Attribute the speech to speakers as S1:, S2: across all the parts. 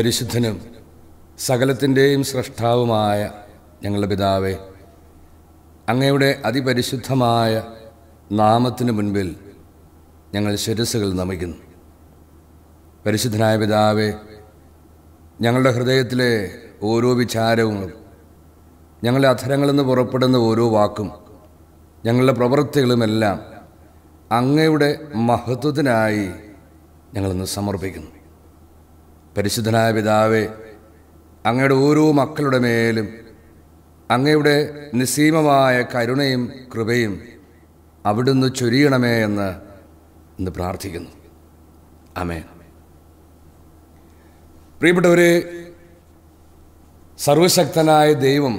S1: പരിശുദ്ധനും സകലത്തിൻ്റെയും സ്രഷ്ടാവുമായ ഞങ്ങളുടെ പിതാവേ അങ്ങയുടെ അതിപരിശുദ്ധമായ നാമത്തിന് മുൻപിൽ ഞങ്ങൾ ശിരസ്സുകൾ നമിക്കുന്നു പരിശുദ്ധനായ പിതാവെ ഞങ്ങളുടെ ഹൃദയത്തിലെ ഓരോ വിചാരവും ഞങ്ങളുടെ അധരങ്ങളിൽ നിന്ന് പുറപ്പെടുന്ന ഓരോ വാക്കും ഞങ്ങളുടെ പ്രവൃത്തികളുമെല്ലാം അങ്ങയുടെ മഹത്വത്തിനായി ഞങ്ങളിന്ന് സമർപ്പിക്കുന്നു പരിശുദ്ധനായ പിതാവേ അങ്ങയുടെ ഓരോ മക്കളുടെ മേലും അങ്ങയുടെ നിസീമമായ കരുണയും കൃപയും അവിടുന്ന് ചൊരിയണമേ എന്ന് ഇന്ന് പ്രാർത്ഥിക്കുന്നു അമേ പ്രിയപ്പെട്ടവരെ സർവശക്തനായ ദൈവം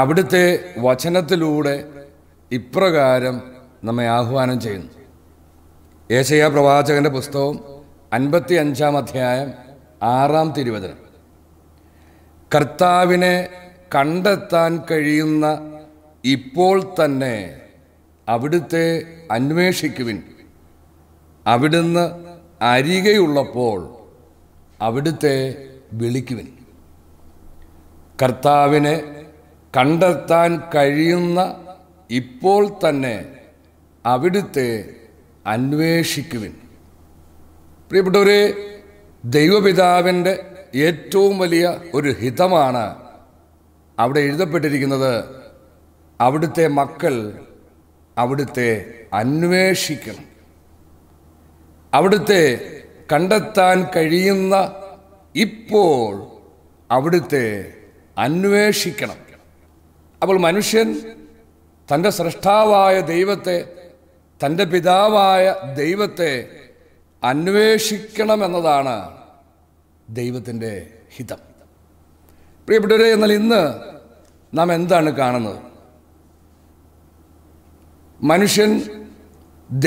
S1: അവിടുത്തെ വചനത്തിലൂടെ ഇപ്രകാരം നമ്മെ ആഹ്വാനം ചെയ്യുന്നു ഏശയ പ്രവാചകൻ്റെ പുസ്തകം അൻപത്തി അഞ്ചാം അധ്യായം ആറാം തിരുവചനം കർത്താവിനെ കണ്ടെത്താൻ കഴിയുന്ന ഇപ്പോൾ തന്നെ അവിടുത്തെ അന്വേഷിക്കുവിൻ അവിടുന്ന് അരികെയുള്ളപ്പോൾ അവിടുത്തെ വിളിക്കുവിൻ കർത്താവിനെ കണ്ടെത്താൻ കഴിയുന്ന ഇപ്പോൾ തന്നെ അവിടുത്തെ അന്വേഷിക്കുവിൻ പ്രിയപ്പെട്ടവരെ ദൈവപിതാവിൻ്റെ ഏറ്റവും വലിയ ഒരു ഹിതമാണ് അവിടെ എഴുതപ്പെട്ടിരിക്കുന്നത് അവിടുത്തെ മക്കൾ അവിടുത്തെ അന്വേഷിക്കണം അവിടുത്തെ കണ്ടെത്താൻ കഴിയുന്ന ഇപ്പോൾ അവിടുത്തെ അന്വേഷിക്കണം അപ്പോൾ മനുഷ്യൻ തൻ്റെ സൃഷ്ടാവായ ദൈവത്തെ തൻ്റെ പിതാവായ ദൈവത്തെ അന്വേഷിക്കണമെന്നതാണ് ദൈവത്തിൻ്റെ ഹിതം പ്രിയപ്പെട്ടവരെ എന്നാൽ ഇന്ന് നാം എന്താണ് കാണുന്നത് മനുഷ്യൻ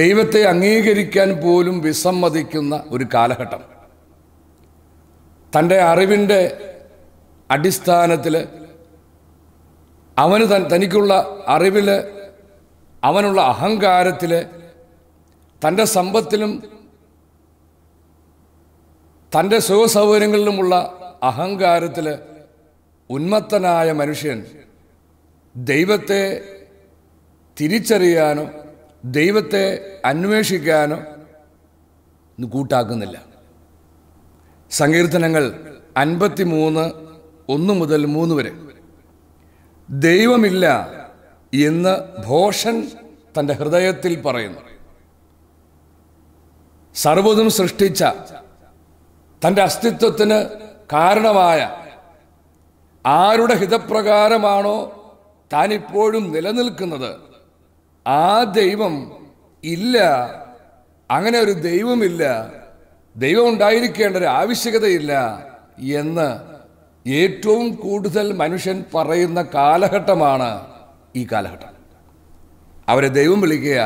S1: ദൈവത്തെ അംഗീകരിക്കാൻ പോലും വിസമ്മതിക്കുന്ന ഒരു കാലഘട്ടം തൻ്റെ അറിവിൻ്റെ അടിസ്ഥാനത്തിൽ അവന് തനിക്കുള്ള അറിവിൽ അവനുള്ള അഹങ്കാരത്തിൽ തൻ്റെ സമ്പത്തിലും തൻ്റെ സുഖസൗകര്യങ്ങളിലുമുള്ള അഹങ്കാരത്തിൽ ഉന്മത്തനായ മനുഷ്യൻ ദൈവത്തെ തിരിച്ചറിയാനോ ദൈവത്തെ അന്വേഷിക്കാനോ കൂട്ടാക്കുന്നില്ല സങ്കീർത്തനങ്ങൾ അൻപത്തി മൂന്ന് ഒന്ന് മുതൽ മൂന്ന് വരെ ദൈവമില്ല എന്ന് ഭോഷൻ തൻ്റെ ഹൃദയത്തിൽ പറയുന്നു സർവ്വതും സൃഷ്ടിച്ച തൻ്റെ അസ്തിത്വത്തിന് കാരണമായ ആരുടെ ഹിതപ്രകാരമാണോ താനിപ്പോഴും നിലനിൽക്കുന്നത് ആ ദൈവം ഇല്ല അങ്ങനെ ഒരു ദൈവമില്ല ദൈവം ഉണ്ടായിരിക്കേണ്ട ഒരു ആവശ്യകതയില്ല എന്ന് ഏറ്റവും കൂടുതൽ മനുഷ്യൻ പറയുന്ന കാലഘട്ടമാണ് ഈ കാലഘട്ടം അവരെ ദൈവം വിളിക്കുക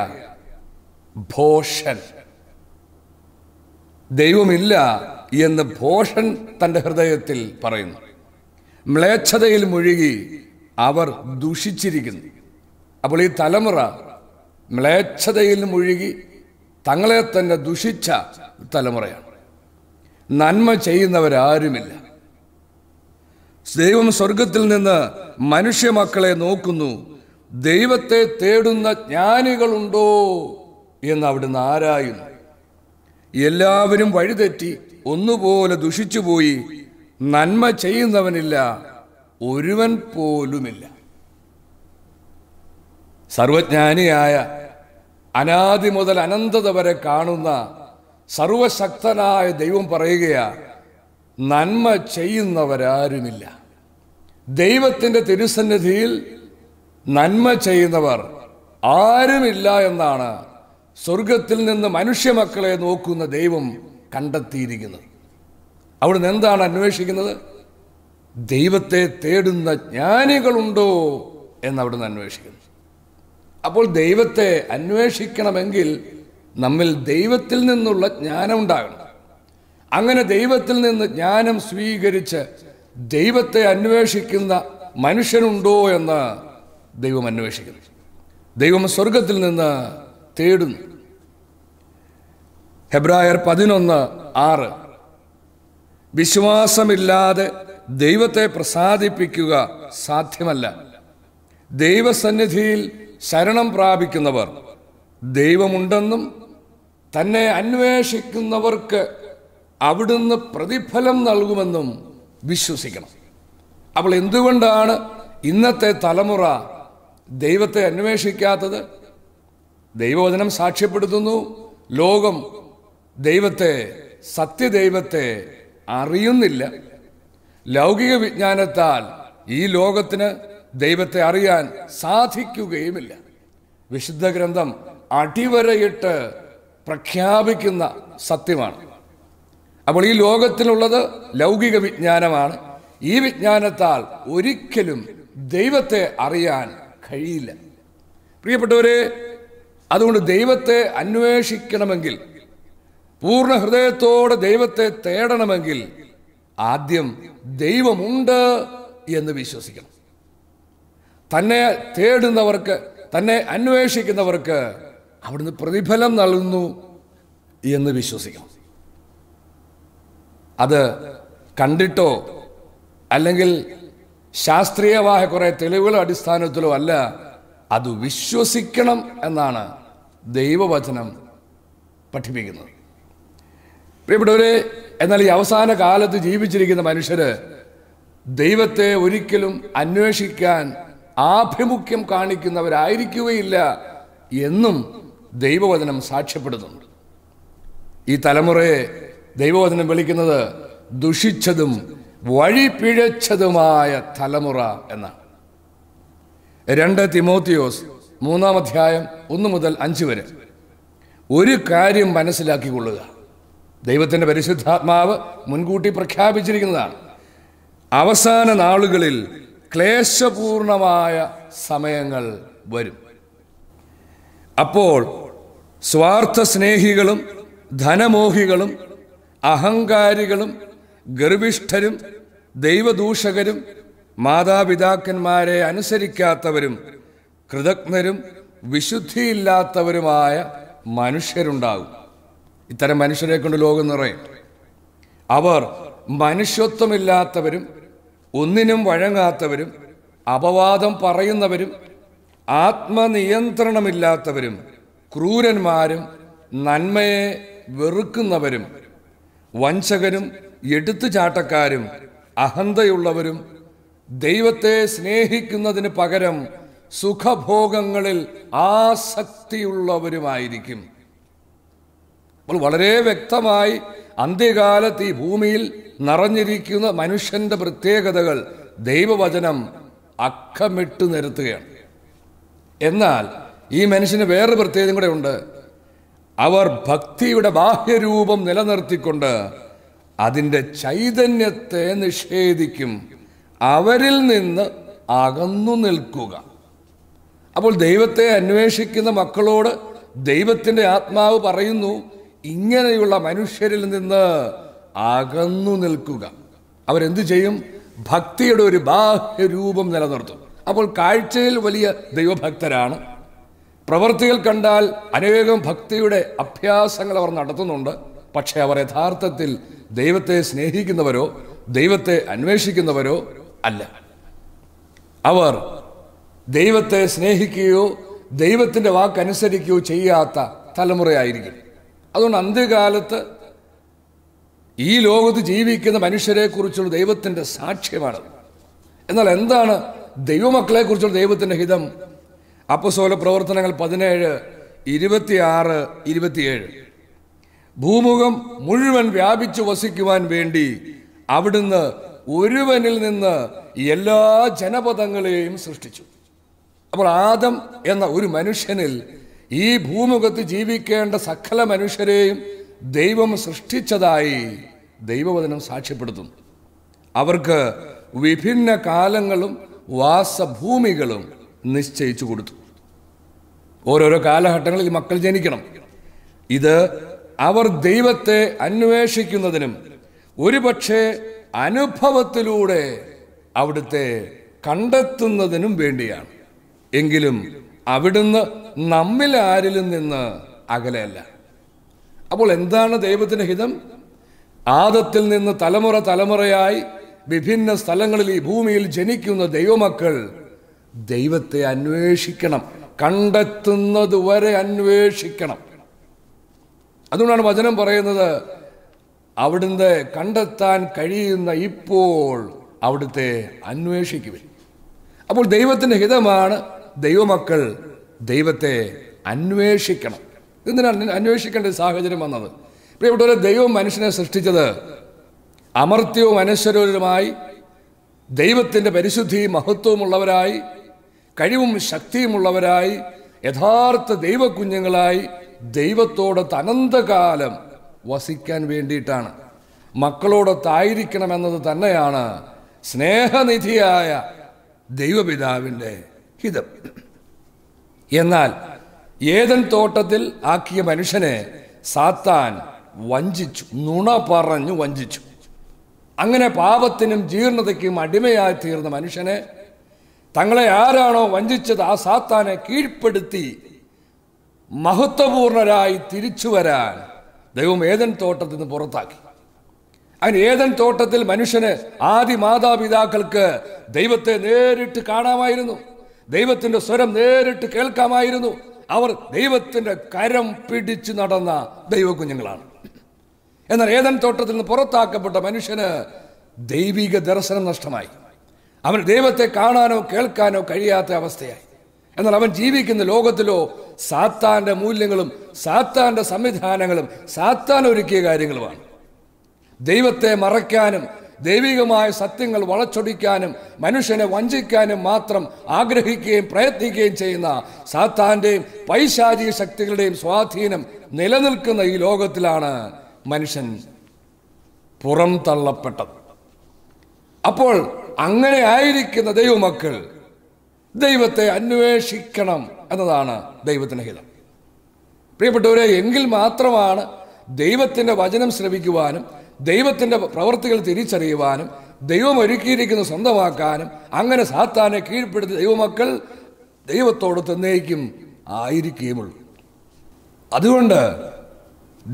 S1: ഭോഷൻ ദൈവമില്ല എന്ന് ഭോഷൻ തൻ്റെ ഹൃദയത്തിൽ പറയുന്നു മ്ലേച്ഛതയിൽ മുഴുകി അവർ ദുഷിച്ചിരിക്കുന്നു അപ്പോൾ ഈ തലമുറ മ്ലേച്ഛതയിൽ മുഴുകി തങ്ങളെ തന്നെ ദുഷിച്ച തലമുറയാണ് നന്മ ചെയ്യുന്നവരാരുമില്ല ദൈവം സ്വർഗത്തിൽ നിന്ന് മനുഷ്യ മക്കളെ നോക്കുന്നു ദൈവത്തെ തേടുന്ന ജ്ഞാനികളുണ്ടോ എന്ന് അവിടുന്ന് ആരായുന്നു എല്ലാവരും വഴിതെറ്റി ഒന്നുപോലെ ദുഷിച്ചുപോയി നന്മ ചെയ്യുന്നവനില്ല ഒരുവൻ പോലുമില്ല സർവജ്ഞാനിയായ അനാദി മുതൽ അനന്തത വരെ കാണുന്ന സർവശക്തനായ ദൈവം പറയുകയാ നന്മ ചെയ്യുന്നവരാരുമില്ല ദൈവത്തിൻ്റെ തിരുസന്നിധിയിൽ നന്മ ചെയ്യുന്നവർ ആരുമില്ല എന്നാണ് സ്വർഗത്തിൽ നിന്ന് മനുഷ്യമക്കളെ നോക്കുന്ന ദൈവം കണ്ടെത്തിയിരിക്കുന്നത് അവിടുന്ന് എന്താണ് അന്വേഷിക്കുന്നത് ദൈവത്തെ തേടുന്ന ജ്ഞാനികളുണ്ടോ എന്നവിടുന്ന് അന്വേഷിക്കുന്നു അപ്പോൾ ദൈവത്തെ അന്വേഷിക്കണമെങ്കിൽ നമ്മിൽ ദൈവത്തിൽ നിന്നുള്ള ജ്ഞാനം ഉണ്ടാകണം അങ്ങനെ ദൈവത്തിൽ നിന്ന് ജ്ഞാനം സ്വീകരിച്ച് ദൈവത്തെ അന്വേഷിക്കുന്ന മനുഷ്യനുണ്ടോ എന്ന് ദൈവം അന്വേഷിക്കുന്നു ദൈവം സ്വർഗത്തിൽ നിന്ന് തേടുന്നു ഹെബ്രായർ പതിനൊന്ന് ആറ് വിശ്വാസമില്ലാതെ ദൈവത്തെ പ്രസാദിപ്പിക്കുക സാധ്യമല്ല ദൈവസന്നിധിയിൽ ശരണം പ്രാപിക്കുന്നവർ ദൈവമുണ്ടെന്നും തന്നെ അന്വേഷിക്കുന്നവർക്ക് അവിടുന്ന് പ്രതിഫലം നൽകുമെന്നും വിശ്വസിക്കണം അവൾ എന്തുകൊണ്ടാണ് ഇന്നത്തെ തലമുറ ദൈവത്തെ അന്വേഷിക്കാത്തത് ദൈവവചനം സാക്ഷ്യപ്പെടുത്തുന്നു ലോകം ദൈവത്തെ സത്യദൈവത്തെ അറിയുന്നില്ല ലൗകിക വിജ്ഞാനത്താൽ ഈ ലോകത്തിന് ദൈവത്തെ അറിയാൻ സാധിക്കുകയുമില്ല വിശുദ്ധ ഗ്രന്ഥം അടിവരയിട്ട് പ്രഖ്യാപിക്കുന്ന സത്യമാണ് അപ്പോൾ ഈ ലോകത്തിലുള്ളത് ലൗകിക വിജ്ഞാനമാണ് ഈ വിജ്ഞാനത്താൽ ഒരിക്കലും ദൈവത്തെ അറിയാൻ കഴിയില്ല പ്രിയപ്പെട്ടവരെ അതുകൊണ്ട് ദൈവത്തെ അന്വേഷിക്കണമെങ്കിൽ പൂർണ്ണ ഹൃദയത്തോടെ ദൈവത്തെ തേടണമെങ്കിൽ ആദ്യം ദൈവമുണ്ട് എന്ന് വിശ്വസിക്കണം തന്നെ തേടുന്നവർക്ക് തന്നെ അന്വേഷിക്കുന്നവർക്ക് അവിടുന്ന് പ്രതിഫലം നൽകുന്നു എന്ന് വിശ്വസിക്കണം അത് കണ്ടിട്ടോ അല്ലെങ്കിൽ ശാസ്ത്രീയമായ കുറേ തെളിവുകൾ അടിസ്ഥാനത്തിലോ അല്ല അത് വിശ്വസിക്കണം എന്നാണ് ദൈവവചനം പഠിപ്പിക്കുന്നത് പ്രിയപ്പെട്ടവരെ എന്നാൽ ഈ അവസാന കാലത്ത് ജീവിച്ചിരിക്കുന്ന മനുഷ്യര് ദൈവത്തെ ഒരിക്കലും അന്വേഷിക്കാൻ ആഭിമുഖ്യം കാണിക്കുന്നവരായിരിക്കുകയില്ല എന്നും ദൈവവചനം സാക്ഷ്യപ്പെടുന്നുണ്ട് ഈ തലമുറയെ ദൈവവചനം വിളിക്കുന്നത് ദുഷിച്ചതും വഴിപിഴച്ചതുമായ തലമുറ എന്നാണ് രണ്ട് തിമോത്തിയോസ് മൂന്നാം അധ്യായം ഒന്ന് മുതൽ അഞ്ച് വരെ ഒരു കാര്യം മനസ്സിലാക്കിക്കൊള്ളുക ദൈവത്തിൻ്റെ പരിശുദ്ധാത്മാവ് മുൻകൂട്ടി പ്രഖ്യാപിച്ചിരിക്കുന്നതാണ് അവസാന നാളുകളിൽ ക്ലേശപൂർണമായ സമയങ്ങൾ വരും അപ്പോൾ സ്വാർത്ഥ സ്നേഹികളും ധനമോഹികളും അഹങ്കാരികളും ഗർഭിഷ്ഠരും ദൈവദൂഷകരും മാതാപിതാക്കന്മാരെ അനുസരിക്കാത്തവരും കൃതജ്ഞരും വിശുദ്ധിയില്ലാത്തവരുമായ മനുഷ്യരുണ്ടാകും ഇത്തരം മനുഷ്യരെ കൊണ്ട് ലോകം നിറയും അവർ മനുഷ്യത്വമില്ലാത്തവരും ഒന്നിനും വഴങ്ങാത്തവരും അപവാദം പറയുന്നവരും ആത്മനിയന്ത്രണമില്ലാത്തവരും ക്രൂരന്മാരും നന്മയെ വെറുക്കുന്നവരും വഞ്ചകരും എടുത്തുചാട്ടക്കാരും അഹന്തയുള്ളവരും ദൈവത്തെ സ്നേഹിക്കുന്നതിന് പകരം സുഖഭോഗങ്ങളിൽ ആസക്തിയുള്ളവരുമായിരിക്കും അപ്പോൾ വളരെ വ്യക്തമായി അന്ത്യകാലത്ത് ഈ ഭൂമിയിൽ നിറഞ്ഞിരിക്കുന്ന മനുഷ്യന്റെ പ്രത്യേകതകൾ ദൈവവചനം അക്കമിട്ട് നിരത്തുകയാണ് എന്നാൽ ഈ മനുഷ്യന് വേറൊരു പ്രത്യേകതയും കൂടെ ഉണ്ട് അവർ ഭക്തിയുടെ ബാഹ്യരൂപം നിലനിർത്തിക്കൊണ്ട് അതിൻ്റെ ചൈതന്യത്തെ നിഷേധിക്കും അവരിൽ നിന്ന് അകന്നു നിൽക്കുക അപ്പോൾ ദൈവത്തെ അന്വേഷിക്കുന്ന മക്കളോട് ദൈവത്തിൻ്റെ ആത്മാവ് പറയുന്നു ഇങ്ങനെയുള്ള മനുഷ്യരിൽ നിന്ന് അകന്നു നിൽക്കുക അവരെന്തു ചെയ്യും ഭക്തിയുടെ ഒരു ബാഹ്യ രൂപം നിലനിർത്തും അപ്പോൾ കാഴ്ചയിൽ വലിയ ദൈവഭക്തരാണ് പ്രവൃത്തികൾ കണ്ടാൽ അനേകം ഭക്തിയുടെ അഭ്യാസങ്ങൾ അവർ നടത്തുന്നുണ്ട് പക്ഷേ അവർ യഥാർത്ഥത്തിൽ ദൈവത്തെ സ്നേഹിക്കുന്നവരോ ദൈവത്തെ അന്വേഷിക്കുന്നവരോ അല്ല അവർ ദൈവത്തെ സ്നേഹിക്കുകയോ ദൈവത്തിൻ്റെ വാക്കനുസരിക്കുകയോ ചെയ്യാത്ത തലമുറയായിരിക്കും അതുകൊണ്ട് അന്ത്യകാലത്ത് ഈ ലോകത്ത് ജീവിക്കുന്ന മനുഷ്യരെക്കുറിച്ചുള്ള ദൈവത്തിൻ്റെ സാക്ഷ്യമാണ് എന്നാൽ എന്താണ് ദൈവമക്കളെക്കുറിച്ചുള്ള ദൈവത്തിൻ്റെ ഹിതം അപ്പസോല പ്രവർത്തനങ്ങൾ പതിനേഴ് ഇരുപത്തിയാറ് ഇരുപത്തിയേഴ് ഭൂമുഖം മുഴുവൻ വ്യാപിച്ചു വസിക്കുവാൻ വേണ്ടി അവിടുന്ന് ഒരുവനിൽ നിന്ന് എല്ലാ ജനപദങ്ങളെയും സൃഷ്ടിച്ചു അപ്പോൾ ആദം എന്ന ഒരു മനുഷ്യനിൽ ഈ ഭൂമുഖത്ത് ജീവിക്കേണ്ട സകല മനുഷ്യരെയും ദൈവം സൃഷ്ടിച്ചതായി ദൈവവചനം സാക്ഷ്യപ്പെടുത്തുന്നു അവർക്ക് വിഭിന്ന കാലങ്ങളും വാസഭൂമികളും നിശ്ചയിച്ചു കൊടുത്തു ഓരോരോ കാലഘട്ടങ്ങളിൽ മക്കൾ ജനിക്കണം ഇത് അവർ ദൈവത്തെ അന്വേഷിക്കുന്നതിനും ഒരുപക്ഷെ അനുഭവത്തിലൂടെ അവിടുത്തെ കണ്ടെത്തുന്നതിനും വേണ്ടിയാണ് എങ്കിലും അവിടുന്ന് നമ്മിൽ ആരിലും നിന്ന് അകലെയല്ല അപ്പോൾ എന്താണ് ദൈവത്തിൻ്റെ ഹിതം ആദത്തിൽ നിന്ന് തലമുറ തലമുറയായി വിഭിന്ന സ്ഥലങ്ങളിൽ ഈ ഭൂമിയിൽ ജനിക്കുന്ന ദൈവമക്കൾ ദൈവത്തെ അന്വേഷിക്കണം കണ്ടെത്തുന്നത് വരെ അന്വേഷിക്കണം അതുകൊണ്ടാണ് വചനം പറയുന്നത് അവിടുന്ന് കണ്ടെത്താൻ കഴിയുന്ന ഇപ്പോൾ അവിടുത്തെ അന്വേഷിക്കുവിൻ അപ്പോൾ ദൈവത്തിൻ്റെ ഹിതമാണ് ദൈവമക്കൾ ദൈവത്തെ അന്വേഷിക്കണം എന്തിനാണ് അന്വേഷിക്കേണ്ട സാഹചര്യം വന്നത് പ്രിയപ്പെട്ടവരെ ദൈവം മനുഷ്യനെ സൃഷ്ടിച്ചത് അമർത്യവും അനശ്വരവുമായി ദൈവത്തിൻ്റെ പരിശുദ്ധിയും മഹത്വമുള്ളവരായി കഴിവും ശക്തിയുമുള്ളവരായി യഥാർത്ഥ ദൈവകുഞ്ഞുങ്ങളായി ദൈവത്തോട് അനന്തകാലം വസിക്കാൻ വേണ്ടിയിട്ടാണ് മക്കളോടൊത്തായിരിക്കണമെന്നത് തന്നെയാണ് സ്നേഹനിധിയായ ദൈവപിതാവിൻ്റെ ഹിതം എന്നാൽ ഏതൻ തോട്ടത്തിൽ ആക്കിയ മനുഷ്യനെ സാത്താൻ വഞ്ചിച്ചു നുണ പറഞ്ഞു വഞ്ചിച്ചു അങ്ങനെ പാപത്തിനും ജീർണതയ്ക്കും അടിമയായി തീർന്ന മനുഷ്യനെ തങ്ങളെ ആരാണോ വഞ്ചിച്ചത് ആ സാത്താനെ കീഴ്പ്പെടുത്തി മഹത്വപൂർണരായി തിരിച്ചു വരാൻ ദൈവം ഏതൻ തോട്ടത്തിൽ നിന്ന് പുറത്താക്കി അങ്ങനെ ഏതൻ തോട്ടത്തിൽ മനുഷ്യന് ആദി മാതാപിതാക്കൾക്ക് ദൈവത്തെ നേരിട്ട് കാണാമായിരുന്നു ദൈവത്തിന്റെ സ്വരം നേരിട്ട് കേൾക്കാമായിരുന്നു അവർ ദൈവത്തിന്റെ കരം പിടിച്ചു നടന്ന ദൈവകുഞ്ഞുങ്ങളാണ് എന്നാൽ ഏതൻ തോട്ടത്തിൽ നിന്ന് പുറത്താക്കപ്പെട്ട മനുഷ്യന് ദൈവിക ദർശനം നഷ്ടമായി അവന് ദൈവത്തെ കാണാനോ കേൾക്കാനോ കഴിയാത്ത അവസ്ഥയായി എന്നാൽ അവൻ ജീവിക്കുന്ന ലോകത്തിലോ സാത്താന്റെ മൂല്യങ്ങളും സാത്താന്റെ സംവിധാനങ്ങളും സാത്താൻ ഒരുക്കിയ കാര്യങ്ങളുമാണ് ദൈവത്തെ മറയ്ക്കാനും ദൈവികമായ സത്യങ്ങൾ വളച്ചൊടിക്കാനും മനുഷ്യനെ വഞ്ചിക്കാനും മാത്രം ആഗ്രഹിക്കുകയും പ്രയത്നിക്കുകയും ചെയ്യുന്ന സാത്താന്റെയും പൈശാചിക ശക്തികളുടെയും സ്വാധീനം നിലനിൽക്കുന്ന ഈ ലോകത്തിലാണ് മനുഷ്യൻ പുറം തള്ളപ്പെട്ടത് അപ്പോൾ അങ്ങനെ ആയിരിക്കുന്ന ദൈവമക്കൾ ദൈവത്തെ അന്വേഷിക്കണം എന്നതാണ് ദൈവത്തിന് ഹിതം പ്രിയപ്പെട്ടവരെ എങ്കിൽ മാത്രമാണ് ദൈവത്തിൻ്റെ വചനം ശ്രവിക്കുവാനും ദൈവത്തിൻ്റെ പ്രവൃത്തികൾ തിരിച്ചറിയുവാനും ദൈവം ഒരുക്കിയിരിക്കുന്നത് സ്വന്തമാക്കാനും അങ്ങനെ സാത്താനെ കീഴ്പ്പെടുത്തി ദൈവമക്കൾ ദൈവത്തോട് തന്നേക്കും ആയിരിക്കുകയുമുള്ളൂ അതുകൊണ്ട്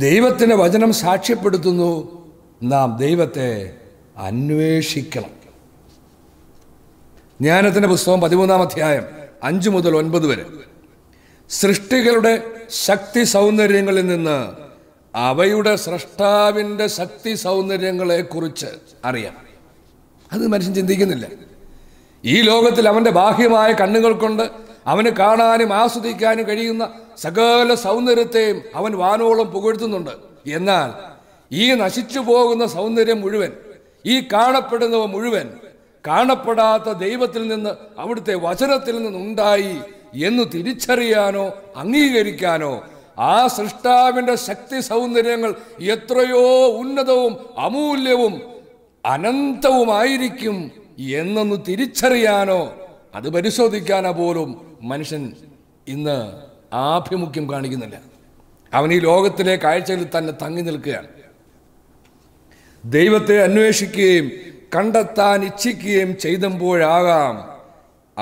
S1: ദൈവത്തിൻ്റെ വചനം സാക്ഷ്യപ്പെടുത്തുന്നു നാം ദൈവത്തെ അന്വേഷിക്കണം ജ്ഞാനത്തിൻ്റെ പുസ്തകം പതിമൂന്നാം അധ്യായം അഞ്ച് മുതൽ ഒൻപത് വരെ സൃഷ്ടികളുടെ ശക്തി സൗന്ദര്യങ്ങളിൽ നിന്ന് അവയുടെ സ്രഷ്ടാവിൻ്റെ ശക്തി സൗന്ദര്യങ്ങളെക്കുറിച്ച് അറിയാം അത് മനുഷ്യൻ ചിന്തിക്കുന്നില്ല ഈ ലോകത്തിൽ അവൻ്റെ ബാഹ്യമായ കണ്ണുകൾ കൊണ്ട് അവന് കാണാനും ആസ്വദിക്കാനും കഴിയുന്ന സകല സൗന്ദര്യത്തെയും അവൻ വാനോളം പുകഴ്ത്തുന്നുണ്ട് എന്നാൽ ഈ നശിച്ചു പോകുന്ന സൗന്ദര്യം മുഴുവൻ ഈ കാണപ്പെടുന്നവ മുഴുവൻ കാണപ്പെടാത്ത ദൈവത്തിൽ നിന്ന് അവിടുത്തെ വചനത്തിൽ നിന്നുണ്ടായി എന്ന് തിരിച്ചറിയാനോ അംഗീകരിക്കാനോ ആ സൃഷ്ടാവിൻ്റെ ശക്തി സൗന്ദര്യങ്ങൾ എത്രയോ ഉന്നതവും അമൂല്യവും അനന്തവുമായിരിക്കും എന്നൊന്ന് തിരിച്ചറിയാനോ അത് പരിശോധിക്കാനോ പോലും മനുഷ്യൻ ഇന്ന് ആഭിമുഖ്യം കാണിക്കുന്നില്ല അവൻ ഈ ലോകത്തിലെ കാഴ്ചയിൽ തന്നെ തങ്ങി നിൽക്കുകയാണ് ദൈവത്തെ അന്വേഷിക്കുകയും കണ്ടെത്താൻ ഇച്ഛിക്കുകയും ചെയ്തുമ്പോഴാകാം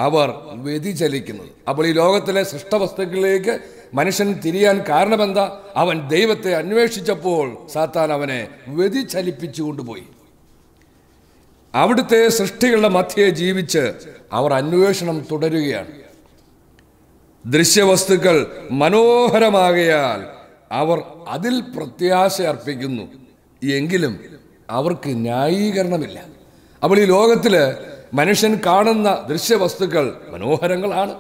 S1: അവർ വ്യതിചലിക്കുന്നത് അപ്പോൾ ഈ ലോകത്തിലെ സൃഷ്ടവസ്തുക്കളിലേക്ക് മനുഷ്യൻ തിരിയാൻ കാരണമെന്താ അവൻ ദൈവത്തെ അന്വേഷിച്ചപ്പോൾ സാത്താൻ അവനെ വ്യതിചലിപ്പിച്ചു കൊണ്ടുപോയി അവിടുത്തെ സൃഷ്ടികളുടെ മധ്യയെ ജീവിച്ച് അവർ അന്വേഷണം തുടരുകയാണ് ദൃശ്യവസ്തുക്കൾ മനോഹരമാകയാൽ അവർ അതിൽ പ്രത്യാശ അർപ്പിക്കുന്നു എങ്കിലും അവർക്ക് ന്യായീകരണമില്ല അപ്പോൾ ഈ ലോകത്തിൽ മനുഷ്യൻ കാണുന്ന ദൃശ്യവസ്തുക്കൾ മനോഹരങ്ങളാണ്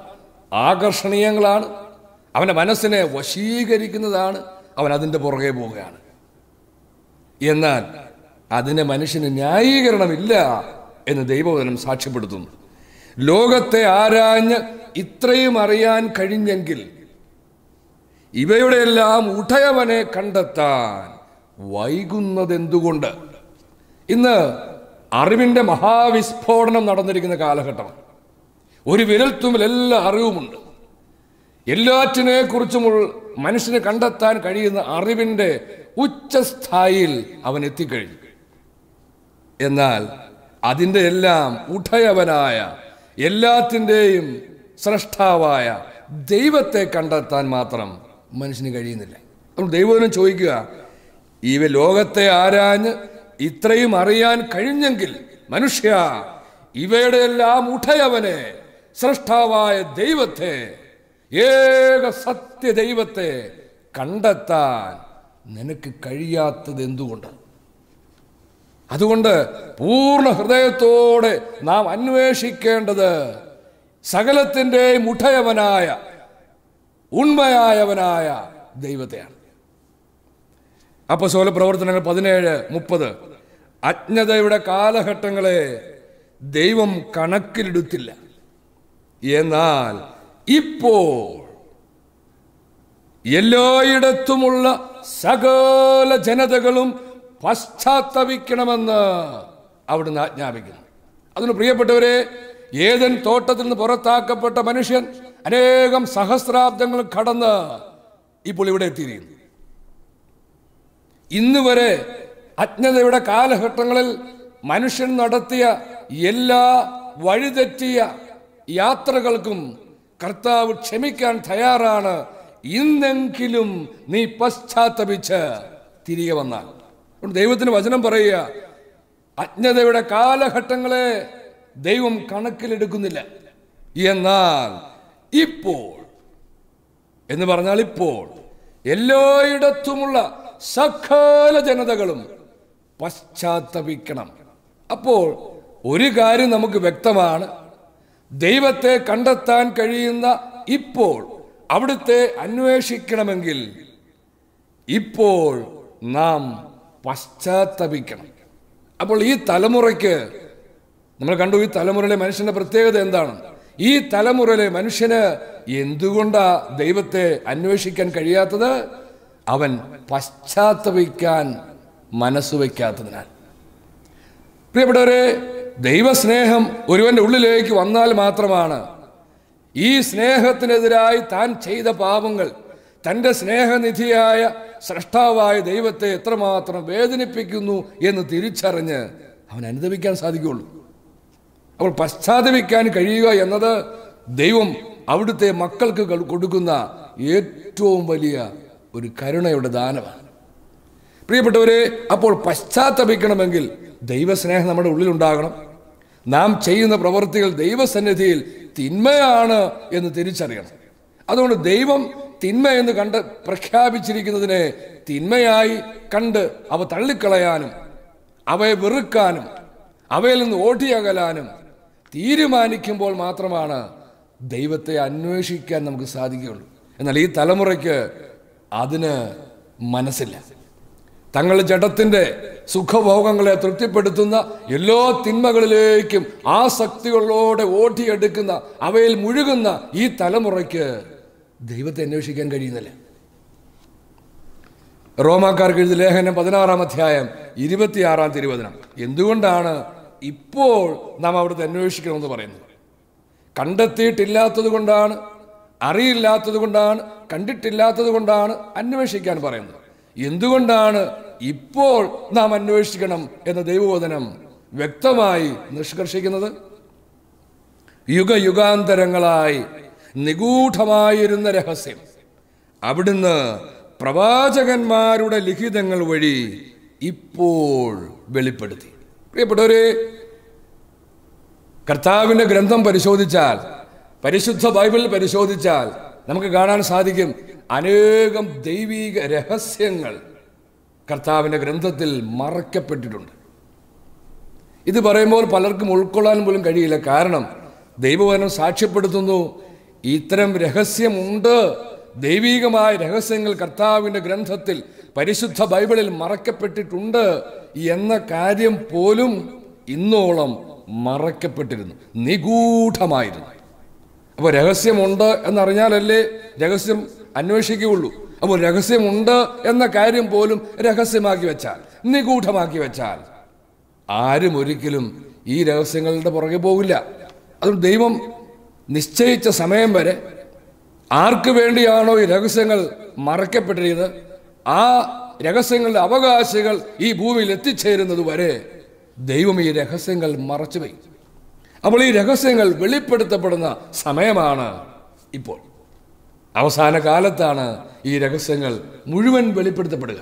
S1: ആകർഷണീയങ്ങളാണ് അവൻ്റെ മനസ്സിനെ വശീകരിക്കുന്നതാണ് അവൻ അതിൻ്റെ പുറകെ പോവുകയാണ് എന്നാൽ അതിന് മനുഷ്യന് ന്യായീകരണമില്ല എന്ന് ദൈവവചനം സാക്ഷ്യപ്പെടുത്തുന്നു ലോകത്തെ ആരാഞ്ഞ് ഇത്രയും അറിയാൻ കഴിഞ്ഞെങ്കിൽ ഇവയുടെയെല്ലാം ഉടയവനെ കണ്ടെത്താൻ വൈകുന്നതെന്തുകൊണ്ട് ഇന്ന് അറിവിൻ്റെ മഹാവിസ്ഫോടനം നടന്നിരിക്കുന്ന കാലഘട്ടം ഒരു വിരൽത്തുമ്പിൽ എല്ലാ അറിവുമുണ്ട് എല്ലാറ്റിനെ കുറിച്ചും മനുഷ്യന് കണ്ടെത്താൻ കഴിയുന്ന അറിവിൻ്റെ ഉച്ചസ്ഥായിയിൽ അവൻ എത്തിക്കഴിഞ്ഞു എന്നാൽ അതിൻ്റെ എല്ലാം ഉഠയവനായ എല്ലാത്തിൻ്റെയും സ്രഷ്ടാവായ ദൈവത്തെ കണ്ടെത്താൻ മാത്രം മനുഷ്യന് കഴിയുന്നില്ല അപ്പോൾ ദൈവത്തിനും ചോദിക്കുക ഇവ ലോകത്തെ ആരാഞ്ഞ് ഇത്രയും അറിയാൻ കഴിഞ്ഞെങ്കിൽ മനുഷ്യ ഇവയുടെ എല്ലാം ഉഠയവനെ സ്രഷ്ടാവായ ദൈവത്തെ ഏക സത്യ ദൈവത്തെ കണ്ടെത്താൻ നിനക്ക് കഴിയാത്തത് എന്തുകൊണ്ട് അതുകൊണ്ട് പൂർണ്ണ ഹൃദയത്തോടെ നാം അന്വേഷിക്കേണ്ടത് സകലത്തിൻ്റെ മുഠയവനായ ഉണ്മയായവനായ ദൈവത്തെയാണ് അപ്പോൾ സോല പ്രവർത്തനങ്ങൾ പതിനേഴ് മുപ്പത് അജ്ഞതയുടെ കാലഘട്ടങ്ങളെ ദൈവം കണക്കിലെടുത്തില്ല എന്നാൽ ഇപ്പോൾ എല്ലായിടത്തുമുള്ള സകല ജനതകളും പശ്ചാത്തപിക്കണമെന്ന് അവിടുന്ന് ആജ്ഞാപിക്കുന്നു അതിന് പ്രിയപ്പെട്ടവരെ ഏതൻ തോട്ടത്തിൽ നിന്ന് പുറത്താക്കപ്പെട്ട മനുഷ്യൻ അനേകം സഹസ്രാബ്ദങ്ങൾ കടന്ന് ഇപ്പോൾ ഇവിടെ എത്തിയിരിക്കുന്നു ഇന്ന് വരെ അജ്ഞതയുടെ കാലഘട്ടങ്ങളിൽ മനുഷ്യൻ നടത്തിയ എല്ലാ വഴിതെറ്റിയ യാത്രകൾക്കും കർത്താവ് ക്ഷമിക്കാൻ തയ്യാറാണ് ഇന്നെങ്കിലും നീ പശ്ചാത്തപിച്ച് തിരികെ വന്നാൽ ദൈവത്തിന് വചനം പറയുക അജ്ഞതയുടെ കാലഘട്ടങ്ങളെ ദൈവം കണക്കിലെടുക്കുന്നില്ല എന്നാൽ ഇപ്പോൾ എന്ന് പറഞ്ഞാൽ ഇപ്പോൾ എല്ലായിടത്തുമുള്ള സകല ജനതകളും പശ്ചാത്തപിക്കണം അപ്പോൾ ഒരു കാര്യം നമുക്ക് വ്യക്തമാണ് ദൈവത്തെ കണ്ടെത്താൻ കഴിയുന്ന ഇപ്പോൾ അവിടുത്തെ അന്വേഷിക്കണമെങ്കിൽ ഇപ്പോൾ നാം പശ്ചാത്തപിക്കണം അപ്പോൾ ഈ തലമുറയ്ക്ക് നമ്മൾ കണ്ടു ഈ തലമുറയിലെ മനുഷ്യന്റെ പ്രത്യേകത എന്താണ് ഈ തലമുറയിലെ മനുഷ്യന് എന്തുകൊണ്ടാ ദൈവത്തെ അന്വേഷിക്കാൻ കഴിയാത്തത് അവൻ പശ്ചാത്തപിക്കാൻ മനസ്സ് വയ്ക്കാത്തതിനാൽ പ്രിയപ്പെട്ടവരെ ദൈവസ്നേഹം ഒരുവൻ്റെ ഉള്ളിലേക്ക് വന്നാൽ മാത്രമാണ് ഈ സ്നേഹത്തിനെതിരായി താൻ ചെയ്ത പാപങ്ങൾ തൻ്റെ സ്നേഹനിധിയായ സൃഷ്ടാവായ ദൈവത്തെ എത്രമാത്രം വേദനിപ്പിക്കുന്നു എന്ന് തിരിച്ചറിഞ്ഞ് അവൻ അനുദവിക്കാൻ സാധിക്കുകയുള്ളൂ അപ്പോൾ പശ്ചാത്തപിക്കാൻ കഴിയുക എന്നത് ദൈവം അവിടുത്തെ മക്കൾക്ക് കൊടുക്കുന്ന ഏറ്റവും വലിയ ഒരു കരുണയുടെ ദാനമാണ് പ്രിയപ്പെട്ടവരെ അപ്പോൾ പശ്ചാത്തപിക്കണമെങ്കിൽ ദൈവസ്നേഹം നമ്മുടെ ഉള്ളിലുണ്ടാകണം നാം ചെയ്യുന്ന പ്രവൃത്തികൾ ദൈവസന്നിധിയിൽ തിന്മയാണ് എന്ന് തിരിച്ചറിയണം അതുകൊണ്ട് ദൈവം തിന്മ എന്ന് കണ്ട് പ്രഖ്യാപിച്ചിരിക്കുന്നതിനെ തിന്മയായി കണ്ട് അവ തള്ളിക്കളയാനും അവയെ വെറുക്കാനും അവയിൽ നിന്ന് അകലാനും തീരുമാനിക്കുമ്പോൾ മാത്രമാണ് ദൈവത്തെ അന്വേഷിക്കാൻ നമുക്ക് സാധിക്കുകയുള്ളൂ എന്നാൽ ഈ തലമുറയ്ക്ക് അതിന് മനസ്സില്ല തങ്ങളുടെ ജഡത്തിൻ്റെ സുഖഭോഗങ്ങളെ തൃപ്തിപ്പെടുത്തുന്ന എല്ലാ തിന്മകളിലേക്കും ആ ആസക്തികളോടെ ഓട്ടിയെടുക്കുന്ന അവയിൽ മുഴുകുന്ന ഈ തലമുറയ്ക്ക് ദൈവത്തെ അന്വേഷിക്കാൻ കഴിയുന്നില്ല റോമാക്കാർക്ക് എഴുതി ലേഖനം പതിനാറാം അധ്യായം ഇരുപത്തിയാറാം തിരുവചനം എന്തുകൊണ്ടാണ് ഇപ്പോൾ നാം അവിടുത്തെ അന്വേഷിക്കണമെന്ന് പറയുന്നത് കണ്ടെത്തിയിട്ടില്ലാത്തത് കൊണ്ടാണ് അറിയില്ലാത്തത് കൊണ്ടാണ് കണ്ടിട്ടില്ലാത്തത് കൊണ്ടാണ് അന്വേഷിക്കാൻ പറയുന്നത് എന്തുകൊണ്ടാണ് ഇപ്പോൾ നാം അന്വേഷിക്കണം എന്ന ദൈവബോധനം വ്യക്തമായി നിഷ്കർഷിക്കുന്നത് യുഗയുഗാന്തരങ്ങളായി നിഗൂഢമായിരുന്ന രഹസ്യം അവിടുന്ന് പ്രവാചകന്മാരുടെ ലിഖിതങ്ങൾ വഴി ഇപ്പോൾ വെളിപ്പെടുത്തി പ്രിയപ്പെട്ടവരെ കർത്താവിൻ്റെ ഗ്രന്ഥം പരിശോധിച്ചാൽ പരിശുദ്ധ ബൈബിൾ പരിശോധിച്ചാൽ നമുക്ക് കാണാൻ സാധിക്കും അനേകം ദൈവീക രഹസ്യങ്ങൾ കർത്താവിൻ്റെ ഗ്രന്ഥത്തിൽ മറക്കപ്പെട്ടിട്ടുണ്ട് ഇത് പറയുമ്പോൾ പലർക്കും ഉൾക്കൊള്ളാൻ പോലും കഴിയില്ല കാരണം ദൈവവചനം സാക്ഷ്യപ്പെടുത്തുന്നു ഇത്തരം രഹസ്യമുണ്ട് ദൈവീകമായ രഹസ്യങ്ങൾ കർത്താവിൻ്റെ ഗ്രന്ഥത്തിൽ പരിശുദ്ധ ബൈബിളിൽ മറക്കപ്പെട്ടിട്ടുണ്ട് എന്ന കാര്യം പോലും ഇന്നോളം മറക്കപ്പെട്ടിരുന്നു നിഗൂഢമായിരുന്നു അപ്പോൾ രഹസ്യമുണ്ട് എന്നറിഞ്ഞാലല്ലേ രഹസ്യം അന്വേഷിക്കുകയുള്ളൂ അപ്പോൾ രഹസ്യമുണ്ട് എന്ന കാര്യം പോലും രഹസ്യമാക്കി വെച്ചാൽ നിഗൂഢമാക്കി വെച്ചാൽ ആരും ഒരിക്കലും ഈ രഹസ്യങ്ങളുടെ പുറകെ പോകില്ല അത് ദൈവം നിശ്ചയിച്ച സമയം വരെ ആർക്ക് വേണ്ടിയാണോ ഈ രഹസ്യങ്ങൾ മറക്കപ്പെട്ടത് ആ രഹസ്യങ്ങളുടെ അവകാശികൾ ഈ ഭൂമിയിൽ എത്തിച്ചേരുന്നത് വരെ ദൈവം ഈ രഹസ്യങ്ങൾ മറച്ചു വയ്ക്കും അപ്പോൾ ഈ രഹസ്യങ്ങൾ വെളിപ്പെടുത്തപ്പെടുന്ന സമയമാണ് ഇപ്പോൾ അവസാന കാലത്താണ് ഈ രഹസ്യങ്ങൾ മുഴുവൻ വെളിപ്പെടുത്തപ്പെടുക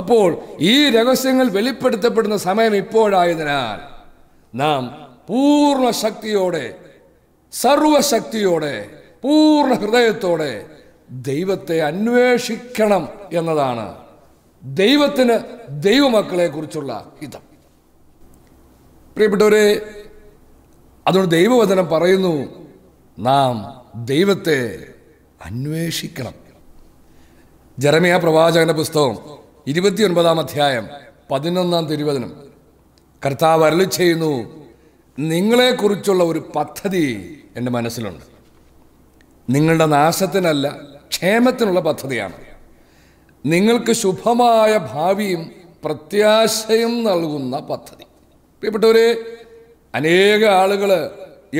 S1: അപ്പോൾ ഈ രഹസ്യങ്ങൾ വെളിപ്പെടുത്തപ്പെടുന്ന സമയം ഇപ്പോഴായതിനാൽ നാം പൂർണ്ണ ശക്തിയോടെ സർവശക്തിയോടെ പൂർണ്ണ ഹൃദയത്തോടെ ദൈവത്തെ അന്വേഷിക്കണം എന്നതാണ് ദൈവത്തിന് ദൈവമക്കളെ കുറിച്ചുള്ള ഹിതം പ്രിയപ്പെട്ടവരെ അതുകൊണ്ട് ദൈവവചനം പറയുന്നു നാം ദൈവത്തെ അന്വേഷിക്കണം ജെറമിയ പ്രവാചകന്റെ പുസ്തകം ഇരുപത്തിയൊൻപതാം അധ്യായം പതിനൊന്നാം തിരുവചനം കർത്താവ് അരളി ചെയ്യുന്നു നിങ്ങളെക്കുറിച്ചുള്ള ഒരു പദ്ധതി എൻ്റെ മനസ്സിലുണ്ട് നിങ്ങളുടെ നാശത്തിനല്ല ക്ഷേമത്തിനുള്ള പദ്ധതിയാണ് നിങ്ങൾക്ക് ശുഭമായ ഭാവിയും പ്രത്യാശയും നൽകുന്ന പദ്ധതി പ്രിയപ്പെട്ടവരെ അനേക ആളുകൾ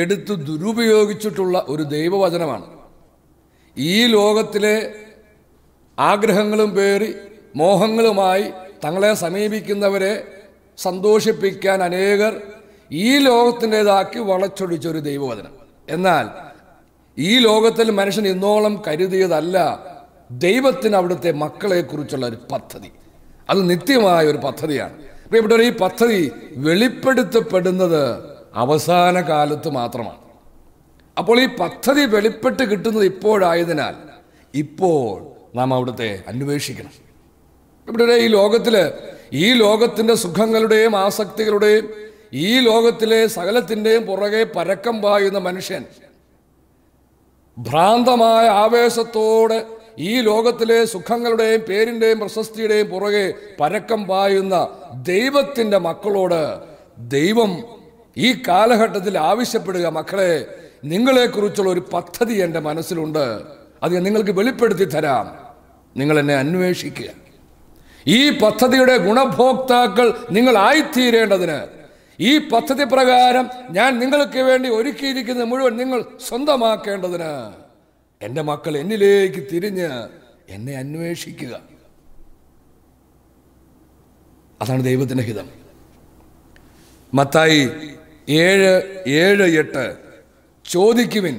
S1: എടുത്തു ദുരുപയോഗിച്ചിട്ടുള്ള ഒരു ദൈവവചനമാണ് ഈ ലോകത്തിലെ ആഗ്രഹങ്ങളും പേറി മോഹങ്ങളുമായി തങ്ങളെ സമീപിക്കുന്നവരെ സന്തോഷിപ്പിക്കാൻ അനേകർ ഈ ലോകത്തിൻ്റെതാക്കി വളച്ചൊടിച്ചൊരു ദൈവവചനം എന്നാൽ ഈ ലോകത്തിൽ മനുഷ്യൻ ഇന്നോളം കരുതിയതല്ല ദൈവത്തിന് അവിടുത്തെ മക്കളെക്കുറിച്ചുള്ള ഒരു പദ്ധതി അത് നിത്യമായ ഒരു പദ്ധതിയാണ് ഇവിടെ ഈ പദ്ധതി വെളിപ്പെടുത്തപ്പെടുന്നത് അവസാന കാലത്ത് മാത്രമാണ് അപ്പോൾ ഈ പദ്ധതി വെളിപ്പെട്ട് കിട്ടുന്നത് ഇപ്പോഴായതിനാൽ ഇപ്പോൾ നാം അവിടുത്തെ അന്വേഷിക്കണം ഇവിടെ ഈ ലോകത്തിൽ ഈ ലോകത്തിൻ്റെ സുഖങ്ങളുടെയും ആസക്തികളുടെയും ഈ ലോകത്തിലെ സകലത്തിൻ്റെയും പുറകെ പരക്കം പായുന്ന മനുഷ്യൻ ഭ്രാന്തമായ ആവേശത്തോടെ ഈ ലോകത്തിലെ സുഖങ്ങളുടെയും പേരിൻ്റെയും പ്രശസ്തിയുടെയും പുറകെ പരക്കം പായുന്ന ദൈവത്തിൻ്റെ മക്കളോട് ദൈവം ഈ കാലഘട്ടത്തിൽ ആവശ്യപ്പെടുക മക്കളെ നിങ്ങളെക്കുറിച്ചുള്ള ഒരു പദ്ധതി എൻ്റെ മനസ്സിലുണ്ട് അത് നിങ്ങൾക്ക് വെളിപ്പെടുത്തി തരാം നിങ്ങൾ എന്നെ അന്വേഷിക്കുക ഈ പദ്ധതിയുടെ ഗുണഭോക്താക്കൾ നിങ്ങൾ ആയിത്തീരേണ്ടതിന് ഈ പദ്ധതി പ്രകാരം ഞാൻ നിങ്ങൾക്ക് വേണ്ടി ഒരുക്കിയിരിക്കുന്ന മുഴുവൻ നിങ്ങൾ സ്വന്തമാക്കേണ്ടതിന് എൻ്റെ മക്കൾ എന്നിലേക്ക് തിരിഞ്ഞ് എന്നെ അന്വേഷിക്കുക അതാണ് ദൈവത്തിൻ്റെ ഹിതം മത്തായി ഏഴ് ഏഴ് എട്ട് ചോദിക്കുവിൻ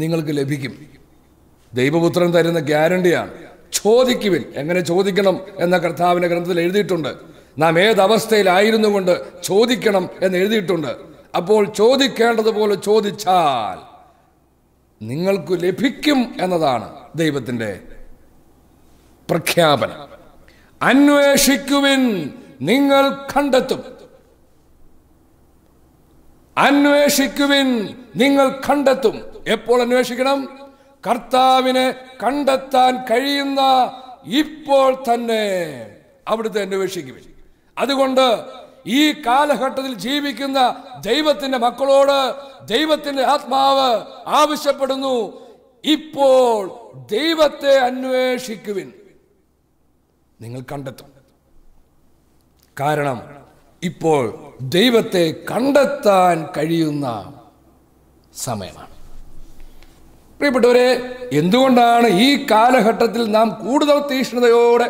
S1: നിങ്ങൾക്ക് ലഭിക്കും ദൈവപുത്രൻ തരുന്ന ഗ്യാരണ്ടിയാണ് ചോദിക്കുവിൻ എങ്ങനെ ചോദിക്കണം എന്ന കർത്താവിൻ്റെ ഗ്രന്ഥത്തിൽ എഴുതിയിട്ടുണ്ട് നാം ഏതവസ്ഥയിലായിരുന്നു കൊണ്ട് ചോദിക്കണം എന്ന് എഴുതിയിട്ടുണ്ട് അപ്പോൾ ചോദിക്കേണ്ടതുപോലെ ചോദിച്ചാൽ നിങ്ങൾക്ക് ലഭിക്കും എന്നതാണ് ദൈവത്തിൻ്റെ പ്രഖ്യാപനം അന്വേഷിക്കുവിൻ നിങ്ങൾ കണ്ടെത്തും അന്വേഷിക്കുവിൻ നിങ്ങൾ കണ്ടെത്തും എപ്പോൾ അന്വേഷിക്കണം കർത്താവിനെ കണ്ടെത്താൻ കഴിയുന്ന ഇപ്പോൾ തന്നെ അവിടുത്തെ അന്വേഷിക്കുവിൻ അതുകൊണ്ട് ഈ കാലഘട്ടത്തിൽ ജീവിക്കുന്ന ദൈവത്തിന്റെ മക്കളോട് ദൈവത്തിന്റെ ആത്മാവ് ആവശ്യപ്പെടുന്നു ഇപ്പോൾ ദൈവത്തെ അന്വേഷിക്കുവിൻ നിങ്ങൾ കണ്ടെത്തും കാരണം ഇപ്പോൾ ദൈവത്തെ കണ്ടെത്താൻ കഴിയുന്ന സമയമാണ് പ്രിയപ്പെട്ടവരെ എന്തുകൊണ്ടാണ് ഈ കാലഘട്ടത്തിൽ നാം കൂടുതൽ തീഷ്ണതയോടെ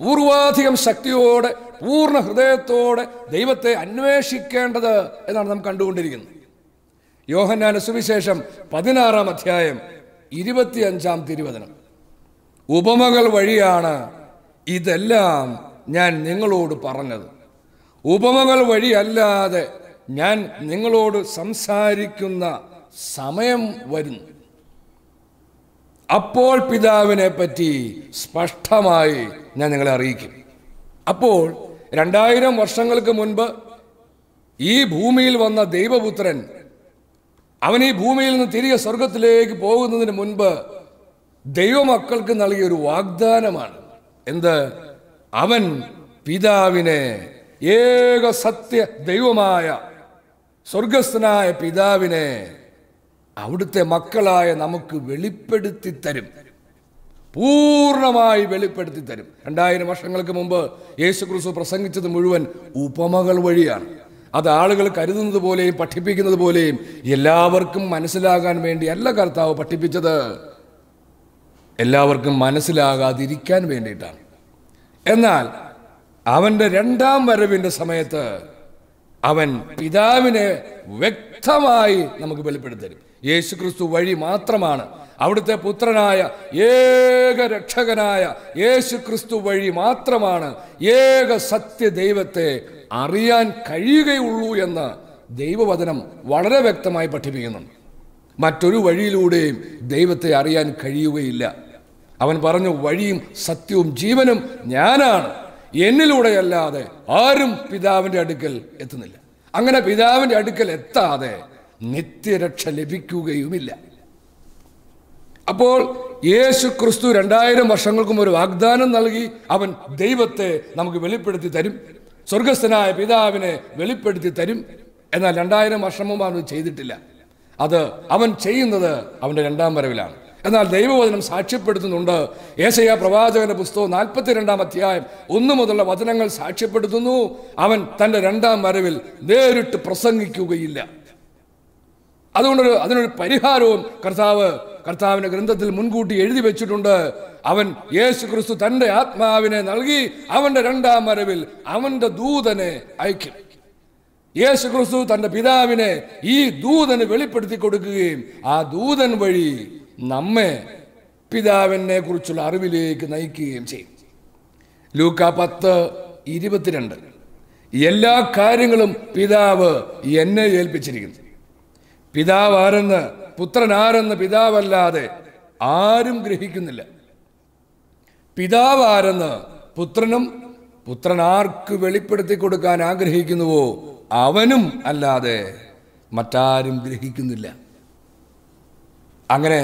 S1: പൂർവാധികം ശക്തിയോടെ പൂർണ്ണ ഹൃദയത്തോടെ ദൈവത്തെ അന്വേഷിക്കേണ്ടത് എന്നാണ് നാം കണ്ടുകൊണ്ടിരിക്കുന്നത് യോഹന്നാന സുവിശേഷം പതിനാറാം അധ്യായം ഇരുപത്തിയഞ്ചാം തിരുവചനം ഉപമകൾ വഴിയാണ് ഇതെല്ലാം ഞാൻ നിങ്ങളോട് പറഞ്ഞത് ഉപമകൾ വഴിയല്ലാതെ ഞാൻ നിങ്ങളോട് സംസാരിക്കുന്ന സമയം വരുന്നു അപ്പോൾ പിതാവിനെ പറ്റി സ്പഷ്ടമായി ഞാൻ നിങ്ങളെ അറിയിക്കും അപ്പോൾ രണ്ടായിരം വർഷങ്ങൾക്ക് മുൻപ് ഈ ഭൂമിയിൽ വന്ന ദൈവപുത്രൻ അവൻ ഈ ഭൂമിയിൽ നിന്ന് തിരികെ സ്വർഗത്തിലേക്ക് പോകുന്നതിന് മുൻപ് ദൈവമക്കൾക്ക് നൽകിയ ഒരു വാഗ്ദാനമാണ് എന്ത് അവൻ പിതാവിനെ ഏക സത്യ ദൈവമായ സ്വർഗസ്ഥനായ പിതാവിനെ അവിടുത്തെ മക്കളായ നമുക്ക് വെളിപ്പെടുത്തി തരും പൂർണ്ണമായി വെളിപ്പെടുത്തി തരും രണ്ടായിരം വർഷങ്ങൾക്ക് മുമ്പ് യേശു ക്രിസ്തു പ്രസംഗിച്ചത് മുഴുവൻ ഉപമകൾ വഴിയാണ് അത് ആളുകൾ കരുതുന്നത് പോലെയും പഠിപ്പിക്കുന്നത് പോലെയും എല്ലാവർക്കും മനസ്സിലാകാൻ വേണ്ടി അല്ല കർത്താവ് പഠിപ്പിച്ചത് എല്ലാവർക്കും മനസ്സിലാകാതിരിക്കാൻ വേണ്ടിയിട്ടാണ് എന്നാൽ അവൻ്റെ രണ്ടാം വരവിൻ്റെ സമയത്ത് അവൻ പിതാവിനെ വ്യക്തമായി നമുക്ക് വെളിപ്പെടുത്തരും യേശു ക്രിസ്തു വഴി മാത്രമാണ് അവിടുത്തെ പുത്രനായ ഏക രക്ഷകനായ യേശു ക്രിസ്തു വഴി മാത്രമാണ് ഏക സത്യ ദൈവത്തെ അറിയാൻ കഴിയുകയുള്ളൂ എന്ന് ദൈവവചനം വളരെ വ്യക്തമായി പഠിപ്പിക്കുന്നുണ്ട് മറ്റൊരു വഴിയിലൂടെയും ദൈവത്തെ അറിയാൻ കഴിയുകയില്ല അവൻ പറഞ്ഞു വഴിയും സത്യവും ജീവനും ഞാനാണ് എന്നിലൂടെയല്ലാതെ ആരും പിതാവിൻ്റെ അടുക്കൽ എത്തുന്നില്ല അങ്ങനെ പിതാവിൻ്റെ അടുക്കൽ എത്താതെ നിത്യരക്ഷ ലഭിക്കുകയുമില്ല അപ്പോൾ യേശു ക്രിസ്തു രണ്ടായിരം വർഷങ്ങൾക്കും ഒരു വാഗ്ദാനം നൽകി അവൻ ദൈവത്തെ നമുക്ക് വെളിപ്പെടുത്തി തരും സ്വർഗസ്ഥനായ പിതാവിനെ വെളിപ്പെടുത്തി തരും എന്നാൽ രണ്ടായിരം വർഷം മുമ്പ് അവൻ ചെയ്തിട്ടില്ല അത് അവൻ ചെയ്യുന്നത് അവൻ്റെ രണ്ടാം വരവിലാണ് എന്നാൽ ദൈവവചനം സാക്ഷ്യപ്പെടുത്തുന്നുണ്ട് ഏശയ പ്രവാചകന്റെ പുസ്തകം രണ്ടാം അധ്യായം ഒന്നു മുതലുള്ള വചനങ്ങൾ സാക്ഷ്യപ്പെടുത്തുന്നു അവൻ തൻ്റെ രണ്ടാം വരവിൽ നേരിട്ട് പ്രസംഗിക്കുകയില്ല അതുകൊണ്ടൊരു അതിനൊരു പരിഹാരവും കർത്താവ് കർത്താവിൻ്റെ ഗ്രന്ഥത്തിൽ മുൻകൂട്ടി എഴുതി വെച്ചിട്ടുണ്ട് അവൻ യേശു ക്രിസ്തു തൻ്റെ ആത്മാവിനെ നൽകി അവൻ്റെ രണ്ടാം വരവിൽ അവൻ്റെ ദൂതനെ അയക്കും യേശു ക്രിസ്തു തൻ്റെ പിതാവിനെ ഈ ദൂതന് വെളിപ്പെടുത്തി കൊടുക്കുകയും ആ ദൂതൻ വഴി നമ്മെ പിതാവിനെ കുറിച്ചുള്ള അറിവിലേക്ക് നയിക്കുകയും ചെയ്യും ലൂക്ക പത്ത് ഇരുപത്തിരണ്ട് എല്ലാ കാര്യങ്ങളും പിതാവ് എന്നെ ഏൽപ്പിച്ചിരിക്കുന്നു പിതാവ് ആരെന്ന് പുത്രൻ ആരെന്ന് പിതാവല്ലാതെ ആരും ഗ്രഹിക്കുന്നില്ല പിതാവ് ആരെന്ന് പുത്രനും പുത്രൻ ആർക്ക് വെളിപ്പെടുത്തി കൊടുക്കാൻ ആഗ്രഹിക്കുന്നുവോ അവനും അല്ലാതെ മറ്റാരും ഗ്രഹിക്കുന്നില്ല അങ്ങനെ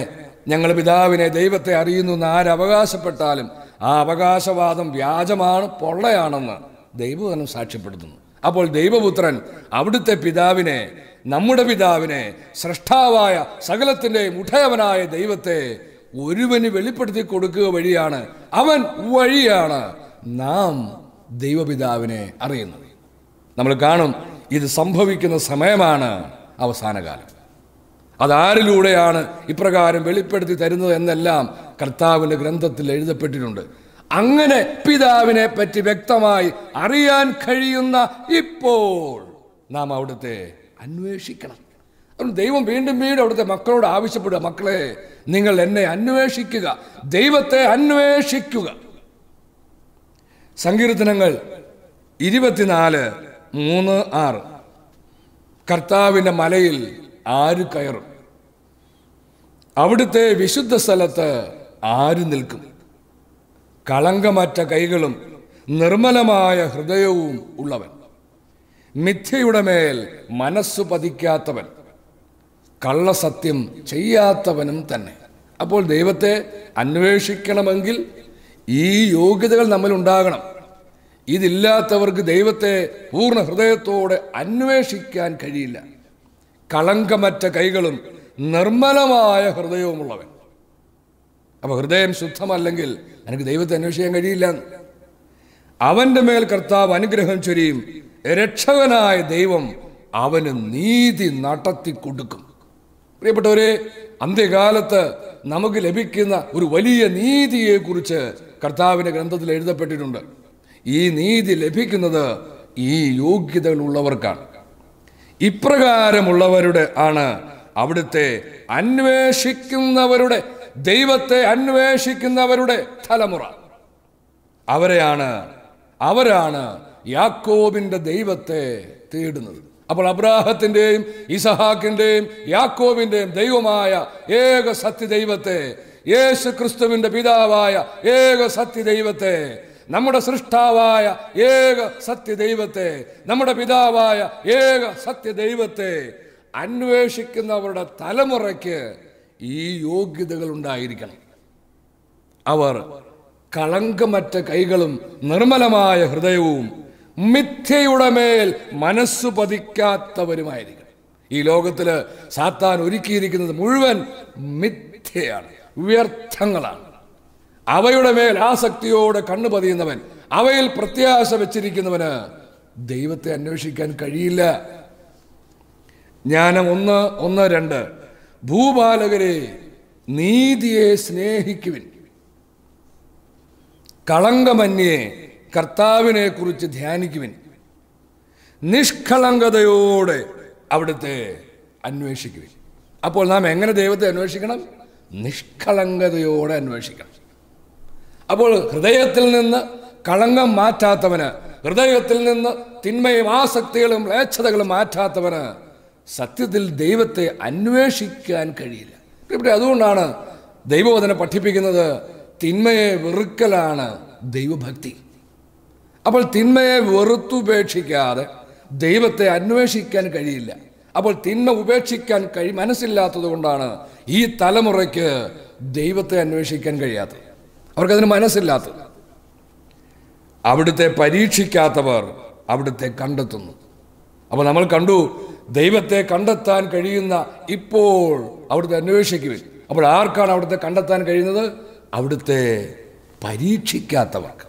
S1: ഞങ്ങൾ പിതാവിനെ ദൈവത്തെ അറിയുന്നു എന്ന് ആരവകാശപ്പെട്ടാലും ആ അവകാശവാദം വ്യാജമാണ് പൊള്ളയാണെന്ന് ദൈവവനം സാക്ഷ്യപ്പെടുത്തുന്നു അപ്പോൾ ദൈവപുത്രൻ അവിടുത്തെ പിതാവിനെ നമ്മുടെ പിതാവിനെ സൃഷ്ടാവായ സകലത്തിൻ്റെയും മുഠയവനായ ദൈവത്തെ ഒരുവന് വെളിപ്പെടുത്തി കൊടുക്കുക വഴിയാണ് അവൻ വഴിയാണ് നാം ദൈവപിതാവിനെ അറിയുന്നത് നമ്മൾ കാണും ഇത് സംഭവിക്കുന്ന സമയമാണ് അവസാനകാലം അതാരിലൂടെയാണ് ഇപ്രകാരം വെളിപ്പെടുത്തി തരുന്നത് എന്നെല്ലാം കർത്താവിൻ്റെ ഗ്രന്ഥത്തിൽ എഴുതപ്പെട്ടിട്ടുണ്ട് അങ്ങനെ പിതാവിനെ പറ്റി വ്യക്തമായി അറിയാൻ കഴിയുന്ന ഇപ്പോൾ നാം അവിടുത്തെ അന്വേഷിക്കണം അതുകൊണ്ട് ദൈവം വീണ്ടും വീണ്ടും അവിടുത്തെ മക്കളോട് ആവശ്യപ്പെടുക മക്കളെ നിങ്ങൾ എന്നെ അന്വേഷിക്കുക ദൈവത്തെ അന്വേഷിക്കുക സങ്കീർത്തനങ്ങൾ ഇരുപത്തിനാല് മൂന്ന് ആറ് കർത്താവിൻ്റെ മലയിൽ ആര് കയറും അവിടുത്തെ വിശുദ്ധ സ്ഥലത്ത് ആര് നിൽക്കും കളങ്കമറ്റ കൈകളും നിർമ്മലമായ ഹൃദയവും ഉള്ളവൻ മിഥ്യയുടെ മേൽ മനസ്സു പതിക്കാത്തവൻ കള്ളസത്യം ചെയ്യാത്തവനും തന്നെ അപ്പോൾ ദൈവത്തെ അന്വേഷിക്കണമെങ്കിൽ ഈ യോഗ്യതകൾ നമ്മൾ ഉണ്ടാകണം ഇതില്ലാത്തവർക്ക് ദൈവത്തെ പൂർണ്ണ ഹൃദയത്തോടെ അന്വേഷിക്കാൻ കഴിയില്ല കളങ്കമറ്റ കൈകളും നിർമ്മലമായ ഹൃദയവുമുള്ളവൻ അപ്പോൾ ഹൃദയം ശുദ്ധമല്ലെങ്കിൽ എനിക്ക് ദൈവത്തെ അന്വേഷിക്കാൻ കഴിയില്ല അവൻ്റെ മേൽ കർത്താവ് അനുഗ്രഹം ചൊരിയും രക്ഷകനായ ദൈവം അവന് നീതി നടത്തി കൊടുക്കും പ്രിയപ്പെട്ടവരെ അന്ത്യകാലത്ത് നമുക്ക് ലഭിക്കുന്ന ഒരു വലിയ നീതിയെക്കുറിച്ച് കർത്താവിൻ്റെ ഗ്രന്ഥത്തിൽ എഴുതപ്പെട്ടിട്ടുണ്ട് ഈ നീതി ലഭിക്കുന്നത് ഈ യോഗ്യതകളുള്ളവർക്കാണ് ഇപ്രകാരമുള്ളവരുടെ ആണ് അവിടുത്തെ അന്വേഷിക്കുന്നവരുടെ ദൈവത്തെ അന്വേഷിക്കുന്നവരുടെ തലമുറ അവരെയാണ് അവരാണ് യാക്കോബിന്റെ ദൈവത്തെ തേടുന്നത് അപ്പോൾ അബ്രാഹത്തിന്റെയും ഇസഹാക്കിന്റെയും യാക്കോബിന്റെയും ദൈവമായ ഏക സത്യദൈവത്തെ യേശു ക്രിസ്തുവിന്റെ പിതാവായ ഏക സത്യദൈവത്തെ നമ്മുടെ സൃഷ്ടാവായ ഏക സത്യദൈവത്തെ നമ്മുടെ പിതാവായ ഏക സത്യദൈവത്തെ അന്വേഷിക്കുന്നവരുടെ തലമുറയ്ക്ക് ഈ യോഗ്യതകൾ ഉണ്ടായിരിക്കണം അവർ കളങ്കമറ്റ കൈകളും നിർമ്മലമായ ഹൃദയവും മിഥ്യയുടെ മേൽ മനസ്സു പതിക്കാത്തവരുമായിരിക്കണം ഈ ലോകത്തിൽ സാത്താൻ ഒരുക്കിയിരിക്കുന്നത് മുഴുവൻ മിഥ്യയാണ് വ്യർത്ഥങ്ങളാണ് അവയുടെ മേൽ ആസക്തിയോടെ കണ്ണു പതിയുന്നവൻ അവയിൽ പ്രത്യാശ വെച്ചിരിക്കുന്നവന് ദൈവത്തെ അന്വേഷിക്കാൻ കഴിയില്ല ജ്ഞാനം ഒന്ന് ഒന്ന് രണ്ട് ഭൂപാലകരെ നീതിയെ സ്നേഹിക്കുവിൻ കളങ്കമന്യെ കർത്താവിനെ കുറിച്ച് ധ്യാനിക്കുവിൻ നിഷ്കളങ്കതയോടെ അവിടുത്തെ അന്വേഷിക്കുവിൻ അപ്പോൾ നാം എങ്ങനെ ദൈവത്തെ അന്വേഷിക്കണം നിഷ്കളങ്കതയോടെ അന്വേഷിക്കണം അപ്പോൾ ഹൃദയത്തിൽ നിന്ന് കളങ്കം മാറ്റാത്തവന് ഹൃദയത്തിൽ നിന്ന് തിന്മയും ആസക്തികളും ലേച്ഛതകളും മാറ്റാത്തവന് സത്യത്തിൽ ദൈവത്തെ അന്വേഷിക്കാൻ കഴിയില്ല ഇവിടെ അതുകൊണ്ടാണ് ദൈവവചനം പഠിപ്പിക്കുന്നത് തിന്മയെ വെറുക്കലാണ് ദൈവഭക്തി അപ്പോൾ തിന്മയെ വെറുത്തുപേക്ഷിക്കാതെ ദൈവത്തെ അന്വേഷിക്കാൻ കഴിയില്ല അപ്പോൾ തിന്മ ഉപേക്ഷിക്കാൻ കഴി മനസ്സില്ലാത്തത് കൊണ്ടാണ് ഈ തലമുറയ്ക്ക് ദൈവത്തെ അന്വേഷിക്കാൻ കഴിയാത്തത് അവർക്കതിന് മനസ്സില്ലാത്തത് അവിടുത്തെ പരീക്ഷിക്കാത്തവർ അവിടുത്തെ കണ്ടെത്തുന്നു അപ്പോൾ നമ്മൾ കണ്ടു ദൈവത്തെ കണ്ടെത്താൻ കഴിയുന്ന ഇപ്പോൾ അവിടുത്തെ അന്വേഷിക്കുവിൻ അപ്പോൾ ആർക്കാണ് അവിടുത്തെ കണ്ടെത്താൻ കഴിയുന്നത് അവിടുത്തെ പരീക്ഷിക്കാത്തവർക്ക്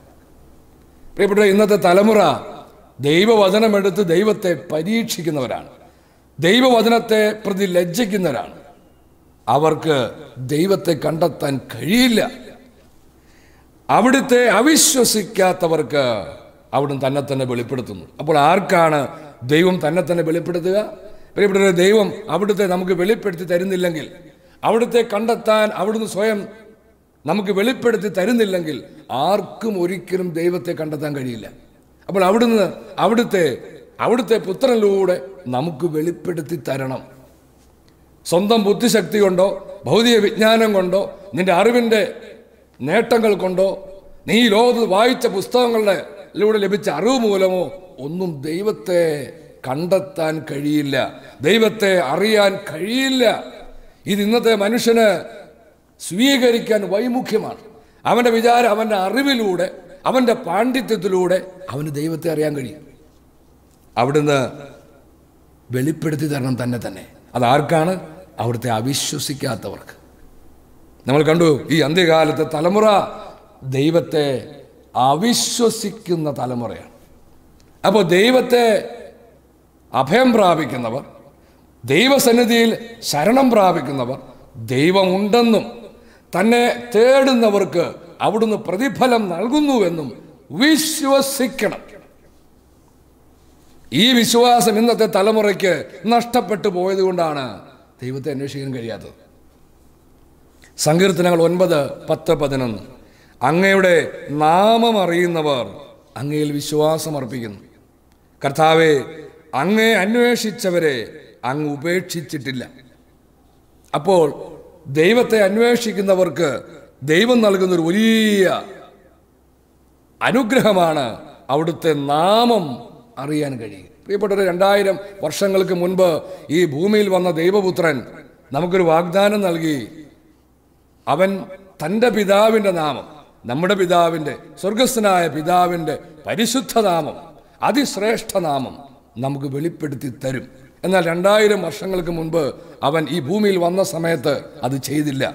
S1: പ്രിയപ്പെട്ട ഇന്നത്തെ തലമുറ ദൈവവചനമെടുത്ത് ദൈവത്തെ പരീക്ഷിക്കുന്നവരാണ് ദൈവവചനത്തെ പ്രതി ലജ്ജിക്കുന്നവരാണ് അവർക്ക് ദൈവത്തെ കണ്ടെത്താൻ കഴിയില്ല അവിടുത്തെ അവിശ്വസിക്കാത്തവർക്ക് അവിടുന്ന് തന്നെ തന്നെ വെളിപ്പെടുത്തുന്നു അപ്പോൾ ആർക്കാണ് ദൈവം തന്നെ തന്നെ വെളിപ്പെടുത്തുക പ്രിയപ്പെട്ടവരെ ദൈവം അവിടുത്തെ നമുക്ക് വെളിപ്പെടുത്തി തരുന്നില്ലെങ്കിൽ അവിടുത്തെ കണ്ടെത്താൻ അവിടുന്ന് സ്വയം നമുക്ക് വെളിപ്പെടുത്തി തരുന്നില്ലെങ്കിൽ ആർക്കും ഒരിക്കലും ദൈവത്തെ കണ്ടെത്താൻ കഴിയില്ല അപ്പോൾ അവിടുന്ന് അവിടുത്തെ അവിടുത്തെ പുത്രനിലൂടെ നമുക്ക് വെളിപ്പെടുത്തി തരണം സ്വന്തം ബുദ്ധിശക്തി കൊണ്ടോ ഭൗതിക വിജ്ഞാനം കൊണ്ടോ നിന്റെ അറിവിൻ്റെ നേട്ടങ്ങൾ കൊണ്ടോ നീ ലോകത്ത് വായിച്ച പുസ്തകങ്ങളുടെ ലൂടെ ലഭിച്ച അറിവ് മൂലമോ ഒന്നും ദൈവത്തെ കണ്ടെത്താൻ കഴിയില്ല ദൈവത്തെ അറിയാൻ കഴിയില്ല ഇത് ഇന്നത്തെ മനുഷ്യന് സ്വീകരിക്കാൻ വൈമുഖ്യമാണ് അവൻ്റെ വിചാരം അവൻ്റെ അറിവിലൂടെ അവൻ്റെ പാണ്ഡിത്യത്തിലൂടെ അവന് ദൈവത്തെ അറിയാൻ കഴിയും അവിടുന്ന് വെളിപ്പെടുത്തി തരണം തന്നെ തന്നെ അതാർക്കാണ് അവിടുത്തെ അവിശ്വസിക്കാത്തവർക്ക് നമ്മൾ കണ്ടു ഈ അന്ത്യകാലത്തെ തലമുറ ദൈവത്തെ അവിശ്വസിക്കുന്ന തലമുറയാണ് അപ്പോൾ ദൈവത്തെ അഭയം പ്രാപിക്കുന്നവർ ദൈവസന്നിധിയിൽ ശരണം പ്രാപിക്കുന്നവർ ദൈവമുണ്ടെന്നും തന്നെ തേടുന്നവർക്ക് അവിടുന്ന് പ്രതിഫലം നൽകുന്നുവെന്നും വിശ്വസിക്കണം ഈ വിശ്വാസം ഇന്നത്തെ തലമുറയ്ക്ക് നഷ്ടപ്പെട്ടു പോയത് കൊണ്ടാണ് ദൈവത്തെ അന്വേഷിക്കാൻ കഴിയാത്തത് സങ്കീർത്തനങ്ങൾ ഒൻപത് പത്ത് പതിനൊന്ന് അങ്ങയുടെ നാമം അറിയുന്നവർ അങ്ങയിൽ വിശ്വാസം അർപ്പിക്കുന്നു കർത്താവെ അങ്ങേ അന്വേഷിച്ചവരെ അങ്ങ് ഉപേക്ഷിച്ചിട്ടില്ല അപ്പോൾ ദൈവത്തെ അന്വേഷിക്കുന്നവർക്ക് ദൈവം നൽകുന്ന ഒരു വലിയ അനുഗ്രഹമാണ് അവിടുത്തെ നാമം അറിയാൻ കഴിയും പ്രിയപ്പെട്ടവർ രണ്ടായിരം വർഷങ്ങൾക്ക് മുൻപ് ഈ ഭൂമിയിൽ വന്ന ദൈവപുത്രൻ നമുക്കൊരു വാഗ്ദാനം നൽകി അവൻ തൻ്റെ പിതാവിൻ്റെ നാമം നമ്മുടെ പിതാവിൻ്റെ സ്വർഗസ്ഥനായ പിതാവിൻ്റെ പരിശുദ്ധ നാമം അതിശ്രേഷ്ഠനാമം നമുക്ക് വെളിപ്പെടുത്തി തരും എന്നാൽ രണ്ടായിരം വർഷങ്ങൾക്ക് മുൻപ് അവൻ ഈ ഭൂമിയിൽ വന്ന സമയത്ത് അത് ചെയ്തില്ല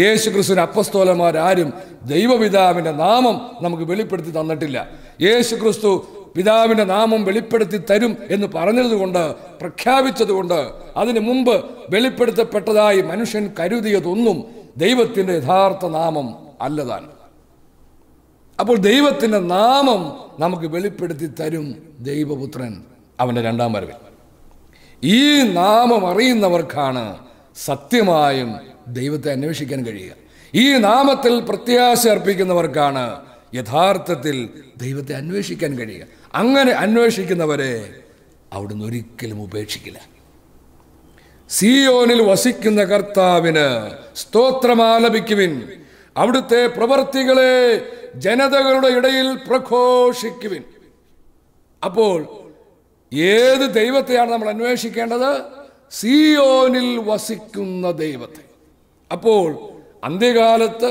S1: യേശു ക്രിസ്തുവിന് അപ്പസ്തോലന്മാരാരും ദൈവപിതാവിൻ്റെ നാമം നമുക്ക് വെളിപ്പെടുത്തി തന്നിട്ടില്ല യേശു ക്രിസ്തു പിതാവിൻ്റെ നാമം വെളിപ്പെടുത്തി തരും എന്ന് പറഞ്ഞതുകൊണ്ട് പ്രഖ്യാപിച്ചതുകൊണ്ട് അതിന് മുമ്പ് വെളിപ്പെടുത്തപ്പെട്ടതായി മനുഷ്യൻ കരുതിയതൊന്നും ദൈവത്തിൻ്റെ യഥാർത്ഥ നാമം അല്ലതാണ് അപ്പോൾ ദൈവത്തിൻ്റെ നാമം നമുക്ക് വെളിപ്പെടുത്തി തരും ദൈവപുത്രൻ അവൻ്റെ രണ്ടാം വരവിൽ ഈ നാമം അറിയുന്നവർക്കാണ് സത്യമായും ദൈവത്തെ അന്വേഷിക്കാൻ കഴിയുക ഈ നാമത്തിൽ പ്രത്യാശ അർപ്പിക്കുന്നവർക്കാണ് യഥാർത്ഥത്തിൽ ദൈവത്തെ അന്വേഷിക്കാൻ കഴിയുക അങ്ങനെ അന്വേഷിക്കുന്നവരെ അവിടുന്ന് ഒരിക്കലും ഉപേക്ഷിക്കില്ല സിയോനിൽ വസിക്കുന്ന കർത്താവിന് സ്തോത്രമാലപിക്കുവിൻ അവിടുത്തെ പ്രവർത്തികളെ ജനതകളുടെ ഇടയിൽ പ്രഘോഷിക്കുവിൻ അപ്പോൾ ഏത് ദൈവത്തെയാണ് നമ്മൾ അന്വേഷിക്കേണ്ടത് സിയോനിൽ വസിക്കുന്ന ദൈവത്തെ അപ്പോൾ അന്ത്യകാലത്ത്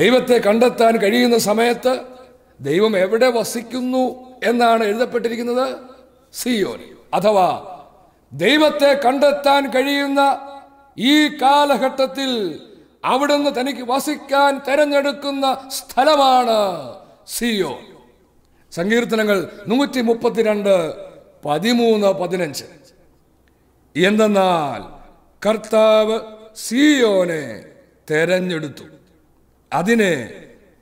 S1: ദൈവത്തെ കണ്ടെത്താൻ കഴിയുന്ന സമയത്ത് ദൈവം എവിടെ വസിക്കുന്നു എന്നാണ് എഴുതപ്പെട്ടിരിക്കുന്നത് സിയോനിൽ അഥവാ ദൈവത്തെ കണ്ടെത്താൻ കഴിയുന്ന ഈ കാലഘട്ടത്തിൽ അവിടുന്ന് തനിക്ക് വസിക്കാൻ തെരഞ്ഞെടുക്കുന്ന സ്ഥലമാണ് സിയോ സങ്കീർത്തനങ്ങൾ നൂറ്റി മുപ്പത്തിരണ്ട് പതിമൂന്ന് പതിനഞ്ച് എന്തെന്നാൽ കർത്താവ് സിയോനെ തെരഞ്ഞെടുത്തു അതിനെ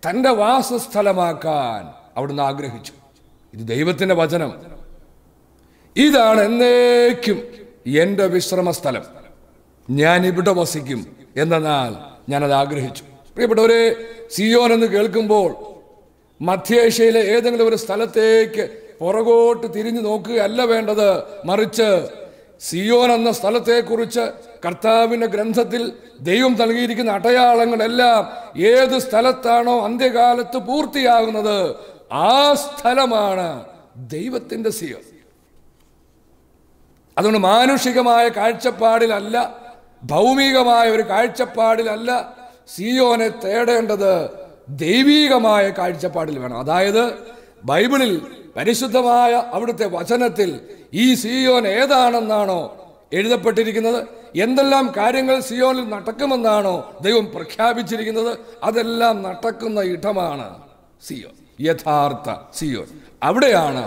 S1: തൻ്റെ വാസസ്ഥലമാക്കാൻ അവിടുന്ന് ആഗ്രഹിച്ചു ഇത് ദൈവത്തിൻ്റെ വചനം ഇതാണ് എന്നേക്കും എൻ്റെ വിശ്രമസ്ഥലം ഞാൻ ഇവിടെ വസിക്കും എന്നാൽ ഞാനത് ആഗ്രഹിച്ചു പ്രിയപ്പെട്ടവരെ സിയോൻ എന്ന് കേൾക്കുമ്പോൾ മധ്യേഷ്യയിലെ ഏതെങ്കിലും ഒരു സ്ഥലത്തേക്ക് പുറകോട്ട് തിരിഞ്ഞു നോക്കുകയല്ല വേണ്ടത് മറിച്ച് സിയോൻ എന്ന സ്ഥലത്തെക്കുറിച്ച് കർത്താവിൻ്റെ ഗ്രന്ഥത്തിൽ ദൈവം നൽകിയിരിക്കുന്ന അടയാളങ്ങളെല്ലാം ഏത് സ്ഥലത്താണോ അന്ത്യകാലത്ത് പൂർത്തിയാകുന്നത് ആ സ്ഥലമാണ് ദൈവത്തിൻ്റെ സിയോൻ അതുകൊണ്ട് മാനുഷികമായ കാഴ്ചപ്പാടിലല്ല ഭൗമികമായ ഒരു കാഴ്ചപ്പാടിലല്ല സിയോനെ തേടേണ്ടത് ദൈവീകമായ കാഴ്ചപ്പാടിൽ വേണം അതായത് ബൈബിളിൽ പരിശുദ്ധമായ അവിടുത്തെ വചനത്തിൽ ഈ സിയോൻ ഏതാണെന്നാണോ എഴുതപ്പെട്ടിരിക്കുന്നത് എന്തെല്ലാം കാര്യങ്ങൾ സിയോനിൽ നടക്കുമെന്നാണോ ദൈവം പ്രഖ്യാപിച്ചിരിക്കുന്നത് അതെല്ലാം നടക്കുന്ന ഇടമാണ് സിയോൻ യഥാർത്ഥ സിയോൻ അവിടെയാണ്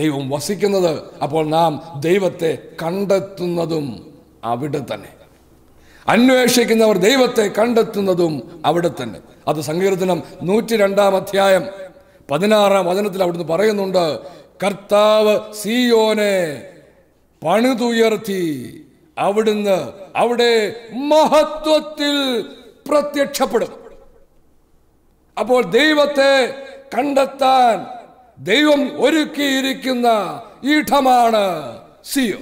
S1: ദൈവം വസിക്കുന്നത് അപ്പോൾ നാം ദൈവത്തെ കണ്ടെത്തുന്നതും അവിടെ തന്നെ അന്വേഷിക്കുന്നവർ ദൈവത്തെ കണ്ടെത്തുന്നതും അവിടെ തന്നെ അത് സങ്കീർത്തനം നൂറ്റി രണ്ടാം അധ്യായം പതിനാറാം വചനത്തിൽ അവിടുന്ന് പറയുന്നുണ്ട് കർത്താവ് സിയോനെ പണിതുയർത്തി അവിടുന്ന് അവിടെ മഹത്വത്തിൽ പ്രത്യക്ഷപ്പെടും അപ്പോൾ ദൈവത്തെ കണ്ടെത്താൻ ദൈവം ഒരുക്കിയിരിക്കുന്ന ഈഠമാണ് സിയോ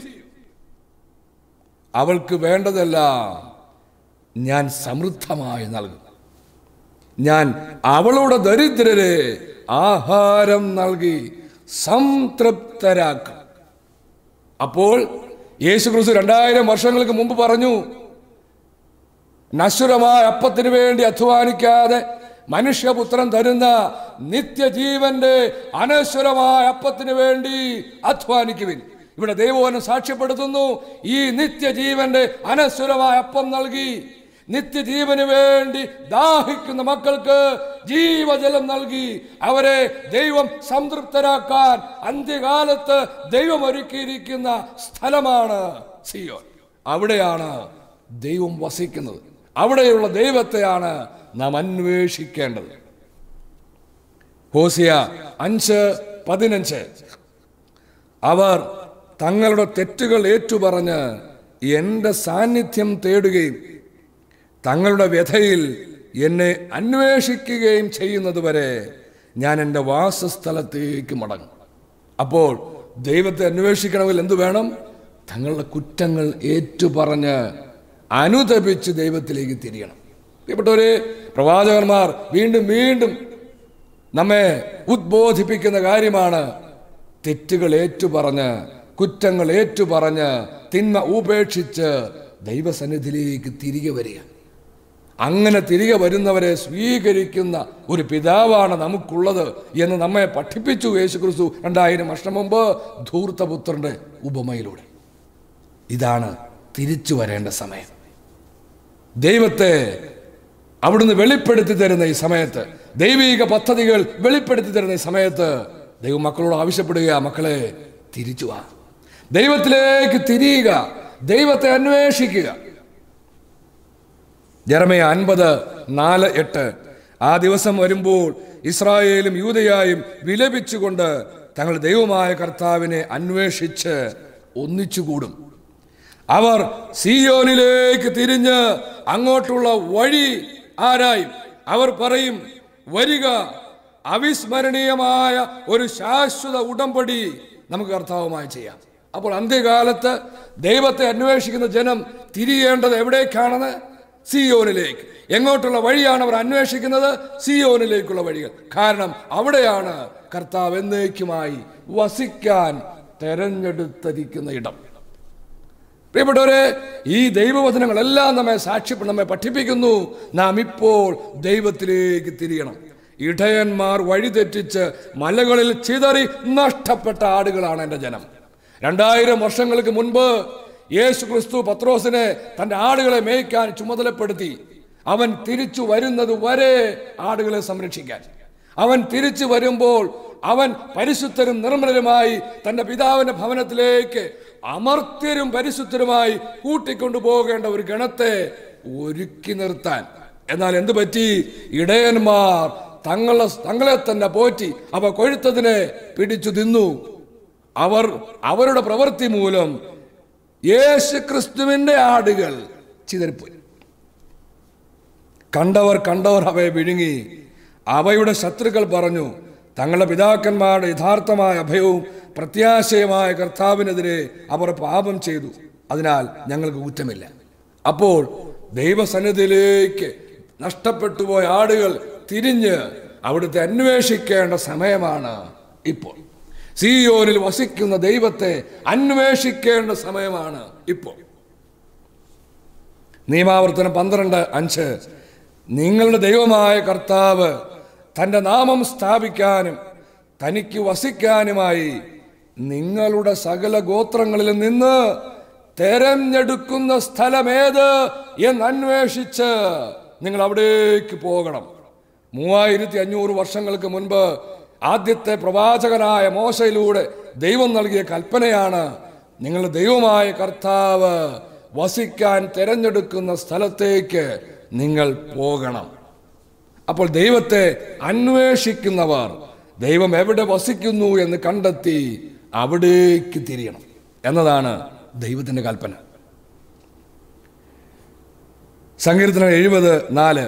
S1: അവൾക്ക് വേണ്ടതെല്ലാം ഞാൻ സമൃദ്ധമായി നൽകും ഞാൻ അവളുടെ ദരിദ്രരെ ആഹാരം നൽകി സംതൃപ്തരാക്കും അപ്പോൾ യേശു ക്രിസ്തു രണ്ടായിരം വർഷങ്ങൾക്ക് മുമ്പ് പറഞ്ഞു നശ്വരമായ അപ്പത്തിനു വേണ്ടി അധ്വാനിക്കാതെ മനുഷ്യപുത്രൻ തരുന്ന നിത്യജീവന്റെ അനശ്വരമായ അപ്പത്തിനു വേണ്ടി അധ്വാനിക്കുവിൻ ഇവിടെ ദൈവവനം സാക്ഷ്യപ്പെടുത്തുന്നു ഈ നിത്യജീവന്റെ അനശ്വരമായ അപ്പം നൽകി നിത്യജീവന് വേണ്ടി ദാഹിക്കുന്ന മക്കൾക്ക് ജീവജലം നൽകി അവരെ ദൈവം സംതൃപ്തരാക്കാൻ അന്ത്യകാലത്ത് ദൈവം ഒരുക്കിയിരിക്കുന്ന സ്ഥലമാണ് സിയോൻ അവിടെയാണ് ദൈവം വസിക്കുന്നത് അവിടെയുള്ള ദൈവത്തെയാണ് നാം അന്വേഷിക്കേണ്ടത് ഹോസിയ അഞ്ച് പതിനഞ്ച് അവർ തങ്ങളുടെ തെറ്റുകൾ ഏറ്റുപറഞ്ഞ് എൻ്റെ സാന്നിധ്യം തേടുകയും തങ്ങളുടെ വ്യഥയിൽ എന്നെ അന്വേഷിക്കുകയും ചെയ്യുന്നതുവരെ ഞാൻ എൻ്റെ വാസസ്ഥലത്തേക്ക് മടങ്ങും അപ്പോൾ ദൈവത്തെ അന്വേഷിക്കണമെങ്കിൽ എന്തു വേണം തങ്ങളുടെ കുറ്റങ്ങൾ ഏറ്റുപറഞ്ഞ് അനുതപിച്ച് ദൈവത്തിലേക്ക് തിരിയണം പ്രിയപ്പെട്ടവരെ പ്രവാചകന്മാർ വീണ്ടും വീണ്ടും നമ്മെ ഉദ്ബോധിപ്പിക്കുന്ന കാര്യമാണ് തെറ്റുകൾ ഏറ്റുപറഞ്ഞ് കുറ്റങ്ങൾ ഏറ്റുപറഞ്ഞ് തിന്മ ഉപേക്ഷിച്ച് ദൈവസന്നിധിയിലേക്ക് തിരികെ വരിക അങ്ങനെ തിരികെ വരുന്നവരെ സ്വീകരിക്കുന്ന ഒരു പിതാവാണ് നമുക്കുള്ളത് എന്ന് നമ്മെ പഠിപ്പിച്ചു യേശു ക്രിസ്തു രണ്ടായിരം വർഷം മുമ്പ് ധൂർത്തപുത്രൻ്റെ ഉപമയിലൂടെ ഇതാണ് തിരിച്ചു വരേണ്ട സമയം ദൈവത്തെ അവിടുന്ന് വെളിപ്പെടുത്തി തരുന്ന ഈ സമയത്ത് ദൈവിക പദ്ധതികൾ വെളിപ്പെടുത്തി തരുന്ന ഈ സമയത്ത് ദൈവം മക്കളോട് ആവശ്യപ്പെടുക മക്കളെ തിരിച്ചു വാ ദൈവത്തിലേക്ക് തിരിയുക ദൈവത്തെ അന്വേഷിക്കുക ജറമയ അൻപത് നാല് എട്ട് ആ ദിവസം വരുമ്പോൾ ഇസ്രായേലും യൂതയായും വിലപിച്ചുകൊണ്ട് തങ്ങൾ ദൈവമായ കർത്താവിനെ അന്വേഷിച്ച് ഒന്നിച്ചുകൂടും അവർ സിയോനിലേക്ക് തിരിഞ്ഞ് അങ്ങോട്ടുള്ള വഴി ആരായും അവർ പറയും വരിക അവിസ്മരണീയമായ ഒരു ശാശ്വത ഉടമ്പടി നമുക്ക് കർത്താവുമായി ചെയ്യാം അപ്പോൾ അന്ത്യകാലത്ത് ദൈവത്തെ അന്വേഷിക്കുന്ന ജനം തിരിയേണ്ടത് എവിടേക്കാണെന്ന് സിയോനിലേക്ക് e എങ്ങോട്ടുള്ള വഴിയാണ് അവർ അന്വേഷിക്കുന്നത് സിയോനിലേക്കുള്ള e വഴികൾ കാരണം അവിടെയാണ് കർത്താവ് എന്നേക്കുമായി വസിക്കാൻ തെരഞ്ഞെടുത്തിരിക്കുന്ന ഇടം പ്രിയപ്പെട്ടവരെ ഈ ദൈവവചനങ്ങളെല്ലാം നമ്മെ സാക്ഷി നമ്മെ പഠിപ്പിക്കുന്നു നാം ഇപ്പോൾ ദൈവത്തിലേക്ക് തിരിയണം ഇടയന്മാർ വഴിതെറ്റിച്ച് മലകളിൽ ചിതറി നഷ്ടപ്പെട്ട ആടുകളാണ് എൻ്റെ ജനം രണ്ടായിരം വർഷങ്ങൾക്ക് മുൻപ് യേശു ക്രിസ്തു പത്രോസിനെ തൻ്റെ ആടുകളെ മേയ്ക്കാൻ ചുമതലപ്പെടുത്തി അവൻ തിരിച്ചു വരുന്നത് വരെ ആടുകളെ സംരക്ഷിക്കാൻ അവൻ തിരിച്ചു വരുമ്പോൾ അവൻ പരിശുദ്ധരും നിർമ്മലരുമായി തന്റെ പിതാവിന്റെ ഭവനത്തിലേക്ക് അമർത്യരും പരിശുദ്ധരുമായി കൂട്ടിക്കൊണ്ടുപോകേണ്ട ഒരു ഗണത്തെ ഒരുക്കി നിർത്താൻ എന്നാൽ എന്ത് പറ്റി ഇടയന്മാർ തങ്ങളെ തങ്ങളെ തന്നെ പോറ്റി അവ കൊഴുത്തതിനെ പിടിച്ചു തിന്നു അവർ അവരുടെ പ്രവൃത്തി മൂലം യേശു ക്രിസ്തുവിൻ്റെ ആടുകൾ ചിതറിപ്പോയി കണ്ടവർ കണ്ടവർ അവയെ വിഴുങ്ങി അവയുടെ ശത്രുക്കൾ പറഞ്ഞു തങ്ങളുടെ പിതാക്കന്മാരുടെ യഥാർത്ഥമായ അഭയവും പ്രത്യാശയുമായ കർത്താവിനെതിരെ അവർ പാപം ചെയ്തു അതിനാൽ ഞങ്ങൾക്ക് കുറ്റമില്ല അപ്പോൾ ദൈവസന്നിധിയിലേക്ക് നഷ്ടപ്പെട്ടുപോയ ആടുകൾ തിരിഞ്ഞ് അവിടുത്തെ അന്വേഷിക്കേണ്ട സമയമാണ് ഇപ്പോൾ സിയോനിൽ വസിക്കുന്ന ദൈവത്തെ അന്വേഷിക്കേണ്ട സമയമാണ് ഇപ്പോൾ നിയമാവർത്തനം പന്ത്രണ്ട് അഞ്ച് നിങ്ങളുടെ ദൈവമായ കർത്താവ് തൻ്റെ നാമം സ്ഥാപിക്കാനും തനിക്ക് വസിക്കാനുമായി നിങ്ങളുടെ സകല ഗോത്രങ്ങളിൽ നിന്ന് തെരഞ്ഞെടുക്കുന്ന സ്ഥലമേത് എന്ന് അന്വേഷിച്ച് നിങ്ങൾ അവിടേക്ക് പോകണം മൂവായിരത്തി അഞ്ഞൂറ് വർഷങ്ങൾക്ക് മുൻപ് ആദ്യത്തെ പ്രവാചകനായ മോശയിലൂടെ ദൈവം നൽകിയ കൽപ്പനയാണ് നിങ്ങൾ ദൈവമായ കർത്താവ് വസിക്കാൻ തിരഞ്ഞെടുക്കുന്ന സ്ഥലത്തേക്ക് നിങ്ങൾ പോകണം അപ്പോൾ ദൈവത്തെ അന്വേഷിക്കുന്നവർ ദൈവം എവിടെ വസിക്കുന്നു എന്ന് കണ്ടെത്തി അവിടേക്ക് തിരിയണം എന്നതാണ് ദൈവത്തിൻ്റെ കൽപ്പന സങ്കീർത്തനം എഴുപത് നാല്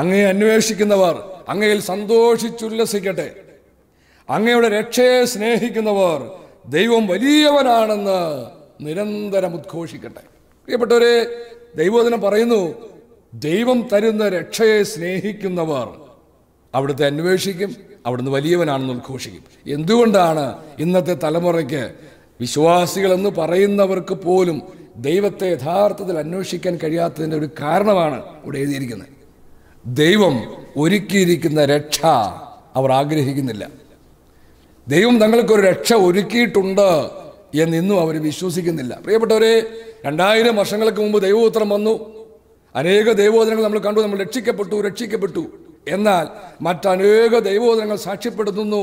S1: അങ്ങയെ അന്വേഷിക്കുന്നവർ അങ്ങയിൽ സന്തോഷിച്ചുല്ലസിക്കട്ടെ അങ്ങയുടെ രക്ഷയെ സ്നേഹിക്കുന്നവർ ദൈവം വലിയവനാണെന്ന് നിരന്തരം ഉദ്ഘോഷിക്കട്ടെ പ്രിയപ്പെട്ടവരെ ദൈവോധനം പറയുന്നു ദൈവം തരുന്ന രക്ഷയെ സ്നേഹിക്കുന്നവർ അവിടുത്തെ അന്വേഷിക്കും അവിടുന്ന് വലിയവനാണെന്ന് ഉദ്ഘോഷിക്കും എന്തുകൊണ്ടാണ് ഇന്നത്തെ തലമുറയ്ക്ക് വിശ്വാസികളെന്ന് പറയുന്നവർക്ക് പോലും ദൈവത്തെ യഥാർത്ഥത്തിൽ അന്വേഷിക്കാൻ കഴിയാത്തതിൻ്റെ ഒരു കാരണമാണ് ഇവിടെ എഴുതിയിരിക്കുന്നത് ദൈവം ഒരുക്കിയിരിക്കുന്ന രക്ഷ അവർ ആഗ്രഹിക്കുന്നില്ല ദൈവം തങ്ങൾക്കൊരു രക്ഷ ഒരുക്കിയിട്ടുണ്ട് എന്ന് ഇന്നും അവർ വിശ്വസിക്കുന്നില്ല പ്രിയപ്പെട്ടവരെ രണ്ടായിരം വർഷങ്ങൾക്ക് മുമ്പ് ദൈവോത്തരം വന്നു അനേക ദൈവോദനങ്ങൾ നമ്മൾ കണ്ടു നമ്മൾ രക്ഷിക്കപ്പെട്ടു രക്ഷിക്കപ്പെട്ടു എന്നാൽ മറ്റനേക ദൈവോദനങ്ങൾ സാക്ഷ്യപ്പെടുത്തുന്നു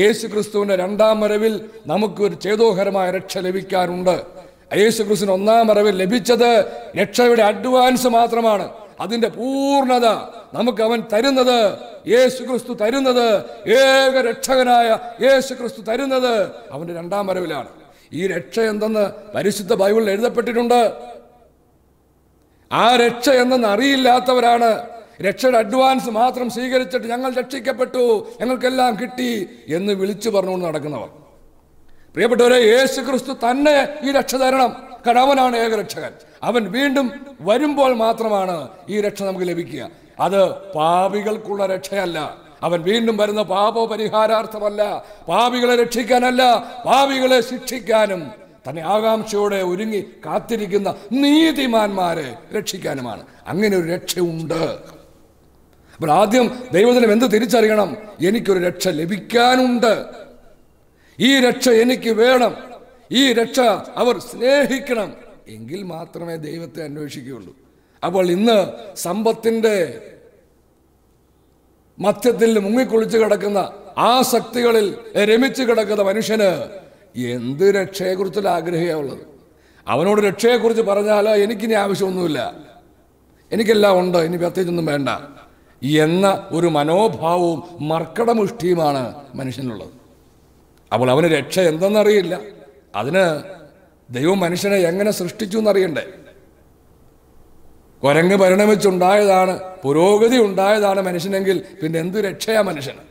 S1: യേശു ക്രിസ്തുവിൻ്റെ രണ്ടാം വരവിൽ നമുക്കൊരു ചേതോഹരമായ രക്ഷ ലഭിക്കാറുണ്ട് യേശു ക്രിസ്തുവിന് ഒന്നാം വരവിൽ ലഭിച്ചത് രക്ഷയുടെ അഡ്വാൻസ് മാത്രമാണ് അതിന്റെ പൂർണ്ണത നമുക്ക് അവൻ തരുന്നത് യേശു ക്രിസ്തു തരുന്നത് ഏക രക്ഷകനായ യേശു ക്രിസ്തു തരുന്നത് അവന്റെ രണ്ടാം വരവിലാണ് ഈ രക്ഷ എന്തെന്ന് പരിശുദ്ധ ബൈബിളിൽ എഴുതപ്പെട്ടിട്ടുണ്ട് ആ രക്ഷ എന്തെന്ന് അറിയില്ലാത്തവരാണ് രക്ഷയുടെ അഡ്വാൻസ് മാത്രം സ്വീകരിച്ചിട്ട് ഞങ്ങൾ രക്ഷിക്കപ്പെട്ടു ഞങ്ങൾക്കെല്ലാം കിട്ടി എന്ന് വിളിച്ചു പറഞ്ഞുകൊണ്ട് നടക്കുന്നവർ പ്രിയപ്പെട്ടവരെ യേശു ക്രിസ്തു തന്നെ ഈ രക്ഷ തരണം കാരണം അവനാണ് ഏകരക്ഷകൻ അവൻ വീണ്ടും വരുമ്പോൾ മാത്രമാണ് ഈ രക്ഷ നമുക്ക് ലഭിക്കുക അത് പാപികൾക്കുള്ള രക്ഷയല്ല അവൻ വീണ്ടും വരുന്ന പാപോ പരിഹാരാർത്ഥമല്ല പാപികളെ രക്ഷിക്കാനല്ല പാപികളെ ശിക്ഷിക്കാനും തന്നെ ആകാംക്ഷയോടെ ഒരുങ്ങി കാത്തിരിക്കുന്ന നീതിമാന്മാരെ രക്ഷിക്കാനുമാണ് അങ്ങനെ ഒരു രക്ഷയുണ്ട് അപ്പോൾ ആദ്യം ദൈവജനം എന്ത് തിരിച്ചറിയണം എനിക്കൊരു രക്ഷ ലഭിക്കാനുണ്ട് ഈ രക്ഷ എനിക്ക് വേണം ഈ രക്ഷ അവർ സ്നേഹിക്കണം എങ്കിൽ മാത്രമേ ദൈവത്തെ അന്വേഷിക്കുകയുള്ളൂ അപ്പോൾ ഇന്ന് സമ്പത്തിൻ്റെ മധ്യത്തിൽ മുങ്ങിക്കുളിച്ച് കിടക്കുന്ന ആ ശക്തികളിൽ രമിച്ചു കിടക്കുന്ന മനുഷ്യന് എന്ത് രക്ഷയെക്കുറിച്ചുള്ള ഉള്ളത് അവനോട് രക്ഷയെക്കുറിച്ച് പറഞ്ഞാൽ എനിക്കിനി ആവശ്യമൊന്നുമില്ല എനിക്കെല്ലാം ഉണ്ട് ഇനി പ്രത്യേകിച്ചൊന്നും വേണ്ട എന്ന ഒരു മനോഭാവവും മർക്കടമുഷ്ടിയുമാണ് മനുഷ്യനുള്ളത് അപ്പോൾ അവന് രക്ഷ എന്തെന്നറിയില്ല അതിന് ദൈവം മനുഷ്യനെ എങ്ങനെ സൃഷ്ടിച്ചു എന്നറിയണ്ടേ കുരങ്ങ് പരിണമിച്ചുണ്ടായതാണ് പുരോഗതി ഉണ്ടായതാണ് മനുഷ്യനെങ്കിൽ പിന്നെ എന്ത് രക്ഷയാ മനുഷ്യന്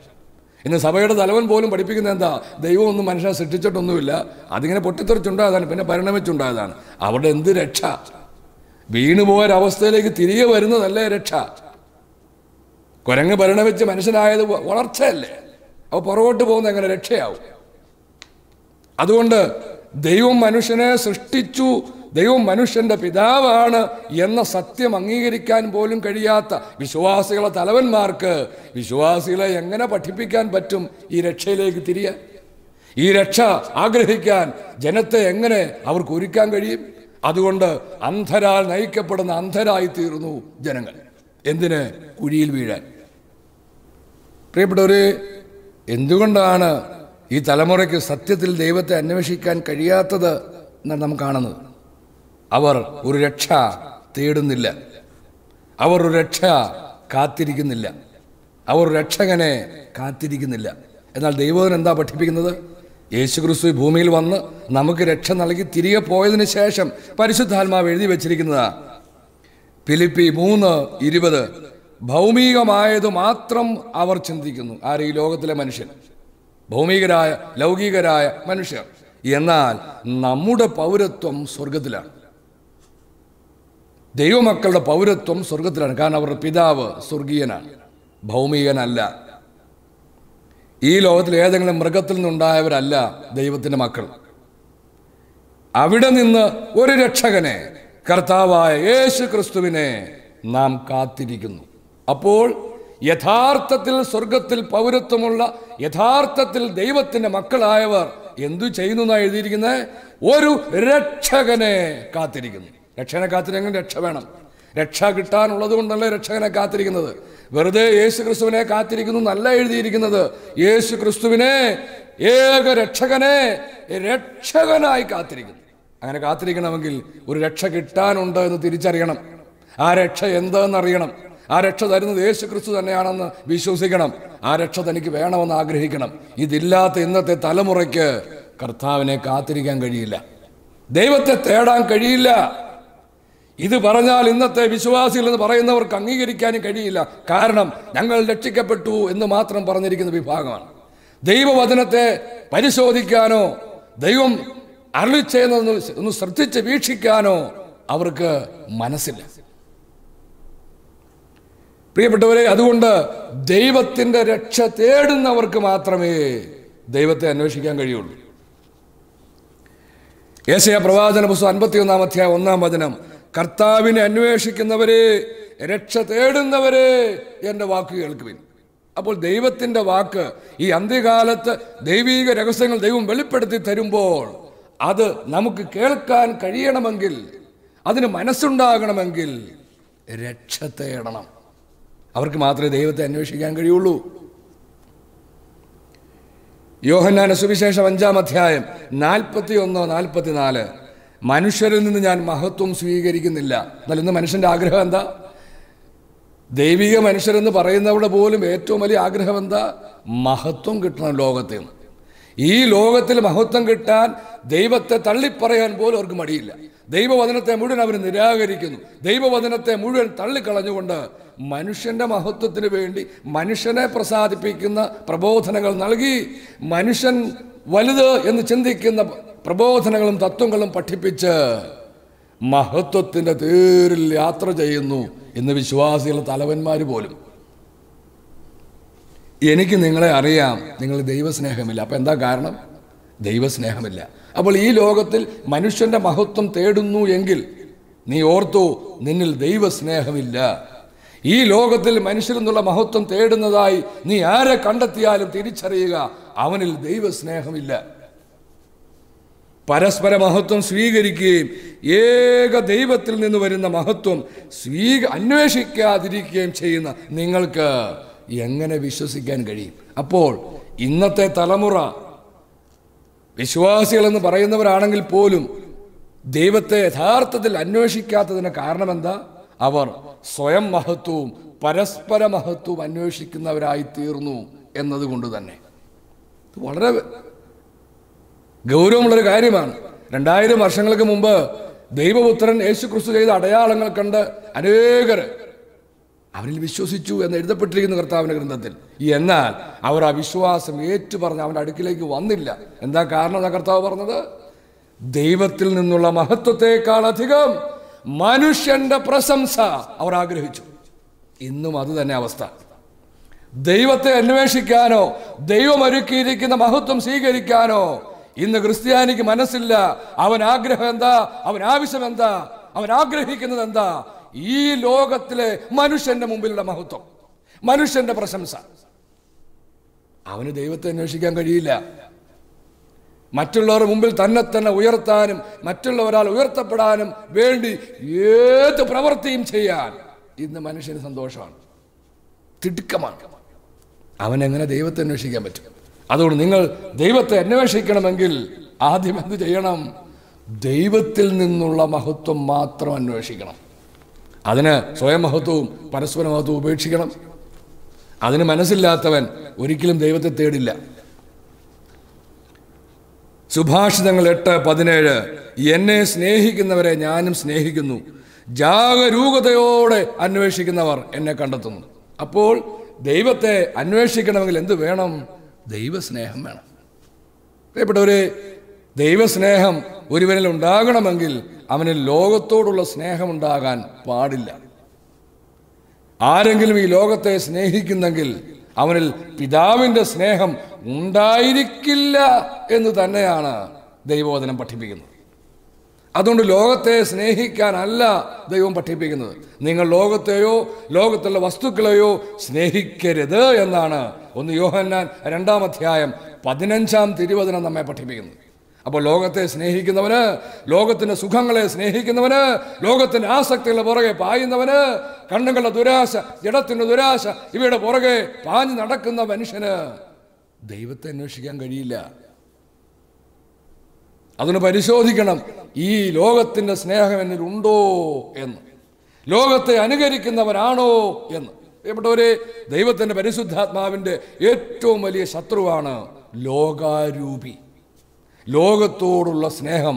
S1: ഇന്ന് സഭയുടെ തലവൻ പോലും പഠിപ്പിക്കുന്ന എന്താ ദൈവം ഒന്നും മനുഷ്യനെ സൃഷ്ടിച്ചിട്ടൊന്നുമില്ല അതിങ്ങനെ പൊട്ടിത്തെറിച്ചുണ്ടായതാണ് പിന്നെ പരിണമിച്ചുണ്ടായതാണ് അവിടെ എന്ത് രക്ഷ വീണുപോയ ഒരവസ്ഥയിലേക്ക് തിരികെ വരുന്നതല്ലേ രക്ഷ കുരങ്ങ് പരിണമിച്ച് മനുഷ്യനായത് വളർച്ചയല്ലേ അപ്പോൾ പുറകോട്ട് പോകുന്ന എങ്ങനെ രക്ഷയാവും അതുകൊണ്ട് ദൈവം മനുഷ്യനെ സൃഷ്ടിച്ചു ദൈവം മനുഷ്യന്റെ പിതാവാണ് എന്ന സത്യം അംഗീകരിക്കാൻ പോലും കഴിയാത്ത വിശ്വാസികളെ തലവന്മാർക്ക് വിശ്വാസികളെ എങ്ങനെ പഠിപ്പിക്കാൻ പറ്റും ഈ രക്ഷയിലേക്ക് തിരിയാൻ ഈ രക്ഷ ആഗ്രഹിക്കാൻ ജനത്തെ എങ്ങനെ അവർക്ക് ഒരുക്കാൻ കഴിയും അതുകൊണ്ട് അന്ധരാൽ നയിക്കപ്പെടുന്ന അന്ധരായി തീർന്നു ജനങ്ങൾ എന്തിന് കുഴിയിൽ വീഴാൻ പ്രിയപ്പെട്ടവരെ എന്തുകൊണ്ടാണ് ഈ തലമുറയ്ക്ക് സത്യത്തിൽ ദൈവത്തെ അന്വേഷിക്കാൻ കഴിയാത്തത് എന്നാണ് നാം കാണുന്നത് അവർ ഒരു രക്ഷ തേടുന്നില്ല അവർ ഒരു രക്ഷ കാത്തിരിക്കുന്നില്ല അവർ രക്ഷകനെ കാത്തിരിക്കുന്നില്ല എന്നാൽ ദൈവത്തിന് എന്താ പഠിപ്പിക്കുന്നത് യേശു ക്രിസ്തു ഭൂമിയിൽ വന്ന് നമുക്ക് രക്ഷ നൽകി തിരികെ പോയതിന് ശേഷം പരിശുദ്ധാത്മാവ് എഴുതി വെച്ചിരിക്കുന്നതാ ഫിലിപ്പി മൂന്ന് ഇരുപത് ഭൗമികമായത് മാത്രം അവർ ചിന്തിക്കുന്നു ആരെ ഈ ലോകത്തിലെ മനുഷ്യൻ ഭൗമികരായ ലൗകികരായ മനുഷ്യർ എന്നാൽ നമ്മുടെ പൗരത്വം സ്വർഗത്തിലാണ് ദൈവമക്കളുടെ പൗരത്വം സ്വർഗത്തിലാണ് കാരണം അവരുടെ പിതാവ് സ്വർഗീയനാണ് ഭൗമികനല്ല ഈ ലോകത്തിൽ ഏതെങ്കിലും മൃഗത്തിൽ നിന്നുണ്ടായവരല്ല ദൈവത്തിൻ്റെ മക്കൾ അവിടെ നിന്ന് ഒരു രക്ഷകനെ കർത്താവായ യേശു ക്രിസ്തുവിനെ നാം കാത്തിരിക്കുന്നു അപ്പോൾ യഥാർത്ഥത്തിൽ സ്വർഗത്തിൽ പൗരത്വമുള്ള യഥാർത്ഥത്തിൽ ദൈവത്തിൻ്റെ മക്കളായവർ എന്തു ചെയ്യുന്നു എന്നാണ് എഴുതിയിരിക്കുന്നത് ഒരു രക്ഷകനെ കാത്തിരിക്കുന്നു രക്ഷകനെ കാത്തിരിക്കും രക്ഷ വേണം രക്ഷ കിട്ടാനുള്ളത് കൊണ്ടല്ലേ രക്ഷകനെ കാത്തിരിക്കുന്നത് വെറുതെ യേശു ക്രിസ്തുവിനെ കാത്തിരിക്കുന്നു നല്ല എഴുതിയിരിക്കുന്നത് യേശു ക്രിസ്തുവിനെ ഏക രക്ഷകനെ രക്ഷകനായി കാത്തിരിക്കുന്നു അങ്ങനെ കാത്തിരിക്കണമെങ്കിൽ ഒരു രക്ഷ കിട്ടാനുണ്ട് എന്ന് തിരിച്ചറിയണം ആ രക്ഷ അറിയണം ആ രക്ഷ തരുന്നത് യേശു ക്രിസ്തു തന്നെയാണെന്ന് വിശ്വസിക്കണം ആ രക്ഷ തനിക്ക് വേണമെന്ന് ആഗ്രഹിക്കണം ഇതില്ലാത്ത ഇന്നത്തെ തലമുറയ്ക്ക് കർത്താവിനെ കാത്തിരിക്കാൻ കഴിയില്ല ദൈവത്തെ തേടാൻ കഴിയില്ല ഇത് പറഞ്ഞാൽ ഇന്നത്തെ വിശ്വാസികൾ എന്ന് പറയുന്നവർക്ക് അംഗീകരിക്കാനും കഴിയില്ല കാരണം ഞങ്ങൾ രക്ഷിക്കപ്പെട്ടു എന്ന് മാത്രം പറഞ്ഞിരിക്കുന്ന വിഭാഗമാണ് ദൈവവചനത്തെ പരിശോധിക്കാനോ ദൈവം അരളി ഒന്ന് ശ്രദ്ധിച്ച് വീക്ഷിക്കാനോ അവർക്ക് മനസ്സില്ല പ്രിയപ്പെട്ടവരെ അതുകൊണ്ട് ദൈവത്തിൻ്റെ രക്ഷ തേടുന്നവർക്ക് മാത്രമേ ദൈവത്തെ അന്വേഷിക്കാൻ കഴിയുള്ളൂ ഏശയ പ്രവാചന പുസ്തകം അൻപത്തിയൊന്നാം അധ്യായ ഒന്നാം വചനം കർത്താവിനെ അന്വേഷിക്കുന്നവരെ രക്ഷ തേടുന്നവരെ എൻ്റെ വാക്ക് കേൾക്കുവിൻ അപ്പോൾ ദൈവത്തിൻ്റെ വാക്ക് ഈ അന്ത്യകാലത്ത് ദൈവീക രഹസ്യങ്ങൾ ദൈവം വെളിപ്പെടുത്തി തരുമ്പോൾ അത് നമുക്ക് കേൾക്കാൻ കഴിയണമെങ്കിൽ അതിന് മനസ്സുണ്ടാകണമെങ്കിൽ രക്ഷ തേടണം അവർക്ക് മാത്രമേ ദൈവത്തെ അന്വേഷിക്കാൻ കഴിയുള്ളൂ യോഹന്നാന സുവിശേഷം അഞ്ചാം അധ്യായം നാൽപ്പത്തി ഒന്നോ നാല് മനുഷ്യരിൽ നിന്ന് ഞാൻ മഹത്വം സ്വീകരിക്കുന്നില്ല എന്നാൽ ഇന്ന് മനുഷ്യൻ്റെ ആഗ്രഹം എന്താ ദൈവിക മനുഷ്യരെന്ന് പറയുന്നവിടെ പോലും ഏറ്റവും വലിയ ആഗ്രഹം എന്താ മഹത്വം കിട്ടണം ലോകത്തിൽ ഈ ലോകത്തിൽ മഹത്വം കിട്ടാൻ ദൈവത്തെ തള്ളിപ്പറയാൻ പോലും അവർക്ക് മടിയില്ല ദൈവവചനത്തെ മുഴുവൻ അവർ നിരാകരിക്കുന്നു ദൈവവചനത്തെ മുഴുവൻ തള്ളിക്കളഞ്ഞുകൊണ്ട് മനുഷ്യൻ്റെ മഹത്വത്തിന് വേണ്ടി മനുഷ്യനെ പ്രസാദിപ്പിക്കുന്ന പ്രബോധനങ്ങൾ നൽകി മനുഷ്യൻ വലുത് എന്ന് ചിന്തിക്കുന്ന പ്രബോധനങ്ങളും തത്വങ്ങളും പഠിപ്പിച്ച് മഹത്വത്തിൻ്റെ തേരിൽ യാത്ര ചെയ്യുന്നു എന്ന് വിശ്വാസികളുടെ തലവന്മാർ പോലും എനിക്ക് നിങ്ങളെ അറിയാം നിങ്ങൾ ദൈവസ്നേഹമില്ല അപ്പം എന്താ കാരണം ദൈവസ്നേഹമില്ല അപ്പോൾ ഈ ലോകത്തിൽ മനുഷ്യൻ്റെ മഹത്വം തേടുന്നു എങ്കിൽ നീ ഓർത്തു നിന്നിൽ ദൈവസ്നേഹമില്ല ഈ ലോകത്തിൽ മനുഷ്യരെന്നുള്ള മഹത്വം തേടുന്നതായി നീ ആരെ കണ്ടെത്തിയാലും തിരിച്ചറിയുക അവനിൽ ദൈവസ്നേഹമില്ല പരസ്പര മഹത്വം സ്വീകരിക്കുകയും ഏക ദൈവത്തിൽ നിന്ന് വരുന്ന മഹത്വം സ്വീ അന്വേഷിക്കാതിരിക്കുകയും ചെയ്യുന്ന നിങ്ങൾക്ക് എങ്ങനെ വിശ്വസിക്കാൻ കഴിയും അപ്പോൾ ഇന്നത്തെ തലമുറ വിശ്വാസികളെന്ന് പറയുന്നവരാണെങ്കിൽ പോലും ദൈവത്തെ യഥാർത്ഥത്തിൽ അന്വേഷിക്കാത്തതിന് കാരണം എന്താ അവർ സ്വയം മഹത്വവും പരസ്പര മഹത്വവും അന്വേഷിക്കുന്നവരായി തീർന്നു എന്നതുകൊണ്ട് തന്നെ ഇത് വളരെ ഗൗരവമുള്ളൊരു കാര്യമാണ് രണ്ടായിരം വർഷങ്ങൾക്ക് മുമ്പ് ദൈവപുത്രൻ യേശുക്രിസ്തു ചെയ്ത അടയാളങ്ങൾ കണ്ട് അനേകർ അവരിൽ വിശ്വസിച്ചു എന്ന് എഴുതപ്പെട്ടിരിക്കുന്ന കർത്താവിൻ്റെ ഗ്രന്ഥത്തിൽ എന്നാൽ അവർ ആ വിശ്വാസം പറഞ്ഞ് അവൻ്റെ അടുക്കിലേക്ക് വന്നില്ല എന്താ കാരണം എന്നാ കർത്താവ് പറഞ്ഞത് ദൈവത്തിൽ നിന്നുള്ള മഹത്വത്തെക്കാൾ അധികം മനുഷ്യന്റെ പ്രശംസ അവർ ആഗ്രഹിച്ചു ഇന്നും അത് തന്നെ അവസ്ഥ ദൈവത്തെ അന്വേഷിക്കാനോ ദൈവം ഒരുക്കിയിരിക്കുന്ന മഹത്വം സ്വീകരിക്കാനോ ഇന്ന് ക്രിസ്ത്യാനിക്ക് മനസ്സില്ല അവൻ ആഗ്രഹം എന്താ അവൻ ആവശ്യം എന്താ അവൻ ആഗ്രഹിക്കുന്നത് എന്താ ഈ ലോകത്തിലെ മനുഷ്യന്റെ മുമ്പിലുള്ള മഹത്വം മനുഷ്യന്റെ പ്രശംസ അവന് ദൈവത്തെ അന്വേഷിക്കാൻ കഴിയില്ല മറ്റുള്ളവരുടെ മുമ്പിൽ തന്നെ തന്നെ ഉയർത്താനും മറ്റുള്ളവരാൽ ഉയർത്തപ്പെടാനും വേണ്ടി ഏത് പ്രവൃത്തിയും ചെയ്യാൻ ഇന്ന് മനുഷ്യന് സന്തോഷമാണ് തിടുക്കമാണ് അവനെങ്ങനെ ദൈവത്തെ അന്വേഷിക്കാൻ പറ്റും അതുകൊണ്ട് നിങ്ങൾ ദൈവത്തെ അന്വേഷിക്കണമെങ്കിൽ ആദ്യം എന്ത് ചെയ്യണം ദൈവത്തിൽ നിന്നുള്ള മഹത്വം മാത്രം അന്വേഷിക്കണം അതിന് പരസ്പര മഹത്വവും ഉപേക്ഷിക്കണം അതിന് മനസ്സില്ലാത്തവൻ ഒരിക്കലും ദൈവത്തെ തേടില്ല സുഭാഷിതങ്ങൾ എട്ട് പതിനേഴ് എന്നെ സ്നേഹിക്കുന്നവരെ ഞാനും സ്നേഹിക്കുന്നു ജാഗരൂകതയോടെ അന്വേഷിക്കുന്നവർ എന്നെ കണ്ടെത്തുന്നു അപ്പോൾ ദൈവത്തെ അന്വേഷിക്കണമെങ്കിൽ എന്ത് വേണം ദൈവസ്നേഹം വേണം പ്രിയപ്പെട്ടവരെ ദൈവസ്നേഹം ഒരുവനിൽ ഉണ്ടാകണമെങ്കിൽ അവന് ലോകത്തോടുള്ള സ്നേഹമുണ്ടാകാൻ പാടില്ല ആരെങ്കിലും ഈ ലോകത്തെ സ്നേഹിക്കുന്നെങ്കിൽ അവനിൽ പിതാവിൻ്റെ സ്നേഹം ഉണ്ടായിരിക്കില്ല എന്ന് തന്നെയാണ് ദൈവോധനം പഠിപ്പിക്കുന്നത് അതുകൊണ്ട് ലോകത്തെ സ്നേഹിക്കാനല്ല ദൈവം പഠിപ്പിക്കുന്നത് നിങ്ങൾ ലോകത്തെയോ ലോകത്തുള്ള വസ്തുക്കളെയോ സ്നേഹിക്കരുത് എന്നാണ് ഒന്ന് യോഹന്നാൻ രണ്ടാം അധ്യായം പതിനഞ്ചാം തിരുവചനം നമ്മെ പഠിപ്പിക്കുന്നത് അപ്പോൾ ലോകത്തെ സ്നേഹിക്കുന്നവന് ലോകത്തിൻ്റെ സുഖങ്ങളെ സ്നേഹിക്കുന്നവന് ലോകത്തിൻ്റെ ആസക്തികളെ പുറകെ പായുന്നവന് കണ്ണുകളുടെ ദുരാശ ജഡത്തിൻ്റെ ദുരാശ ഇവയുടെ പുറകെ പാഞ്ഞു നടക്കുന്ന മനുഷ്യന് ദൈവത്തെ അന്വേഷിക്കാൻ കഴിയില്ല അതിന് പരിശോധിക്കണം ഈ ലോകത്തിൻ്റെ സ്നേഹം എന്നിൽ ഉണ്ടോ എന്ന് ലോകത്തെ അനുകരിക്കുന്നവനാണോ എന്ന് പ്രിയപ്പെട്ടവരെ ദൈവത്തിൻ്റെ പരിശുദ്ധാത്മാവിൻ്റെ ഏറ്റവും വലിയ ശത്രുവാണ് ലോകാരൂപി ലോകത്തോടുള്ള സ്നേഹം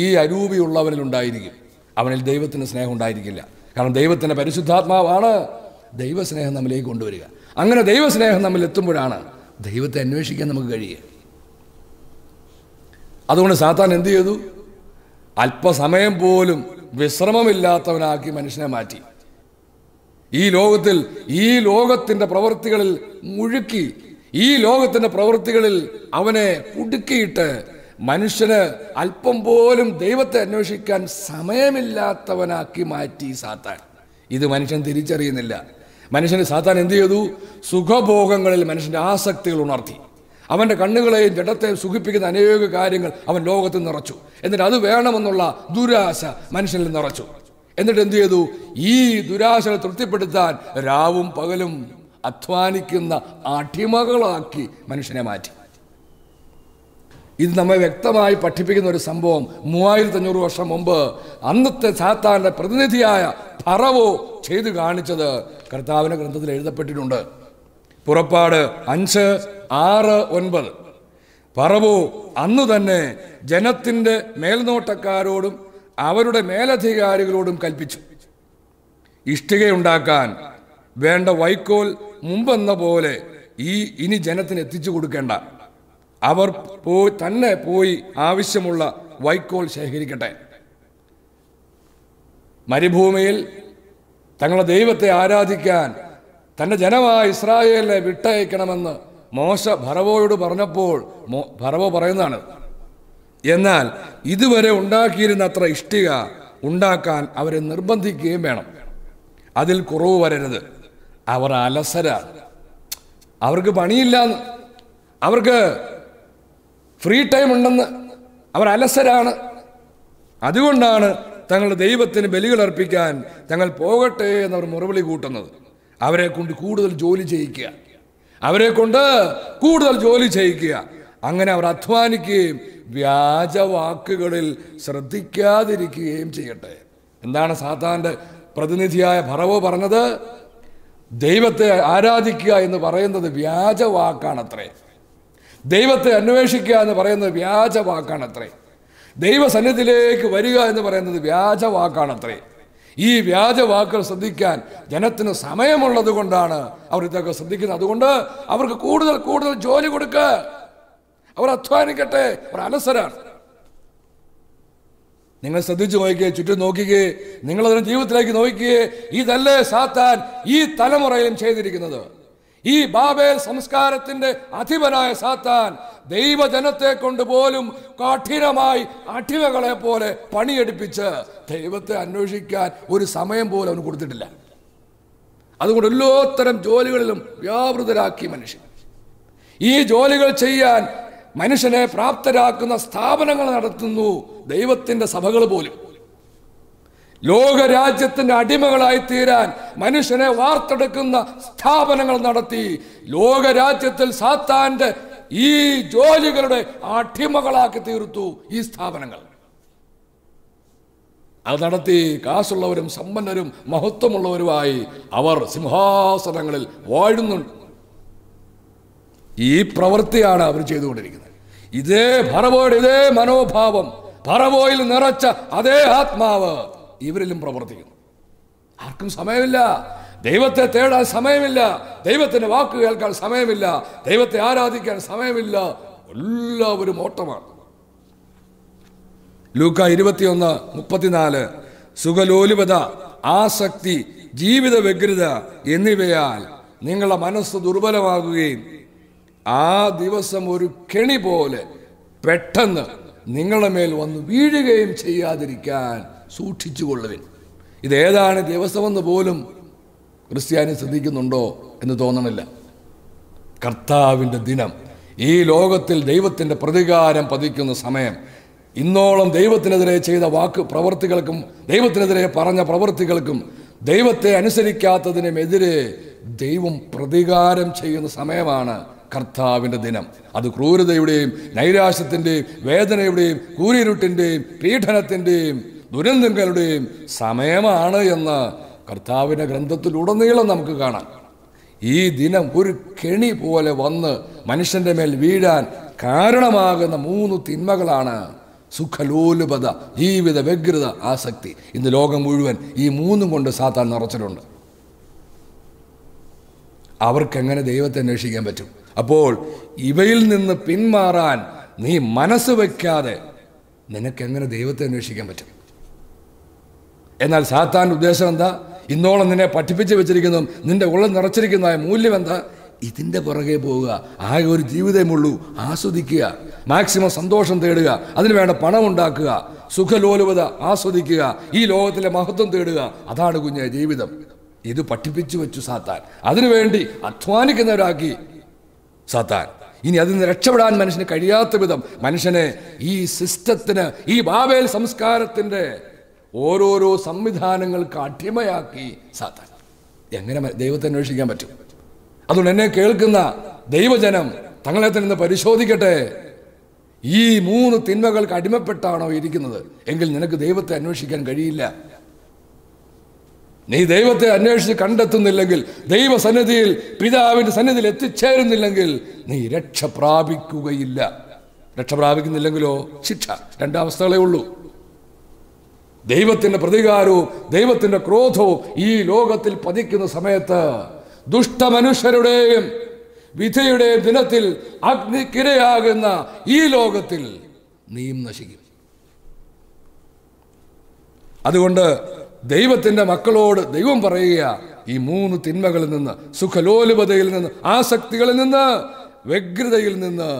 S1: ഈ അരൂപിയുള്ളവനിൽ ഉണ്ടായിരിക്കും അവനിൽ ദൈവത്തിന് സ്നേഹം ഉണ്ടായിരിക്കില്ല കാരണം ദൈവത്തിൻ്റെ പരിശുദ്ധാത്മാവാണ് ദൈവസ്നേഹം നമ്മിലേക്ക് കൊണ്ടുവരിക അങ്ങനെ ദൈവസ്നേഹം നമ്മൾ എത്തുമ്പോഴാണ് ദൈവത്തെ അന്വേഷിക്കാൻ നമുക്ക് കഴിയുക അതുകൊണ്ട് സാത്താൻ എന്തു ചെയ്തു അല്പസമയം പോലും വിശ്രമമില്ലാത്തവനാക്കി മനുഷ്യനെ മാറ്റി ഈ ലോകത്തിൽ ഈ ലോകത്തിൻ്റെ പ്രവൃത്തികളിൽ മുഴുക്കി ഈ ലോകത്തിൻ്റെ പ്രവൃത്തികളിൽ അവനെ കുടുക്കിയിട്ട് മനുഷ്യന് അല്പം പോലും ദൈവത്തെ അന്വേഷിക്കാൻ സമയമില്ലാത്തവനാക്കി മാറ്റി സാത്താൻ ഇത് മനുഷ്യൻ തിരിച്ചറിയുന്നില്ല മനുഷ്യന് സാത്താൻ എന്ത് ചെയ്തു സുഖഭോഗങ്ങളിൽ മനുഷ്യൻ്റെ ആസക്തികൾ ഉണർത്തി അവൻ്റെ കണ്ണുകളെയും ജഡത്തെയും സുഖിപ്പിക്കുന്ന അനേക കാര്യങ്ങൾ അവൻ ലോകത്ത് നിറച്ചു എന്നിട്ട് അത് വേണമെന്നുള്ള ദുരാശ മനുഷ്യനിൽ നിറച്ചു എന്നിട്ട് എന്ത് ചെയ്തു ഈ ദുരാശകളെ തൃപ്തിപ്പെടുത്താൻ രാവും പകലും അധ്വാനിക്കുന്ന അടിമകളാക്കി മനുഷ്യനെ മാറ്റി ഇത് നമ്മെ വ്യക്തമായി പഠിപ്പിക്കുന്ന ഒരു സംഭവം മൂവായിരത്തി അഞ്ഞൂറ് വർഷം മുമ്പ് അന്നത്തെ സാത്താന്റെ പ്രതിനിധിയായ ഫറവോ ചെയ്തു കാണിച്ചത് കർത്താവിൻ്റെ ഗ്രന്ഥത്തിൽ എഴുതപ്പെട്ടിട്ടുണ്ട് പുറപ്പാട് അഞ്ച് ആറ് ഒൻപത് പറവോ അന്ന് തന്നെ ജനത്തിൻ്റെ മേൽനോട്ടക്കാരോടും അവരുടെ മേലധികാരികളോടും കൽപ്പിച്ചു ഇഷ്ടികയുണ്ടാക്കാൻ വേണ്ട വൈക്കോൽ മുമ്പെന്ന പോലെ ഈ ഇനി ജനത്തിന് എത്തിച്ചു കൊടുക്കേണ്ട അവർ പോയി തന്നെ പോയി ആവശ്യമുള്ള വൈക്കോൽ ശേഖരിക്കട്ടെ മരുഭൂമിയിൽ തങ്ങളുടെ ദൈവത്തെ ആരാധിക്കാൻ തൻ്റെ ജനമായ ഇസ്രായേലിനെ വിട്ടയക്കണമെന്ന് മോശ ഭരവോയോട് പറഞ്ഞപ്പോൾ ഭരവോ പറയുന്നതാണ് എന്നാൽ ഇതുവരെ ഉണ്ടാക്കിയിരുന്ന അത്ര ഇഷ്ടിക ഉണ്ടാക്കാൻ അവരെ നിർബന്ധിക്കുകയും വേണം അതിൽ കുറവ് വരരുത് അവർ അലസരാണ് അവർക്ക് പണിയില്ല അവർക്ക് ഫ്രീ ടൈം ഉണ്ടെന്ന് അവർ അലസരാണ് അതുകൊണ്ടാണ് തങ്ങൾ ദൈവത്തിന് ബലികൾ അർപ്പിക്കാൻ തങ്ങൾ പോകട്ടെ എന്നവർ മുറവിളി കൂട്ടുന്നത് അവരെ കൊണ്ട് കൂടുതൽ ജോലി ചെയ്യിക്കുക അവരെ കൊണ്ട് കൂടുതൽ ജോലി ചെയ്യിക്കുക അങ്ങനെ അവർ അധ്വാനിക്കുകയും വ്യാജവാക്കുകളിൽ ശ്രദ്ധിക്കാതിരിക്കുകയും ചെയ്യട്ടെ എന്താണ് സാത്താൻ്റെ പ്രതിനിധിയായ ഭറവോ പറഞ്ഞത് ദൈവത്തെ ആരാധിക്കുക എന്ന് പറയുന്നത് വ്യാജവാക്കാണത്രേ ദൈവത്തെ അന്വേഷിക്കുക എന്ന് പറയുന്നത് വ്യാജ അത്രേ ദൈവസന്നിധിയിലേക്ക് വരിക എന്ന് പറയുന്നത് വ്യാജ വാക്കാണത്രേ ഈ വ്യാജ വാക്കുകൾ ശ്രദ്ധിക്കാൻ ജനത്തിന് സമയമുള്ളത് കൊണ്ടാണ് അവർ ഇതൊക്കെ ശ്രദ്ധിക്കുന്നത് അതുകൊണ്ട് അവർക്ക് കൂടുതൽ കൂടുതൽ ജോലി കൊടുക്കുക അവർ അധ്വാനിക്കട്ടെ അവർ അലസരാണ് നിങ്ങൾ ശ്രദ്ധിച്ചു നോക്കിയേ ചുറ്റും നോക്കിക്കേ നിങ്ങളതിന് ജീവിതത്തിലേക്ക് നോക്കിക്കേ ഇതല്ലേ സാത്താൻ ഈ തലമുറയിലും ചെയ്തിരിക്കുന്നത് ഈ ബാബേൽ സംസ്കാരത്തിന്റെ അധിപനായ സാത്താൻ ദൈവജനത്തെ കൊണ്ട് പോലും കഠിനമായി അടിമകളെ പോലെ പണിയെടുപ്പിച്ച് ദൈവത്തെ അന്വേഷിക്കാൻ ഒരു സമയം പോലും അവന് കൊടുത്തിട്ടില്ല അതുകൊണ്ട് എല്ലോത്തരം ജോലികളിലും വ്യാപൃതരാക്കി മനുഷ്യൻ ഈ ജോലികൾ ചെയ്യാൻ മനുഷ്യനെ പ്രാപ്തരാക്കുന്ന സ്ഥാപനങ്ങൾ നടത്തുന്നു ദൈവത്തിന്റെ സഭകൾ പോലും ലോകരാജ്യത്തിൻ്റെ അടിമകളായി തീരാൻ മനുഷ്യനെ വാർത്തെടുക്കുന്ന സ്ഥാപനങ്ങൾ നടത്തി ലോകരാജ്യത്തിൽ സാത്താന്റെ ഈ ജോലികളുടെ അടിമകളാക്കി തീർത്തു ഈ സ്ഥാപനങ്ങൾ അത് നടത്തി കാശുള്ളവരും സമ്പന്നരും മഹത്വമുള്ളവരുമായി അവർ സിംഹാസനങ്ങളിൽ വാഴുന്നുണ്ട് ഈ പ്രവൃത്തിയാണ് അവർ ചെയ്തുകൊണ്ടിരിക്കുന്നത് ഇതേ ഭരവോയുടെ ഇതേ മനോഭാവം ഭരവോയിൽ നിറച്ച അതേ ആത്മാവ് ഇവരിലും പ്രവർത്തിക്കുന്നു ആർക്കും സമയമില്ല ദൈവത്തെ തേടാൻ സമയമില്ല ദൈവത്തിൻ്റെ വാക്ക് കേൾക്കാൻ സമയമില്ല ദൈവത്തെ ആരാധിക്കാൻ സമയമില്ല എല്ലാവരും ഓട്ടമാണ് ലൂക്ക ഇരുപത്തിയൊന്ന് മുപ്പത്തിനാല് സുഖലോലുപത ആസക്തി ജീവിത വ്യഗ്രത എന്നിവയാൽ നിങ്ങളുടെ മനസ്സ് ദുർബലമാകുകയും ആ ദിവസം ഒരു കെണി പോലെ പെട്ടെന്ന് നിങ്ങളുടെ മേൽ വന്ന് വീഴുകയും ചെയ്യാതിരിക്കാൻ സൂക്ഷിച്ചു കൊള്ളുവിൻ ഇതേതാണ് ദിവസമെന്ന് പോലും ക്രിസ്ത്യാനി ശ്രദ്ധിക്കുന്നുണ്ടോ എന്ന് തോന്നണില്ല കർത്താവിൻ്റെ ദിനം ഈ ലോകത്തിൽ ദൈവത്തിൻ്റെ പ്രതികാരം പതിക്കുന്ന സമയം ഇന്നോളം ദൈവത്തിനെതിരെ ചെയ്ത വാക്ക് പ്രവൃത്തികൾക്കും ദൈവത്തിനെതിരെ പറഞ്ഞ പ്രവൃത്തികൾക്കും ദൈവത്തെ അനുസരിക്കാത്തതിനുമെതിരെ ദൈവം പ്രതികാരം ചെയ്യുന്ന സമയമാണ് കർത്താവിൻ്റെ ദിനം അത് ക്രൂരതയുടെയും നൈരാശ്യത്തിൻ്റെയും വേദനയുടെയും കൂരിരുട്ടിൻ്റെയും പീഡനത്തിൻ്റെയും ദുരന്തങ്ങളുടെയും സമയമാണ് എന്ന് കർത്താവിൻ്റെ ഗ്രന്ഥത്തിലുടനീളം നമുക്ക് കാണാം ഈ ദിനം ഒരു കെണി പോലെ വന്ന് മനുഷ്യൻ്റെ മേൽ വീഴാൻ കാരണമാകുന്ന മൂന്ന് തിന്മകളാണ് സുഖലോലുപത ജീവിത വ്യഗ്രത ആസക്തി ഇന്ന് ലോകം മുഴുവൻ ഈ മൂന്നും കൊണ്ട് സാത്താൻ നിറച്ചിട്ടുണ്ട് അവർക്കെങ്ങനെ ദൈവത്തെ അന്വേഷിക്കാൻ പറ്റും അപ്പോൾ ഇവയിൽ നിന്ന് പിന്മാറാൻ നീ മനസ്സ് വയ്ക്കാതെ നിനക്കെങ്ങനെ ദൈവത്തെ അന്വേഷിക്കാൻ പറ്റും എന്നാൽ സാത്താൻ്റെ ഉദ്ദേശം എന്താ ഇന്നോളം നിന്നെ പഠിപ്പിച്ച് വെച്ചിരിക്കുന്നു നിന്റെ ഉള്ളം നിറച്ചിരിക്കുന്നതായ മൂല്യം എന്താ ഇതിൻ്റെ പുറകെ പോവുക ആകെ ഒരു ജീവിതമുള്ളൂ ആസ്വദിക്കുക മാക്സിമം സന്തോഷം തേടുക അതിന് വേണ്ട പണം ഉണ്ടാക്കുക സുഖലോലുപത ആസ്വദിക്കുക ഈ ലോകത്തിലെ മഹത്വം തേടുക അതാണ് കുഞ്ഞ് ജീവിതം ഇത് പഠിപ്പിച്ചു വെച്ചു സാത്താൻ അതിനുവേണ്ടി അധ്വാനിക്കുന്നവരാക്കി സാത്താൻ ഇനി അതിൽ നിന്ന് രക്ഷപ്പെടാൻ മനുഷ്യന് കഴിയാത്ത വിധം മനുഷ്യനെ ഈ സിസ്റ്റത്തിന് ഈ ബാബേൽ സംസ്കാരത്തിൻ്റെ ഓരോരോ സംവിധാനങ്ങൾ കാഠ്യമയാക്കി സാത്താൻ എങ്ങനെ ദൈവത്തെ അന്വേഷിക്കാൻ പറ്റും അതുകൊണ്ട് എന്നെ കേൾക്കുന്ന ദൈവജനം തങ്ങളെ തന്നെ പരിശോധിക്കട്ടെ ഈ മൂന്ന് തിന്മകൾക്ക് അടിമപ്പെട്ടാണോ ഇരിക്കുന്നത് എങ്കിൽ നിനക്ക് ദൈവത്തെ അന്വേഷിക്കാൻ കഴിയില്ല നീ ദൈവത്തെ അന്വേഷിച്ച് കണ്ടെത്തുന്നില്ലെങ്കിൽ ദൈവസന്നിധിയിൽ പിതാവിന്റെ സന്നിധിയിൽ എത്തിച്ചേരുന്നില്ലെങ്കിൽ നീ രക്ഷ പ്രാപിക്കുകയില്ല രക്ഷ പ്രാപിക്കുന്നില്ലെങ്കിലോ ശിക്ഷ രണ്ടാവസ്ഥകളേ ഉള്ളൂ ദൈവത്തിൻ്റെ പ്രതികാരവും ദൈവത്തിൻ്റെ ക്രോധവും ഈ ലോകത്തിൽ പതിക്കുന്ന സമയത്ത് ദുഷ്ടമനുഷ്യരുടെയും വിധയുടെയും ദിനത്തിൽ അഗ്നിക്കിരയാകുന്ന ഈ ലോകത്തിൽ നീം നശിക്കും അതുകൊണ്ട് ദൈവത്തിൻ്റെ മക്കളോട് ദൈവം പറയുക ഈ മൂന്ന് തിന്മകളിൽ നിന്ന് സുഖലോലുപതയിൽ നിന്ന് ആസക്തികളിൽ നിന്ന് വ്യഗ്രതയിൽ നിന്ന്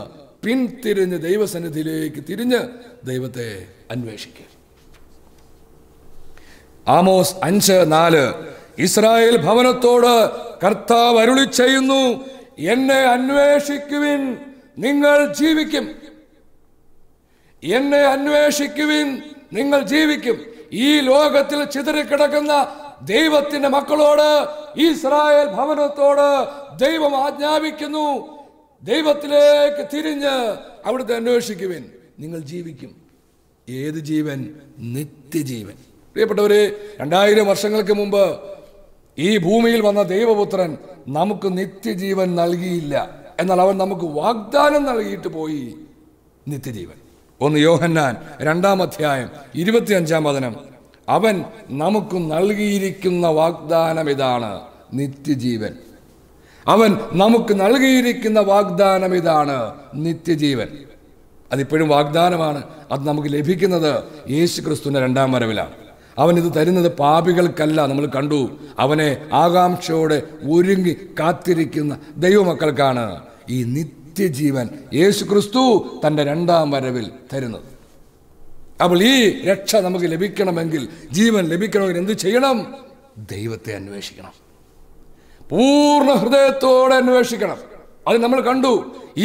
S1: പിന്തിരിഞ്ഞ് ദൈവസന്നിധിയിലേക്ക് തിരിഞ്ഞ് ദൈവത്തെ അന്വേഷിക്കുക ആമോസ് അഞ്ച് നാല് ഇസ്രായേൽ ഭവനത്തോട് കർത്താവ് അരുളി ചെയ്യുന്നു എന്നെ അന്വേഷിക്കുവിൻ നിങ്ങൾ ജീവിക്കും എന്നെ അന്വേഷിക്കുവിൻ നിങ്ങൾ ജീവിക്കും ഈ ലോകത്തിൽ ചിതറിക്കിടക്കുന്ന ദൈവത്തിന്റെ മക്കളോട് ഇസ്രായേൽ ഭവനത്തോട് ദൈവം ആജ്ഞാപിക്കുന്നു ദൈവത്തിലേക്ക് തിരിഞ്ഞ് അവിടുത്തെ അന്വേഷിക്കുവിൻ നിങ്ങൾ ജീവിക്കും ഏത് ജീവൻ നിത്യജീവൻ പ്രിയപ്പെട്ടവരെ രണ്ടായിരം വർഷങ്ങൾക്ക് മുമ്പ് ഈ ഭൂമിയിൽ വന്ന ദൈവപുത്രൻ നമുക്ക് നിത്യജീവൻ നൽകിയില്ല എന്നാൽ അവൻ നമുക്ക് വാഗ്ദാനം നൽകിയിട്ട് പോയി നിത്യജീവൻ ഒന്ന് യോഹന്നാൻ രണ്ടാം അധ്യായം ഇരുപത്തിയഞ്ചാം വതനം അവൻ നമുക്ക് നൽകിയിരിക്കുന്ന വാഗ്ദാനം ഇതാണ് നിത്യജീവൻ അവൻ നമുക്ക് നൽകിയിരിക്കുന്ന വാഗ്ദാനം ഇതാണ് നിത്യജീവൻ അതിപ്പോഴും വാഗ്ദാനമാണ് അത് നമുക്ക് ലഭിക്കുന്നത് യേശു ക്രിസ്തുവിൻ്റെ രണ്ടാം വരവിലാണ് ഇത് തരുന്നത് പാപികൾക്കല്ല നമ്മൾ കണ്ടു അവനെ ആകാംക്ഷയോടെ ഒരുങ്ങി കാത്തിരിക്കുന്ന ദൈവമക്കൾക്കാണ് ഈ നിത്യജീവൻ യേശു ക്രിസ്തു തൻ്റെ രണ്ടാം വരവിൽ തരുന്നത് അപ്പോൾ ഈ രക്ഷ നമുക്ക് ലഭിക്കണമെങ്കിൽ ജീവൻ ലഭിക്കണമെങ്കിൽ എന്ത് ചെയ്യണം ദൈവത്തെ അന്വേഷിക്കണം പൂർണ്ണ ഹൃദയത്തോടെ അന്വേഷിക്കണം അത് നമ്മൾ കണ്ടു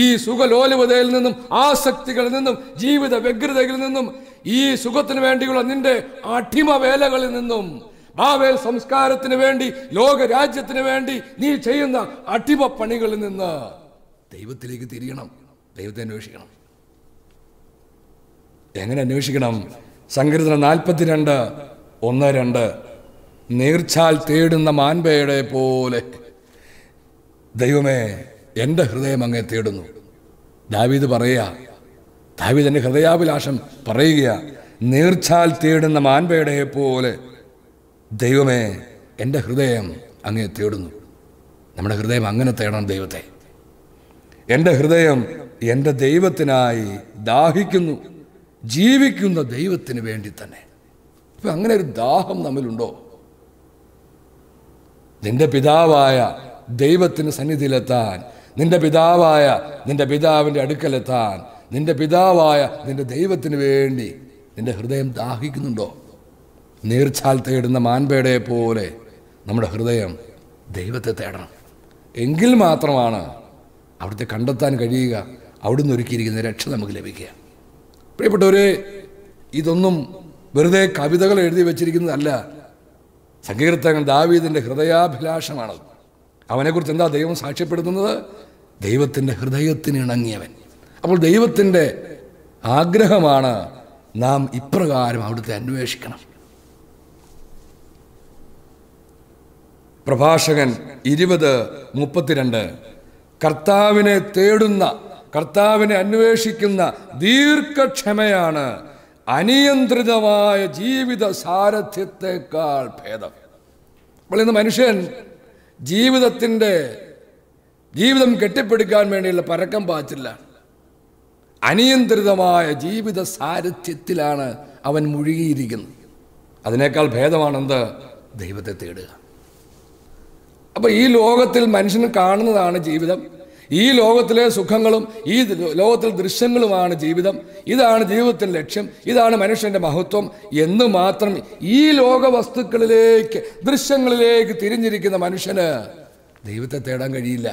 S1: ഈ സുഖലോലവതയിൽ നിന്നും ആസക്തികളിൽ നിന്നും ജീവിത വ്യഗ്രതകളിൽ നിന്നും ഈ സുഖത്തിന് വേണ്ടിയുള്ള നിന്റെ അടിമ വേലകളിൽ നിന്നും ബാവേൽ സംസ്കാരത്തിന് വേണ്ടി ലോക രാജ്യത്തിന് വേണ്ടി നീ ചെയ്യുന്ന അടിമ പണികളിൽ നിന്ന് ദൈവത്തിലേക്ക് തിരിയണം ദൈവത്തെ അന്വേഷിക്കണം എങ്ങനെ അന്വേഷിക്കണം സങ്കീർത്തനം നാൽപ്പത്തിരണ്ട് ഒന്ന് രണ്ട് നീർച്ചാൽ തേടുന്ന മാൻപേയുടെ പോലെ ദൈവമേ എൻ്റെ ഹൃദയം അങ്ങേ തേടുന്നു ദാവീദ് പറയുക ദാവിദൻ്റെ ഹൃദയാഭിലാഷം പറയുകയാണ് നീർച്ചാൽ തേടുന്ന മാൻപേടയെ പോലെ ദൈവമേ എൻ്റെ ഹൃദയം അങ്ങേ തേടുന്നു നമ്മുടെ ഹൃദയം അങ്ങനെ തേടണം ദൈവത്തെ എൻ്റെ ഹൃദയം എൻ്റെ ദൈവത്തിനായി ദാഹിക്കുന്നു ജീവിക്കുന്ന ദൈവത്തിന് വേണ്ടി തന്നെ ഇപ്പം അങ്ങനെ ഒരു ദാഹം നമ്മിലുണ്ടോ നിന്റെ പിതാവായ ദൈവത്തിന് സന്നിധിയിലെത്താൻ നിന്റെ പിതാവായ നിന്റെ പിതാവിൻ്റെ അടുക്കലെത്താൻ നിന്റെ പിതാവായ നിന്റെ ദൈവത്തിന് വേണ്ടി നിന്റെ ഹൃദയം ദാഹിക്കുന്നുണ്ടോ നീർച്ചാൽ തേടുന്ന മാൻപേടയെ പോലെ നമ്മുടെ ഹൃദയം ദൈവത്തെ തേടണം എങ്കിൽ മാത്രമാണ് അവിടുത്തെ കണ്ടെത്താൻ കഴിയുക അവിടുന്ന് ഒരുക്കിയിരിക്കുന്ന രക്ഷ നമുക്ക് ലഭിക്കുക പ്രിയപ്പെട്ടവരെ ഇതൊന്നും വെറുതെ കവിതകൾ എഴുതി വച്ചിരിക്കുന്നതല്ല സങ്കീർത്തങ്ങൾ ദാവീദിൻ്റെ ഹൃദയാഭിലാഷമാണ് അവനെക്കുറിച്ച് എന്താ ദൈവം സാക്ഷ്യപ്പെടുത്തുന്നത് ദൈവത്തിൻ്റെ ഹൃദയത്തിന് ഇണങ്ങിയവൻ അപ്പോൾ ദൈവത്തിൻ്റെ ആഗ്രഹമാണ് നാം ഇപ്രകാരം അവിടുത്തെ അന്വേഷിക്കണം പ്രഭാഷകൻ ഇരുപത് മുപ്പത്തിരണ്ട് കർത്താവിനെ തേടുന്ന കർത്താവിനെ അന്വേഷിക്കുന്ന ദീർഘക്ഷമയാണ് അനിയന്ത്രിതമായ ജീവിത സാരഥ്യത്തെക്കാൾ ഭേദം അപ്പോൾ ഇന്ന് മനുഷ്യൻ ജീവിതത്തിൻ്റെ ജീവിതം കെട്ടിപ്പിടിക്കാൻ വേണ്ടിയുള്ള പരക്കം പാച്ചില്ലാണ് അനിയന്ത്രിതമായ ജീവിത സാരഥ്യത്തിലാണ് അവൻ മുഴുകിയിരിക്കുന്നത് അതിനേക്കാൾ ഭേദമാണെന്ത് ദൈവത്തെ തേടുക അപ്പോൾ ഈ ലോകത്തിൽ മനുഷ്യന് കാണുന്നതാണ് ജീവിതം ഈ ലോകത്തിലെ സുഖങ്ങളും ഈ ലോകത്തിൽ ദൃശ്യങ്ങളുമാണ് ജീവിതം ഇതാണ് ജീവിതത്തിൻ്റെ ലക്ഷ്യം ഇതാണ് മനുഷ്യൻ്റെ മഹത്വം എന്ന് മാത്രം ഈ ലോക വസ്തുക്കളിലേക്ക് ദൃശ്യങ്ങളിലേക്ക് തിരിഞ്ഞിരിക്കുന്ന മനുഷ്യന് ദൈവത്തെ തേടാൻ കഴിയില്ല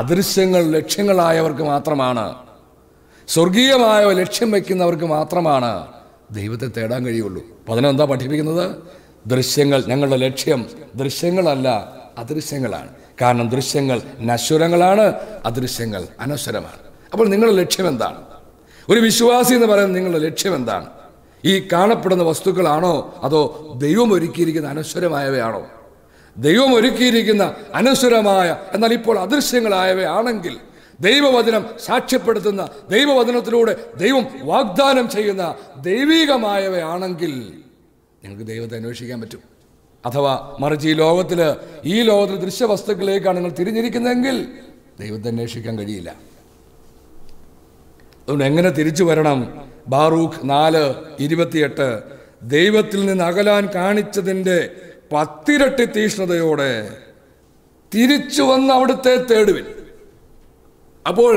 S1: അദൃശ്യങ്ങൾ ലക്ഷ്യങ്ങളായവർക്ക് മാത്രമാണ് സ്വർഗീയമായ ലക്ഷ്യം വയ്ക്കുന്നവർക്ക് മാത്രമാണ് ദൈവത്തെ തേടാൻ കഴിയുള്ളൂ അതിനെന്താ പഠിപ്പിക്കുന്നത് ദൃശ്യങ്ങൾ ഞങ്ങളുടെ ലക്ഷ്യം ദൃശ്യങ്ങളല്ല അദൃശ്യങ്ങളാണ് കാരണം ദൃശ്യങ്ങൾ നശ്വരങ്ങളാണ് അദൃശ്യങ്ങൾ അനശ്വരമാണ് അപ്പോൾ നിങ്ങളുടെ ലക്ഷ്യം എന്താണ് ഒരു വിശ്വാസി എന്ന് പറയുന്നത് നിങ്ങളുടെ ലക്ഷ്യം എന്താണ് ഈ കാണപ്പെടുന്ന വസ്തുക്കളാണോ അതോ ദൈവം ഒരുക്കിയിരിക്കുന്ന അനശ്വരമായവയാണോ ദൈവം ഒരുക്കിയിരിക്കുന്ന അനശ്വരമായ എന്നാൽ ഇപ്പോൾ അദൃശ്യങ്ങളായവയാണെങ്കിൽ ദൈവവചനം സാക്ഷ്യപ്പെടുത്തുന്ന ദൈവവചനത്തിലൂടെ ദൈവം വാഗ്ദാനം ചെയ്യുന്ന ദൈവികമായവയാണെങ്കിൽ നിങ്ങൾക്ക് ദൈവത്തെ അന്വേഷിക്കാൻ പറ്റും അഥവാ മറിച്ച് ഈ ലോകത്തിൽ ഈ ലോകത്തിൽ ദൃശ്യവസ്തുക്കളിലേക്കാണ് നിങ്ങൾ തിരിഞ്ഞിരിക്കുന്നതെങ്കിൽ ദൈവത്തെ അന്വേഷിക്കാൻ കഴിയില്ല അതുകൊണ്ട് എങ്ങനെ തിരിച്ചു വരണം ബാറൂഖ് നാല് ഇരുപത്തിയെട്ട് ദൈവത്തിൽ നിന്ന് അകലാൻ കാണിച്ചതിൻ്റെ പത്തിരട്ടി തീഷ്ണതയോടെ തിരിച്ചു വന്ന് അവിടുത്തെ തേടുവിൽ അപ്പോൾ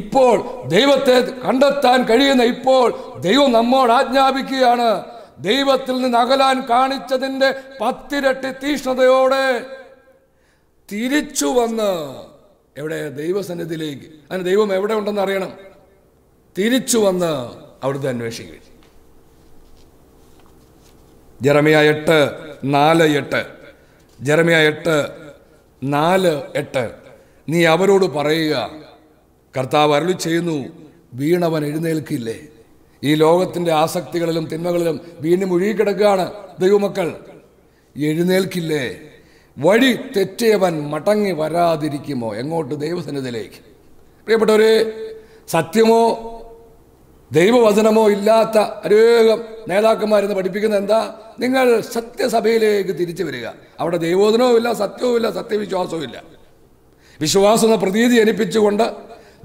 S1: ഇപ്പോൾ ദൈവത്തെ കണ്ടെത്താൻ കഴിയുന്ന ഇപ്പോൾ ദൈവം നമ്മോട് ആജ്ഞാപിക്കുകയാണ് ദൈവത്തിൽ നിന്ന് അകലാൻ കാണിച്ചതിൻ്റെ പത്തിരട്ടി തീഷ്ണതയോടെ തിരിച്ചു വന്ന് എവിടെ ദൈവസന്നിധിയിലേക്ക് അതിന് ദൈവം എവിടെ ഉണ്ടെന്ന് അറിയണം തിരിച്ചു വന്ന് അവിടുത്തെ അന്വേഷിക്കുക ജെറമിയ എട്ട് നാല് എട്ട് ജെറമിയ എട്ട് നാല് എട്ട് നീ അവരോട് പറയുക കർത്താവ് അരുളി ചെയ്യുന്നു വീണവൻ എഴുന്നേൽക്കില്ലേ ഈ ലോകത്തിൻ്റെ ആസക്തികളിലും തിന്മകളിലും വീണ്ടും ഒഴുകിക്കിടക്കുകയാണ് ദൈവമക്കൾ എഴുന്നേൽക്കില്ലേ വഴി തെറ്റിയവൻ മടങ്ങി വരാതിരിക്കുമോ എങ്ങോട്ട് ദൈവസന്നിധിയിലേക്ക് പ്രിയപ്പെട്ടവരെ സത്യമോ ദൈവവചനമോ ഇല്ലാത്ത അനേകം നേതാക്കന്മാരെന്ന് പഠിപ്പിക്കുന്നത് എന്താ നിങ്ങൾ സത്യസഭയിലേക്ക് തിരിച്ചു വരിക അവിടെ ദൈവോധനവും ഇല്ല സത്യവുമില്ല സത്യവിശ്വാസവും ഇല്ല വിശ്വാസം എന്ന പ്രതീതി ജനിപ്പിച്ചുകൊണ്ട്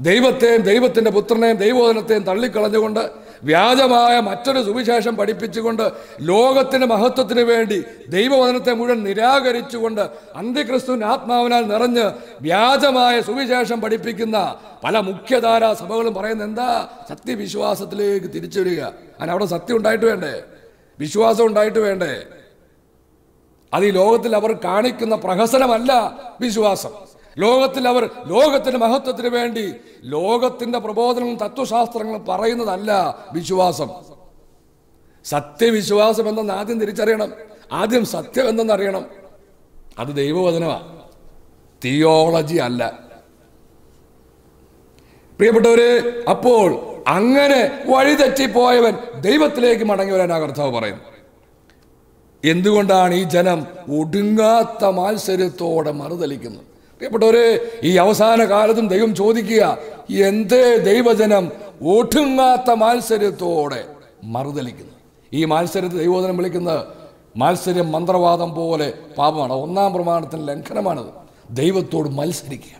S1: ദൈവത്തെയും ദൈവത്തിൻ്റെ പുത്രനെയും ദൈവോധനത്തെയും തള്ളിക്കളഞ്ഞുകൊണ്ട് വ്യാജമായ മറ്റൊരു സുവിശേഷം പഠിപ്പിച്ചുകൊണ്ട് ലോകത്തിന് മഹത്വത്തിന് വേണ്ടി ദൈവവചനത്തെ മുഴുവൻ നിരാകരിച്ചുകൊണ്ട് അന്ത്യക്രിസ്തുവിൻ ആത്മാവിനാൽ നിറഞ്ഞ് വ്യാജമായ സുവിശേഷം പഠിപ്പിക്കുന്ന പല മുഖ്യധാരാ സഭകളും പറയുന്നത് എന്താ സത്യവിശ്വാസത്തിലേക്ക് തിരിച്ചു വരിക അതിന് അവിടെ സത്യം ഉണ്ടായിട്ട് വേണ്ടേ വിശ്വാസം ഉണ്ടായിട്ട് വേണ്ടേ അത് ഈ ലോകത്തിൽ അവർ കാണിക്കുന്ന പ്രഹസനമല്ല വിശ്വാസം ലോകത്തിൽ അവർ ലോകത്തിൻ്റെ മഹത്വത്തിന് വേണ്ടി ലോകത്തിൻ്റെ പ്രബോധനവും തത്വശാസ്ത്രങ്ങളും പറയുന്നതല്ല വിശ്വാസം സത്യവിശ്വാസം എന്തെന്ന് ആദ്യം തിരിച്ചറിയണം ആദ്യം സത്യം അറിയണം അത് ദൈവവചനമാണ് തിയോളജി അല്ല പ്രിയപ്പെട്ടവര് അപ്പോൾ അങ്ങനെ വഴിതെറ്റിപ്പോയവൻ ദൈവത്തിലേക്ക് മടങ്ങി വരാൻ ആ കർത്താവ് പറയുന്നു എന്തുകൊണ്ടാണ് ഈ ജനം ഒടുങ്ങാത്ത മാത്സര്യത്തോടെ മറുതലിക്കുന്നത് പ്രിയപ്പെട്ടവരെ ഈ അവസാന കാലത്തും ദൈവം ചോദിക്കുക എന്തേ ദൈവജനം ഒടുങ്ങാത്ത മാത്സര്യത്തോടെ മറുതലിക്കുന്നു ഈ മാത്സര്യത്തെ ദൈവോധനം വിളിക്കുന്നത് മാത്സര്യം മന്ത്രവാദം പോലെ പാപമാണ് ഒന്നാം പ്രമാണത്തിന് ലംഘനമാണത് ദൈവത്തോട് മത്സരിക്കുക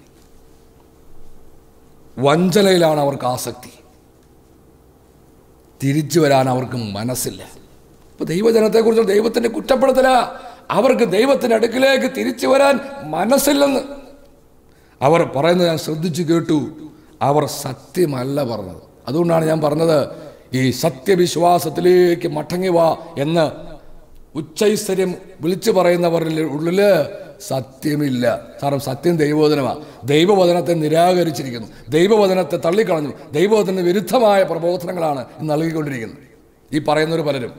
S1: വഞ്ചനയിലാണ് അവർക്ക് ആസക്തി തിരിച്ചു വരാൻ അവർക്ക് മനസ്സില്ല അപ്പോൾ ദൈവജനത്തെക്കുറിച്ച് ദൈവത്തിന്റെ കുറ്റപ്പെടുത്തല അവർക്ക് ദൈവത്തിൻ്റെ അടുക്കിലേക്ക് തിരിച്ചു വരാൻ മനസ്സില്ലെന്ന് അവർ പറയുന്നത് ഞാൻ ശ്രദ്ധിച്ചു കേട്ടു അവർ സത്യമല്ല പറഞ്ഞത് അതുകൊണ്ടാണ് ഞാൻ പറഞ്ഞത് ഈ സത്യവിശ്വാസത്തിലേക്ക് മടങ്ങി വാ എന്ന് ഉച്ചൈശ്വര്യം വിളിച്ചു പറയുന്നവരുടെ ഉള്ളിൽ സത്യമില്ല കാരണം സത്യം ദൈവവചനമാണ് ദൈവവചനത്തെ നിരാകരിച്ചിരിക്കുന്നു ദൈവവചനത്തെ തള്ളിക്കളഞ്ഞു ദൈവവചന വിരുദ്ധമായ പ്രബോധനങ്ങളാണ് നൽകിക്കൊണ്ടിരിക്കുന്നത് ഈ പറയുന്നവർ പലരും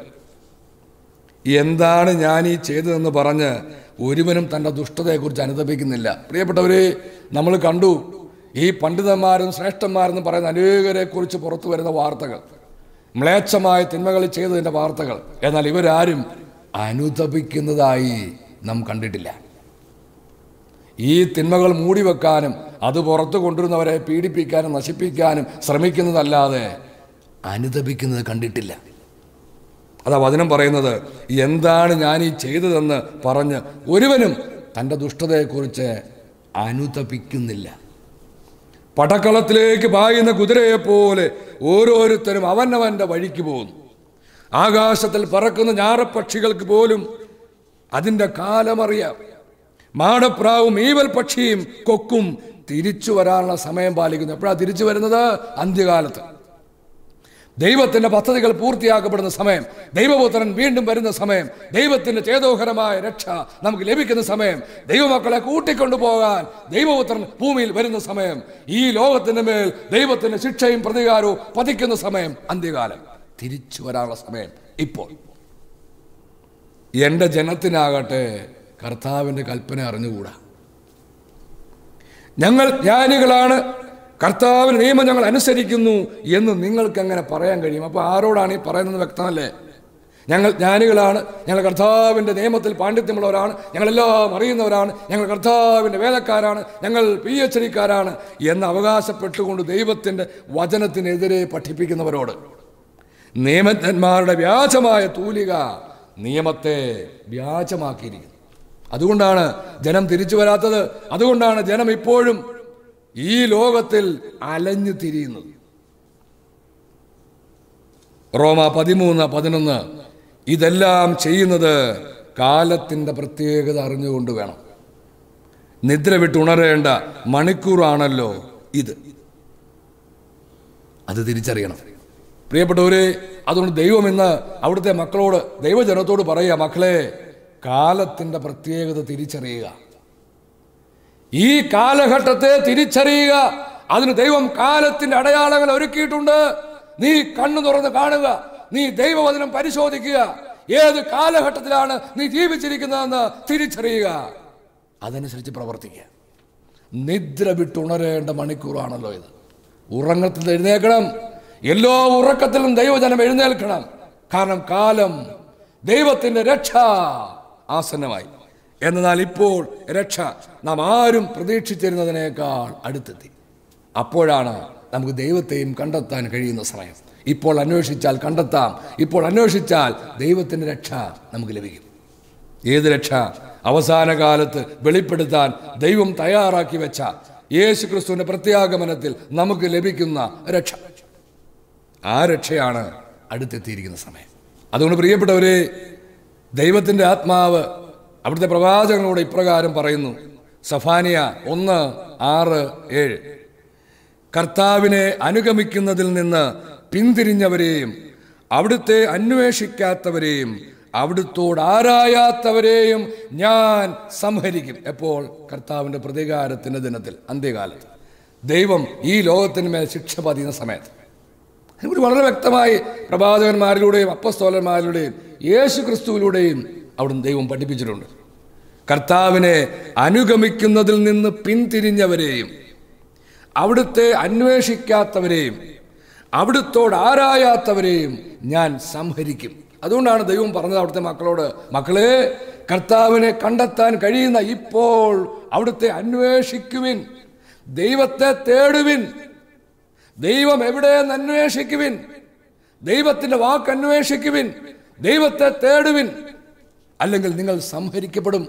S1: എന്താണ് ഞാൻ ഈ ചെയ്തതെന്ന് പറഞ്ഞ് ഒരുവനും തൻ്റെ ദുഷ്ടതയെക്കുറിച്ച് അനുദപിക്കുന്നില്ല പ്രിയപ്പെട്ടവരെ നമ്മൾ കണ്ടു ഈ പണ്ഡിതന്മാരും ശ്രേഷ്ഠന്മാരെന്ന് പറയുന്ന അനേകരെക്കുറിച്ച് പുറത്തു വരുന്ന വാർത്തകൾ മ്ലേച്ഛമായ തിന്മകൾ ചെയ്തതിൻ്റെ വാർത്തകൾ എന്നാൽ ഇവരാരും അനുദപിക്കുന്നതായി നാം കണ്ടിട്ടില്ല ഈ തിന്മകൾ മൂടിവെക്കാനും അത് പുറത്തു കൊണ്ടുവരുന്നവരെ പീഡിപ്പിക്കാനും നശിപ്പിക്കാനും ശ്രമിക്കുന്നതല്ലാതെ അനുദപിക്കുന്നത് കണ്ടിട്ടില്ല അതാ വചനം പറയുന്നത് എന്താണ് ഞാൻ ഈ ചെയ്തതെന്ന് പറഞ്ഞ് ഒരുവനും തൻ്റെ ദുഷ്ടതയെക്കുറിച്ച് അനുതപിക്കുന്നില്ല പടക്കളത്തിലേക്ക് പായുന്ന കുതിരയെപ്പോലെ ഓരോരുത്തരും അവനവൻ്റെ വഴിക്ക് പോകുന്നു ആകാശത്തിൽ പറക്കുന്ന ഞാറപ്പക്ഷികൾക്ക് പോലും അതിൻ്റെ കാലമറിയാം മാടപ്രാവും ഈവൽ പക്ഷിയും കൊക്കും തിരിച്ചു വരാനുള്ള സമയം പാലിക്കുന്നു എപ്പോഴാണ് തിരിച്ചു വരുന്നത് അന്ത്യകാലത്ത് ദൈവത്തിൻ്റെ പദ്ധതികൾ പൂർത്തിയാക്കപ്പെടുന്ന സമയം ദൈവപുത്രൻ വീണ്ടും വരുന്ന സമയം ദൈവത്തിൻ്റെ ചേതോഹരമായ രക്ഷ നമുക്ക് ലഭിക്കുന്ന സമയം ദൈവമക്കളെ കൂട്ടിക്കൊണ്ടുപോകാൻ ദൈവപുത്രൻ ഭൂമിയിൽ വരുന്ന സമയം ഈ ലോകത്തിൻ്റെ മേൽ ദൈവത്തിൻ്റെ ശിക്ഷയും പ്രതികാരവും പതിക്കുന്ന സമയം അന്ത്യകാലം തിരിച്ചു വരാനുള്ള സമയം ഇപ്പോൾ എൻ്റെ ജനത്തിനാകട്ടെ കർത്താവിൻ്റെ കൽപ്പന അറിഞ്ഞുകൂടാ ഞങ്ങൾ ജ്ഞാനികളാണ് കർത്താവിന് നിയമം ഞങ്ങൾ അനുസരിക്കുന്നു എന്ന് നിങ്ങൾക്ക് അങ്ങനെ പറയാൻ കഴിയും അപ്പോൾ ആരോടാണ് ഈ പറയുന്നത് വ്യക്തമല്ലേ ഞങ്ങൾ ജ്ഞാനികളാണ് ഞങ്ങൾ കർത്താവിൻ്റെ നിയമത്തിൽ പാണ്ഡിത്യമുള്ളവരാണ് ഞങ്ങളെല്ലാം അറിയുന്നവരാണ് ഞങ്ങൾ കർത്താവിൻ്റെ വേലക്കാരാണ് ഞങ്ങൾ പി എച്ച് ഡിക്കാരാണ് എന്ന് അവകാശപ്പെട്ടുകൊണ്ട് ദൈവത്തിൻ്റെ വചനത്തിനെതിരെ പഠിപ്പിക്കുന്നവരോട് നിയമജ്ഞന്മാരുടെ വ്യാജമായ തൂലിക നിയമത്തെ വ്യാജമാക്കിയിരിക്കുന്നു അതുകൊണ്ടാണ് ജനം തിരിച്ചു വരാത്തത് അതുകൊണ്ടാണ് ജനം ഇപ്പോഴും ഈ ലോകത്തിൽ അലഞ്ഞു തിരിയുന്നത് റോമ പതിമൂന്ന് പതിനൊന്ന് ഇതെല്ലാം ചെയ്യുന്നത് കാലത്തിൻ്റെ പ്രത്യേകത അറിഞ്ഞുകൊണ്ട് വേണം നിദ്ര വിട്ട് ഉണരേണ്ട മണിക്കൂറാണല്ലോ ഇത് അത് തിരിച്ചറിയണം പ്രിയപ്പെട്ടവരെ അതുകൊണ്ട് ദൈവം ഇന്ന് അവിടുത്തെ മക്കളോട് ദൈവജനത്തോട് പറയുക മക്കളെ കാലത്തിൻ്റെ പ്രത്യേകത തിരിച്ചറിയുക ഈ കാലഘട്ടത്തെ തിരിച്ചറിയുക അതിന് ദൈവം കാലത്തിന്റെ അടയാളങ്ങൾ ഒരുക്കിയിട്ടുണ്ട് നീ കണ്ണു തുറന്ന് കാണുക നീ ദൈവവചനം പരിശോധിക്കുക ഏത് കാലഘട്ടത്തിലാണ് നീ ജീവിച്ചിരിക്കുന്നതെന്ന് തിരിച്ചറിയുക അതനുസരിച്ച് പ്രവർത്തിക്കുക നിദ്ര വിട്ടുണരേണ്ട മണിക്കൂറാണല്ലോ ഇത് ഉറങ്ങത്തിൽ എഴുന്നേൽക്കണം എല്ലാ ഉറക്കത്തിലും ദൈവജനം എഴുന്നേൽക്കണം കാരണം കാലം ദൈവത്തിന്റെ രക്ഷ ആസന്നമായി എന്നാൽ ഇപ്പോൾ രക്ഷ നാം ആരും പ്രതീക്ഷിച്ചിരുന്നതിനേക്കാൾ അടുത്തെത്തി അപ്പോഴാണ് നമുക്ക് ദൈവത്തെയും കണ്ടെത്താൻ കഴിയുന്ന സമയം ഇപ്പോൾ അന്വേഷിച്ചാൽ കണ്ടെത്താം ഇപ്പോൾ അന്വേഷിച്ചാൽ ദൈവത്തിൻ്റെ രക്ഷ നമുക്ക് ലഭിക്കും ഏത് രക്ഷ അവസാന കാലത്ത് വെളിപ്പെടുത്താൻ ദൈവം തയ്യാറാക്കി വെച്ച യേശു ക്രിസ്തുവിൻ്റെ പ്രത്യാഗമനത്തിൽ നമുക്ക് ലഭിക്കുന്ന രക്ഷ ആ രക്ഷയാണ് അടുത്തെത്തിയിരിക്കുന്ന സമയം അതുകൊണ്ട് പ്രിയപ്പെട്ടവരെ ദൈവത്തിൻ്റെ ആത്മാവ് അവിടുത്തെ പ്രവാചകനോട് ഇപ്രകാരം പറയുന്നു സഫാനിയ ഒന്ന് ആറ് ഏഴ് കർത്താവിനെ അനുഗമിക്കുന്നതിൽ നിന്ന് പിന്തിരിഞ്ഞവരെയും അവിടുത്തെ അന്വേഷിക്കാത്തവരെയും അവിടുത്തോട് ആരായാത്തവരെയും ഞാൻ സംഹരിക്കും എപ്പോൾ കർത്താവിൻ്റെ പ്രതികാരത്തിൻ്റെ ദിനത്തിൽ അന്ത്യകാലത്ത് ദൈവം ഈ ലോകത്തിന്മേൽ ശിക്ഷ പതിയുന്ന സമയത്ത് അതിനെക്കുറിച്ച് വളരെ വ്യക്തമായി പ്രഭാചകന്മാരിലൂടെയും അപ്പസ്തോലന്മാരിലൂടെയും യേശു ക്രിസ്തുവിലൂടെയും അവിടുന്ന് ദൈവം പഠിപ്പിച്ചിട്ടുണ്ട് കർത്താവിനെ അനുഗമിക്കുന്നതിൽ നിന്ന് പിന്തിരിഞ്ഞവരെയും അവിടുത്തെ അന്വേഷിക്കാത്തവരെയും അവിടുത്തോട് ആരായാത്തവരെയും ഞാൻ സംഹരിക്കും അതുകൊണ്ടാണ് ദൈവം പറഞ്ഞത് അവിടുത്തെ മക്കളോട് മക്കളെ കർത്താവിനെ കണ്ടെത്താൻ കഴിയുന്ന ഇപ്പോൾ അവിടുത്തെ അന്വേഷിക്കുവിൻ ദൈവത്തെ തേടുവിൻ ദൈവം എവിടെയെന്ന് അന്വേഷിക്കുവിൻ ദൈവത്തിൻ്റെ വാക്ക് അന്വേഷിക്കുവിൻ ദൈവത്തെ തേടുവിൻ അല്ലെങ്കിൽ നിങ്ങൾ സംഹരിക്കപ്പെടും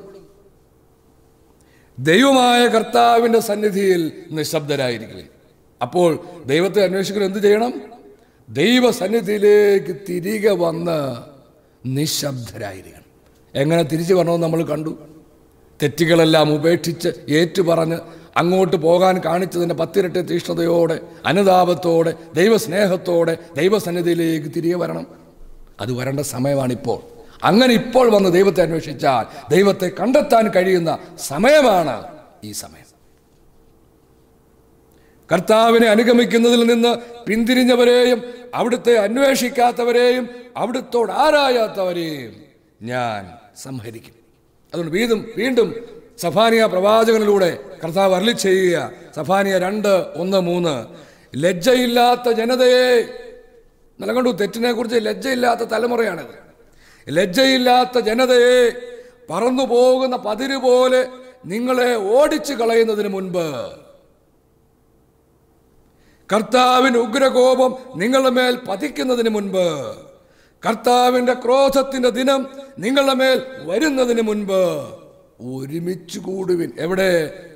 S1: ദൈവമായ കർത്താവിൻ്റെ സന്നിധിയിൽ നിശബ്ദരായിരിക്കുക അപ്പോൾ ദൈവത്തെ അന്വേഷിക്കുന്ന എന്ത് ചെയ്യണം ദൈവ സന്നിധിയിലേക്ക് തിരികെ വന്ന് നിശബ്ദരായിരിക്കണം എങ്ങനെ തിരിച്ചു വരണമെന്ന് നമ്മൾ കണ്ടു തെറ്റുകളെല്ലാം ഉപേക്ഷിച്ച് ഏറ്റുപറഞ്ഞ് അങ്ങോട്ട് പോകാൻ കാണിച്ചതിൻ്റെ പത്തിരട്ടി തീഷ്ണതയോടെ അനുതാപത്തോടെ ദൈവസ്നേഹത്തോടെ ദൈവസന്നിധിയിലേക്ക് തിരികെ വരണം അത് വരേണ്ട സമയമാണിപ്പോൾ അങ്ങനെ ഇപ്പോൾ വന്ന് ദൈവത്തെ അന്വേഷിച്ചാൽ ദൈവത്തെ കണ്ടെത്താൻ കഴിയുന്ന സമയമാണ് ഈ സമയം കർത്താവിനെ അനുഗമിക്കുന്നതിൽ നിന്ന് പിന്തിരിഞ്ഞവരെയും അവിടുത്തെ അന്വേഷിക്കാത്തവരെയും അവിടുത്തോട് ആരായാത്തവരെയും ഞാൻ സംഹരിക്കും അതുകൊണ്ട് വീണ്ടും വീണ്ടും സഫാനിയ പ്രവാചകനിലൂടെ കർത്താവ് അരളി ചെയ്യുക സഫാനിയ രണ്ട് ഒന്ന് മൂന്ന് ലജ്ജയില്ലാത്ത ജനതയെ നിലകൊണ്ടു തെറ്റിനെ കുറിച്ച് ലജ്ജയില്ലാത്ത തലമുറയാണിത് ലജ്ജയില്ലാത്ത ജനതയെ പറന്നു പോകുന്ന പതിര് പോലെ നിങ്ങളെ ഓടിച്ചു കളയുന്നതിന് മുൻപ് കർത്താവിന് ഉഗ്രകോപം നിങ്ങളുടെ മേൽ പതിക്കുന്നതിന് മുൻപ് കർത്താവിൻ്റെ ക്രോധത്തിൻ്റെ ദിനം നിങ്ങളുടെ മേൽ വരുന്നതിന് മുൻപ് ഒരുമിച്ച് കൂടുവിൻ എവിടെ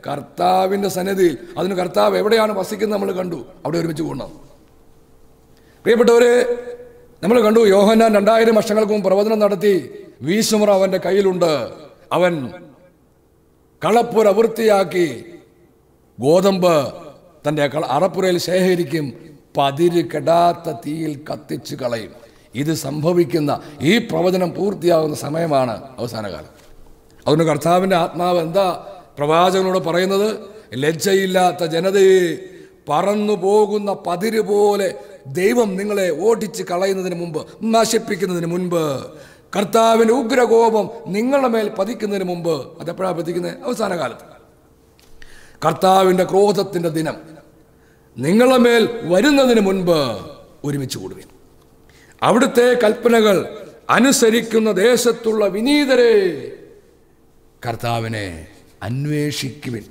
S1: കർത്താവിൻ്റെ സന്നിധിയിൽ അതിന് കർത്താവ് എവിടെയാണ് വസിക്കുന്നത് നമ്മൾ കണ്ടു അവിടെ ഒരുമിച്ച് കൂടണം പ്രിയപ്പെട്ടവരെ നമ്മൾ കണ്ടു യോഹന്നാൻ രണ്ടായിരം വർഷങ്ങൾക്ക് മുമ്പ് പ്രവചനം നടത്തി വീശുമുറ അവന്റെ കയ്യിലുണ്ട് അവൻ കളപ്പുര വൃത്തിയാക്കി ഗോതമ്പ് തൻ്റെ അറപ്പുരയിൽ ശേഖരിക്കും പതിര് കെടാത്ത തീയിൽ കത്തിച്ച് കളയും ഇത് സംഭവിക്കുന്ന ഈ പ്രവചനം പൂർത്തിയാകുന്ന സമയമാണ് അവസാനകാലം അതുകൊണ്ട് കർത്താവിൻ്റെ ആത്മാവ് എന്താ പ്രവാചകനോട് പറയുന്നത് ലജ്ജയില്ലാത്ത ജനതയെ പറന്നു പോകുന്ന പതിര് പോലെ ദൈവം നിങ്ങളെ ഓടിച്ച് കളയുന്നതിന് മുമ്പ് നശിപ്പിക്കുന്നതിന് മുൻപ് കർത്താവിൻ്റെ ഉഗ്രകോപം നിങ്ങളുടെ മേൽ പതിക്കുന്നതിന് മുമ്പ് അതെപ്പോഴാണ് പതിക്കുന്നത് അവസാന കാലത്ത് കർത്താവിൻ്റെ ക്രോധത്തിൻ്റെ ദിനം നിങ്ങളുടെ മേൽ വരുന്നതിന് മുൻപ് ഒരുമിച്ച് കൂടുവിൻ അവിടുത്തെ കൽപ്പനകൾ അനുസരിക്കുന്ന ദേശത്തുള്ള വിനീതരെ കർത്താവിനെ അന്വേഷിക്കുവിൻ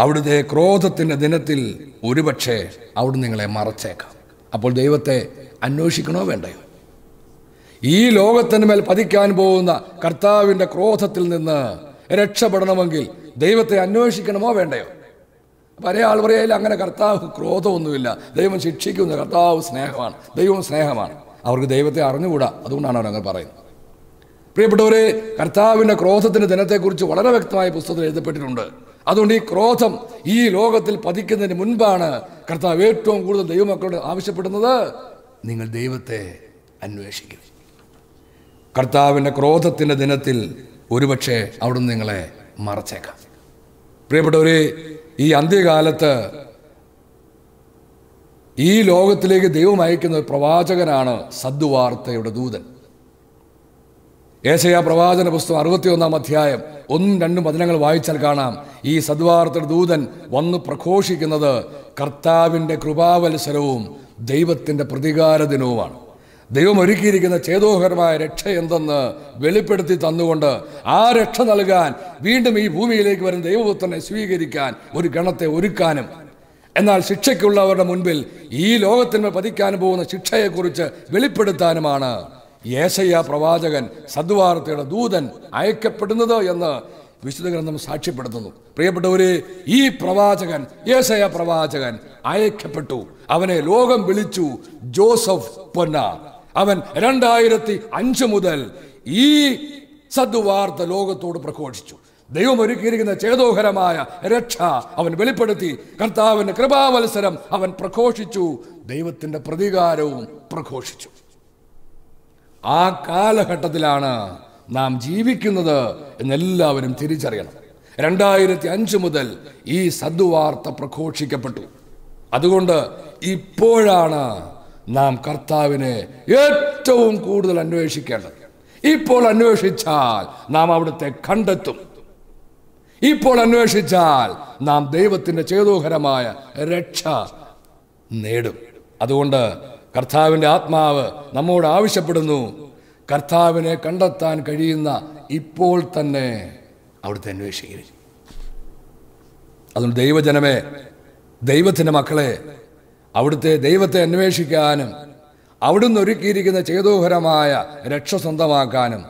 S1: അവിടുത്തെ ക്രോധത്തിൻ്റെ ദിനത്തിൽ ഒരുപക്ഷെ അവിടെ നിങ്ങളെ മറച്ചേക്കാം അപ്പോൾ ദൈവത്തെ അന്വേഷിക്കണോ വേണ്ടയോ ഈ ലോകത്തിന് മേൽ പതിക്കാൻ പോകുന്ന കർത്താവിൻ്റെ ക്രോധത്തിൽ നിന്ന് രക്ഷപ്പെടണമെങ്കിൽ ദൈവത്തെ അന്വേഷിക്കണമോ വേണ്ടയോ പല ആൾ അങ്ങനെ കർത്താവ് ക്രോധമൊന്നുമില്ല ദൈവം ശിക്ഷിക്കുന്ന കർത്താവ് സ്നേഹമാണ് ദൈവം സ്നേഹമാണ് അവർക്ക് ദൈവത്തെ അറിഞ്ഞുകൂടാ അതുകൊണ്ടാണ് അവരങ്ങനെ പറയുന്നത് പ്രിയപ്പെട്ടവരെ കർത്താവിൻ്റെ ക്രോധത്തിൻ്റെ ദിനത്തെക്കുറിച്ച് വളരെ വ്യക്തമായ പുസ്തകത്തിൽ എഴുതപ്പെട്ടിട്ടുണ്ട് അതുകൊണ്ട് ഈ ക്രോധം ഈ ലോകത്തിൽ പതിക്കുന്നതിന് മുൻപാണ് കർത്താവ് ഏറ്റവും കൂടുതൽ ദൈവമക്കളോട് ആവശ്യപ്പെടുന്നത് നിങ്ങൾ ദൈവത്തെ അന്വേഷിക്കും കർത്താവിൻ്റെ ക്രോധത്തിൻ്റെ ദിനത്തിൽ ഒരുപക്ഷെ അവിടുന്ന് നിങ്ങളെ മറച്ചേക്കാം പ്രിയപ്പെട്ടവരെ ഈ അന്ത്യകാലത്ത് ഈ ലോകത്തിലേക്ക് ദൈവം അയക്കുന്ന പ്രവാചകനാണ് സദ്വാർത്തയുടെ ദൂതൻ ഏശയ പ്രവാചന പുസ്തകം ഒന്നാം അധ്യായം ഒന്നും രണ്ടും വചനങ്ങൾ വായിച്ചാൽ കാണാം ഈ സദ്വാർത്ത ദൂതൻ വന്ന് പ്രഘോഷിക്കുന്നത് കർത്താവിൻ്റെ കൃപാവത്സരവും ദൈവത്തിൻ്റെ പ്രതികാര ദിനവുമാണ് ദൈവം ഒരുക്കിയിരിക്കുന്ന ചേതോഹരമായ രക്ഷ എന്തെന്ന് വെളിപ്പെടുത്തി തന്നുകൊണ്ട് ആ രക്ഷ നൽകാൻ വീണ്ടും ഈ ഭൂമിയിലേക്ക് വരുന്ന ദൈവപുത്രനെ സ്വീകരിക്കാൻ ഒരു ഗണത്തെ ഒരുക്കാനും എന്നാൽ ശിക്ഷയ്ക്കുള്ളവരുടെ മുൻപിൽ ഈ ലോകത്തിന് പതിക്കാൻ പോകുന്ന ശിക്ഷയെക്കുറിച്ച് വെളിപ്പെടുത്താനുമാണ് യേശയ്യ പ്രവാചകൻ സദ്വാർത്തയുടെ ദൂതൻ അയക്കപ്പെടുന്നത് എന്ന് വിശുദ്ധ ഗ്രന്ഥം സാക്ഷ്യപ്പെടുത്തുന്നു പ്രിയപ്പെട്ടവരെ ഈ പ്രവാചകൻ യേശയ പ്രവാചകൻ അയക്കപ്പെട്ടു അവനെ ലോകം വിളിച്ചു ജോസഫ് പൊന്ന അവൻ രണ്ടായിരത്തി അഞ്ച് മുതൽ ഈ സദ്വാർത്ത ലോകത്തോട് പ്രഘോഷിച്ചു ദൈവം ഒരുക്കിയിരിക്കുന്ന ചേതോഹരമായ രക്ഷ അവൻ വെളിപ്പെടുത്തി കർത്താവിന്റെ കൃപാവത്സരം അവൻ പ്രഘോഷിച്ചു ദൈവത്തിന്റെ പ്രതികാരവും പ്രഘോഷിച്ചു ആ കാലഘട്ടത്തിലാണ് നാം ജീവിക്കുന്നത് എന്നെല്ലാവരും തിരിച്ചറിയണം രണ്ടായിരത്തി അഞ്ച് മുതൽ ഈ സദ്വാർത്ത പ്രഘോഷിക്കപ്പെട്ടു അതുകൊണ്ട് ഇപ്പോഴാണ് നാം കർത്താവിനെ ഏറ്റവും കൂടുതൽ അന്വേഷിക്കേണ്ടത് ഇപ്പോൾ അന്വേഷിച്ചാൽ നാം അവിടുത്തെ കണ്ടെത്തും ഇപ്പോൾ അന്വേഷിച്ചാൽ നാം ദൈവത്തിൻ്റെ ചേതോഹരമായ രക്ഷ നേടും അതുകൊണ്ട് കർത്താവിൻ്റെ ആത്മാവ് നമ്മോട് ആവശ്യപ്പെടുന്നു കർത്താവിനെ കണ്ടെത്താൻ കഴിയുന്ന ഇപ്പോൾ തന്നെ അവിടുത്തെ അന്വേഷിക്കരുത് അതുകൊണ്ട് ദൈവജനമേ ദൈവത്തിൻ്റെ മക്കളെ അവിടുത്തെ ദൈവത്തെ അന്വേഷിക്കാനും അവിടുന്ന് ഒരുക്കിയിരിക്കുന്ന ചേതോഹരമായ രക്ഷ സ്വന്തമാക്കാനും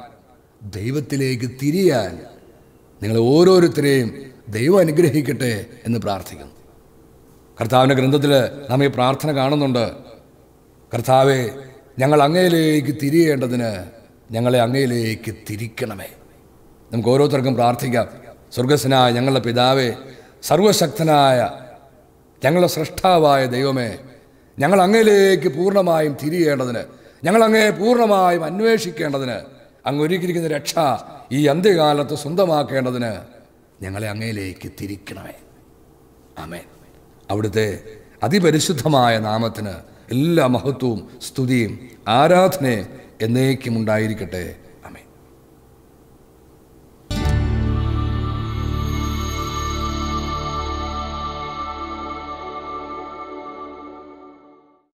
S1: ദൈവത്തിലേക്ക് തിരിയാൻ നിങ്ങൾ ഓരോരുത്തരെയും ദൈവം അനുഗ്രഹിക്കട്ടെ എന്ന് പ്രാർത്ഥിക്കുന്നു കർത്താവിൻ്റെ ഗ്രന്ഥത്തിൽ നാം ഈ പ്രാർത്ഥന കാണുന്നുണ്ട് കർത്താവെ ഞങ്ങൾ അങ്ങയിലേക്ക് തിരിയേണ്ടതിന് ഞങ്ങളെ അങ്ങയിലേക്ക് തിരിക്കണമേ നമുക്ക് ഓരോരുത്തർക്കും പ്രാർത്ഥിക്കാം സ്വർഗസ്സനായ ഞങ്ങളുടെ പിതാവെ സർവശക്തനായ ഞങ്ങളുടെ സൃഷ്ടാവായ ദൈവമേ ഞങ്ങൾ അങ്ങയിലേക്ക് പൂർണ്ണമായും തിരിയേണ്ടതിന് ഞങ്ങൾ അങ്ങയെ പൂർണ്ണമായും അന്വേഷിക്കേണ്ടതിന് അങ്ങ് ഒരുക്കിയിരിക്കുന്ന രക്ഷ ഈ അന്ത്യകാലത്ത് സ്വന്തമാക്കേണ്ടതിന് ഞങ്ങളെ അങ്ങയിലേക്ക് തിരിക്കണമേ ആമേ അവിടുത്തെ അതിപരിശുദ്ധമായ നാമത്തിന് എല്ലാ മഹത്വവും സ്തുതിയും ആരാധനയും എന്നേക്കും ഉണ്ടായിരിക്കട്ടെ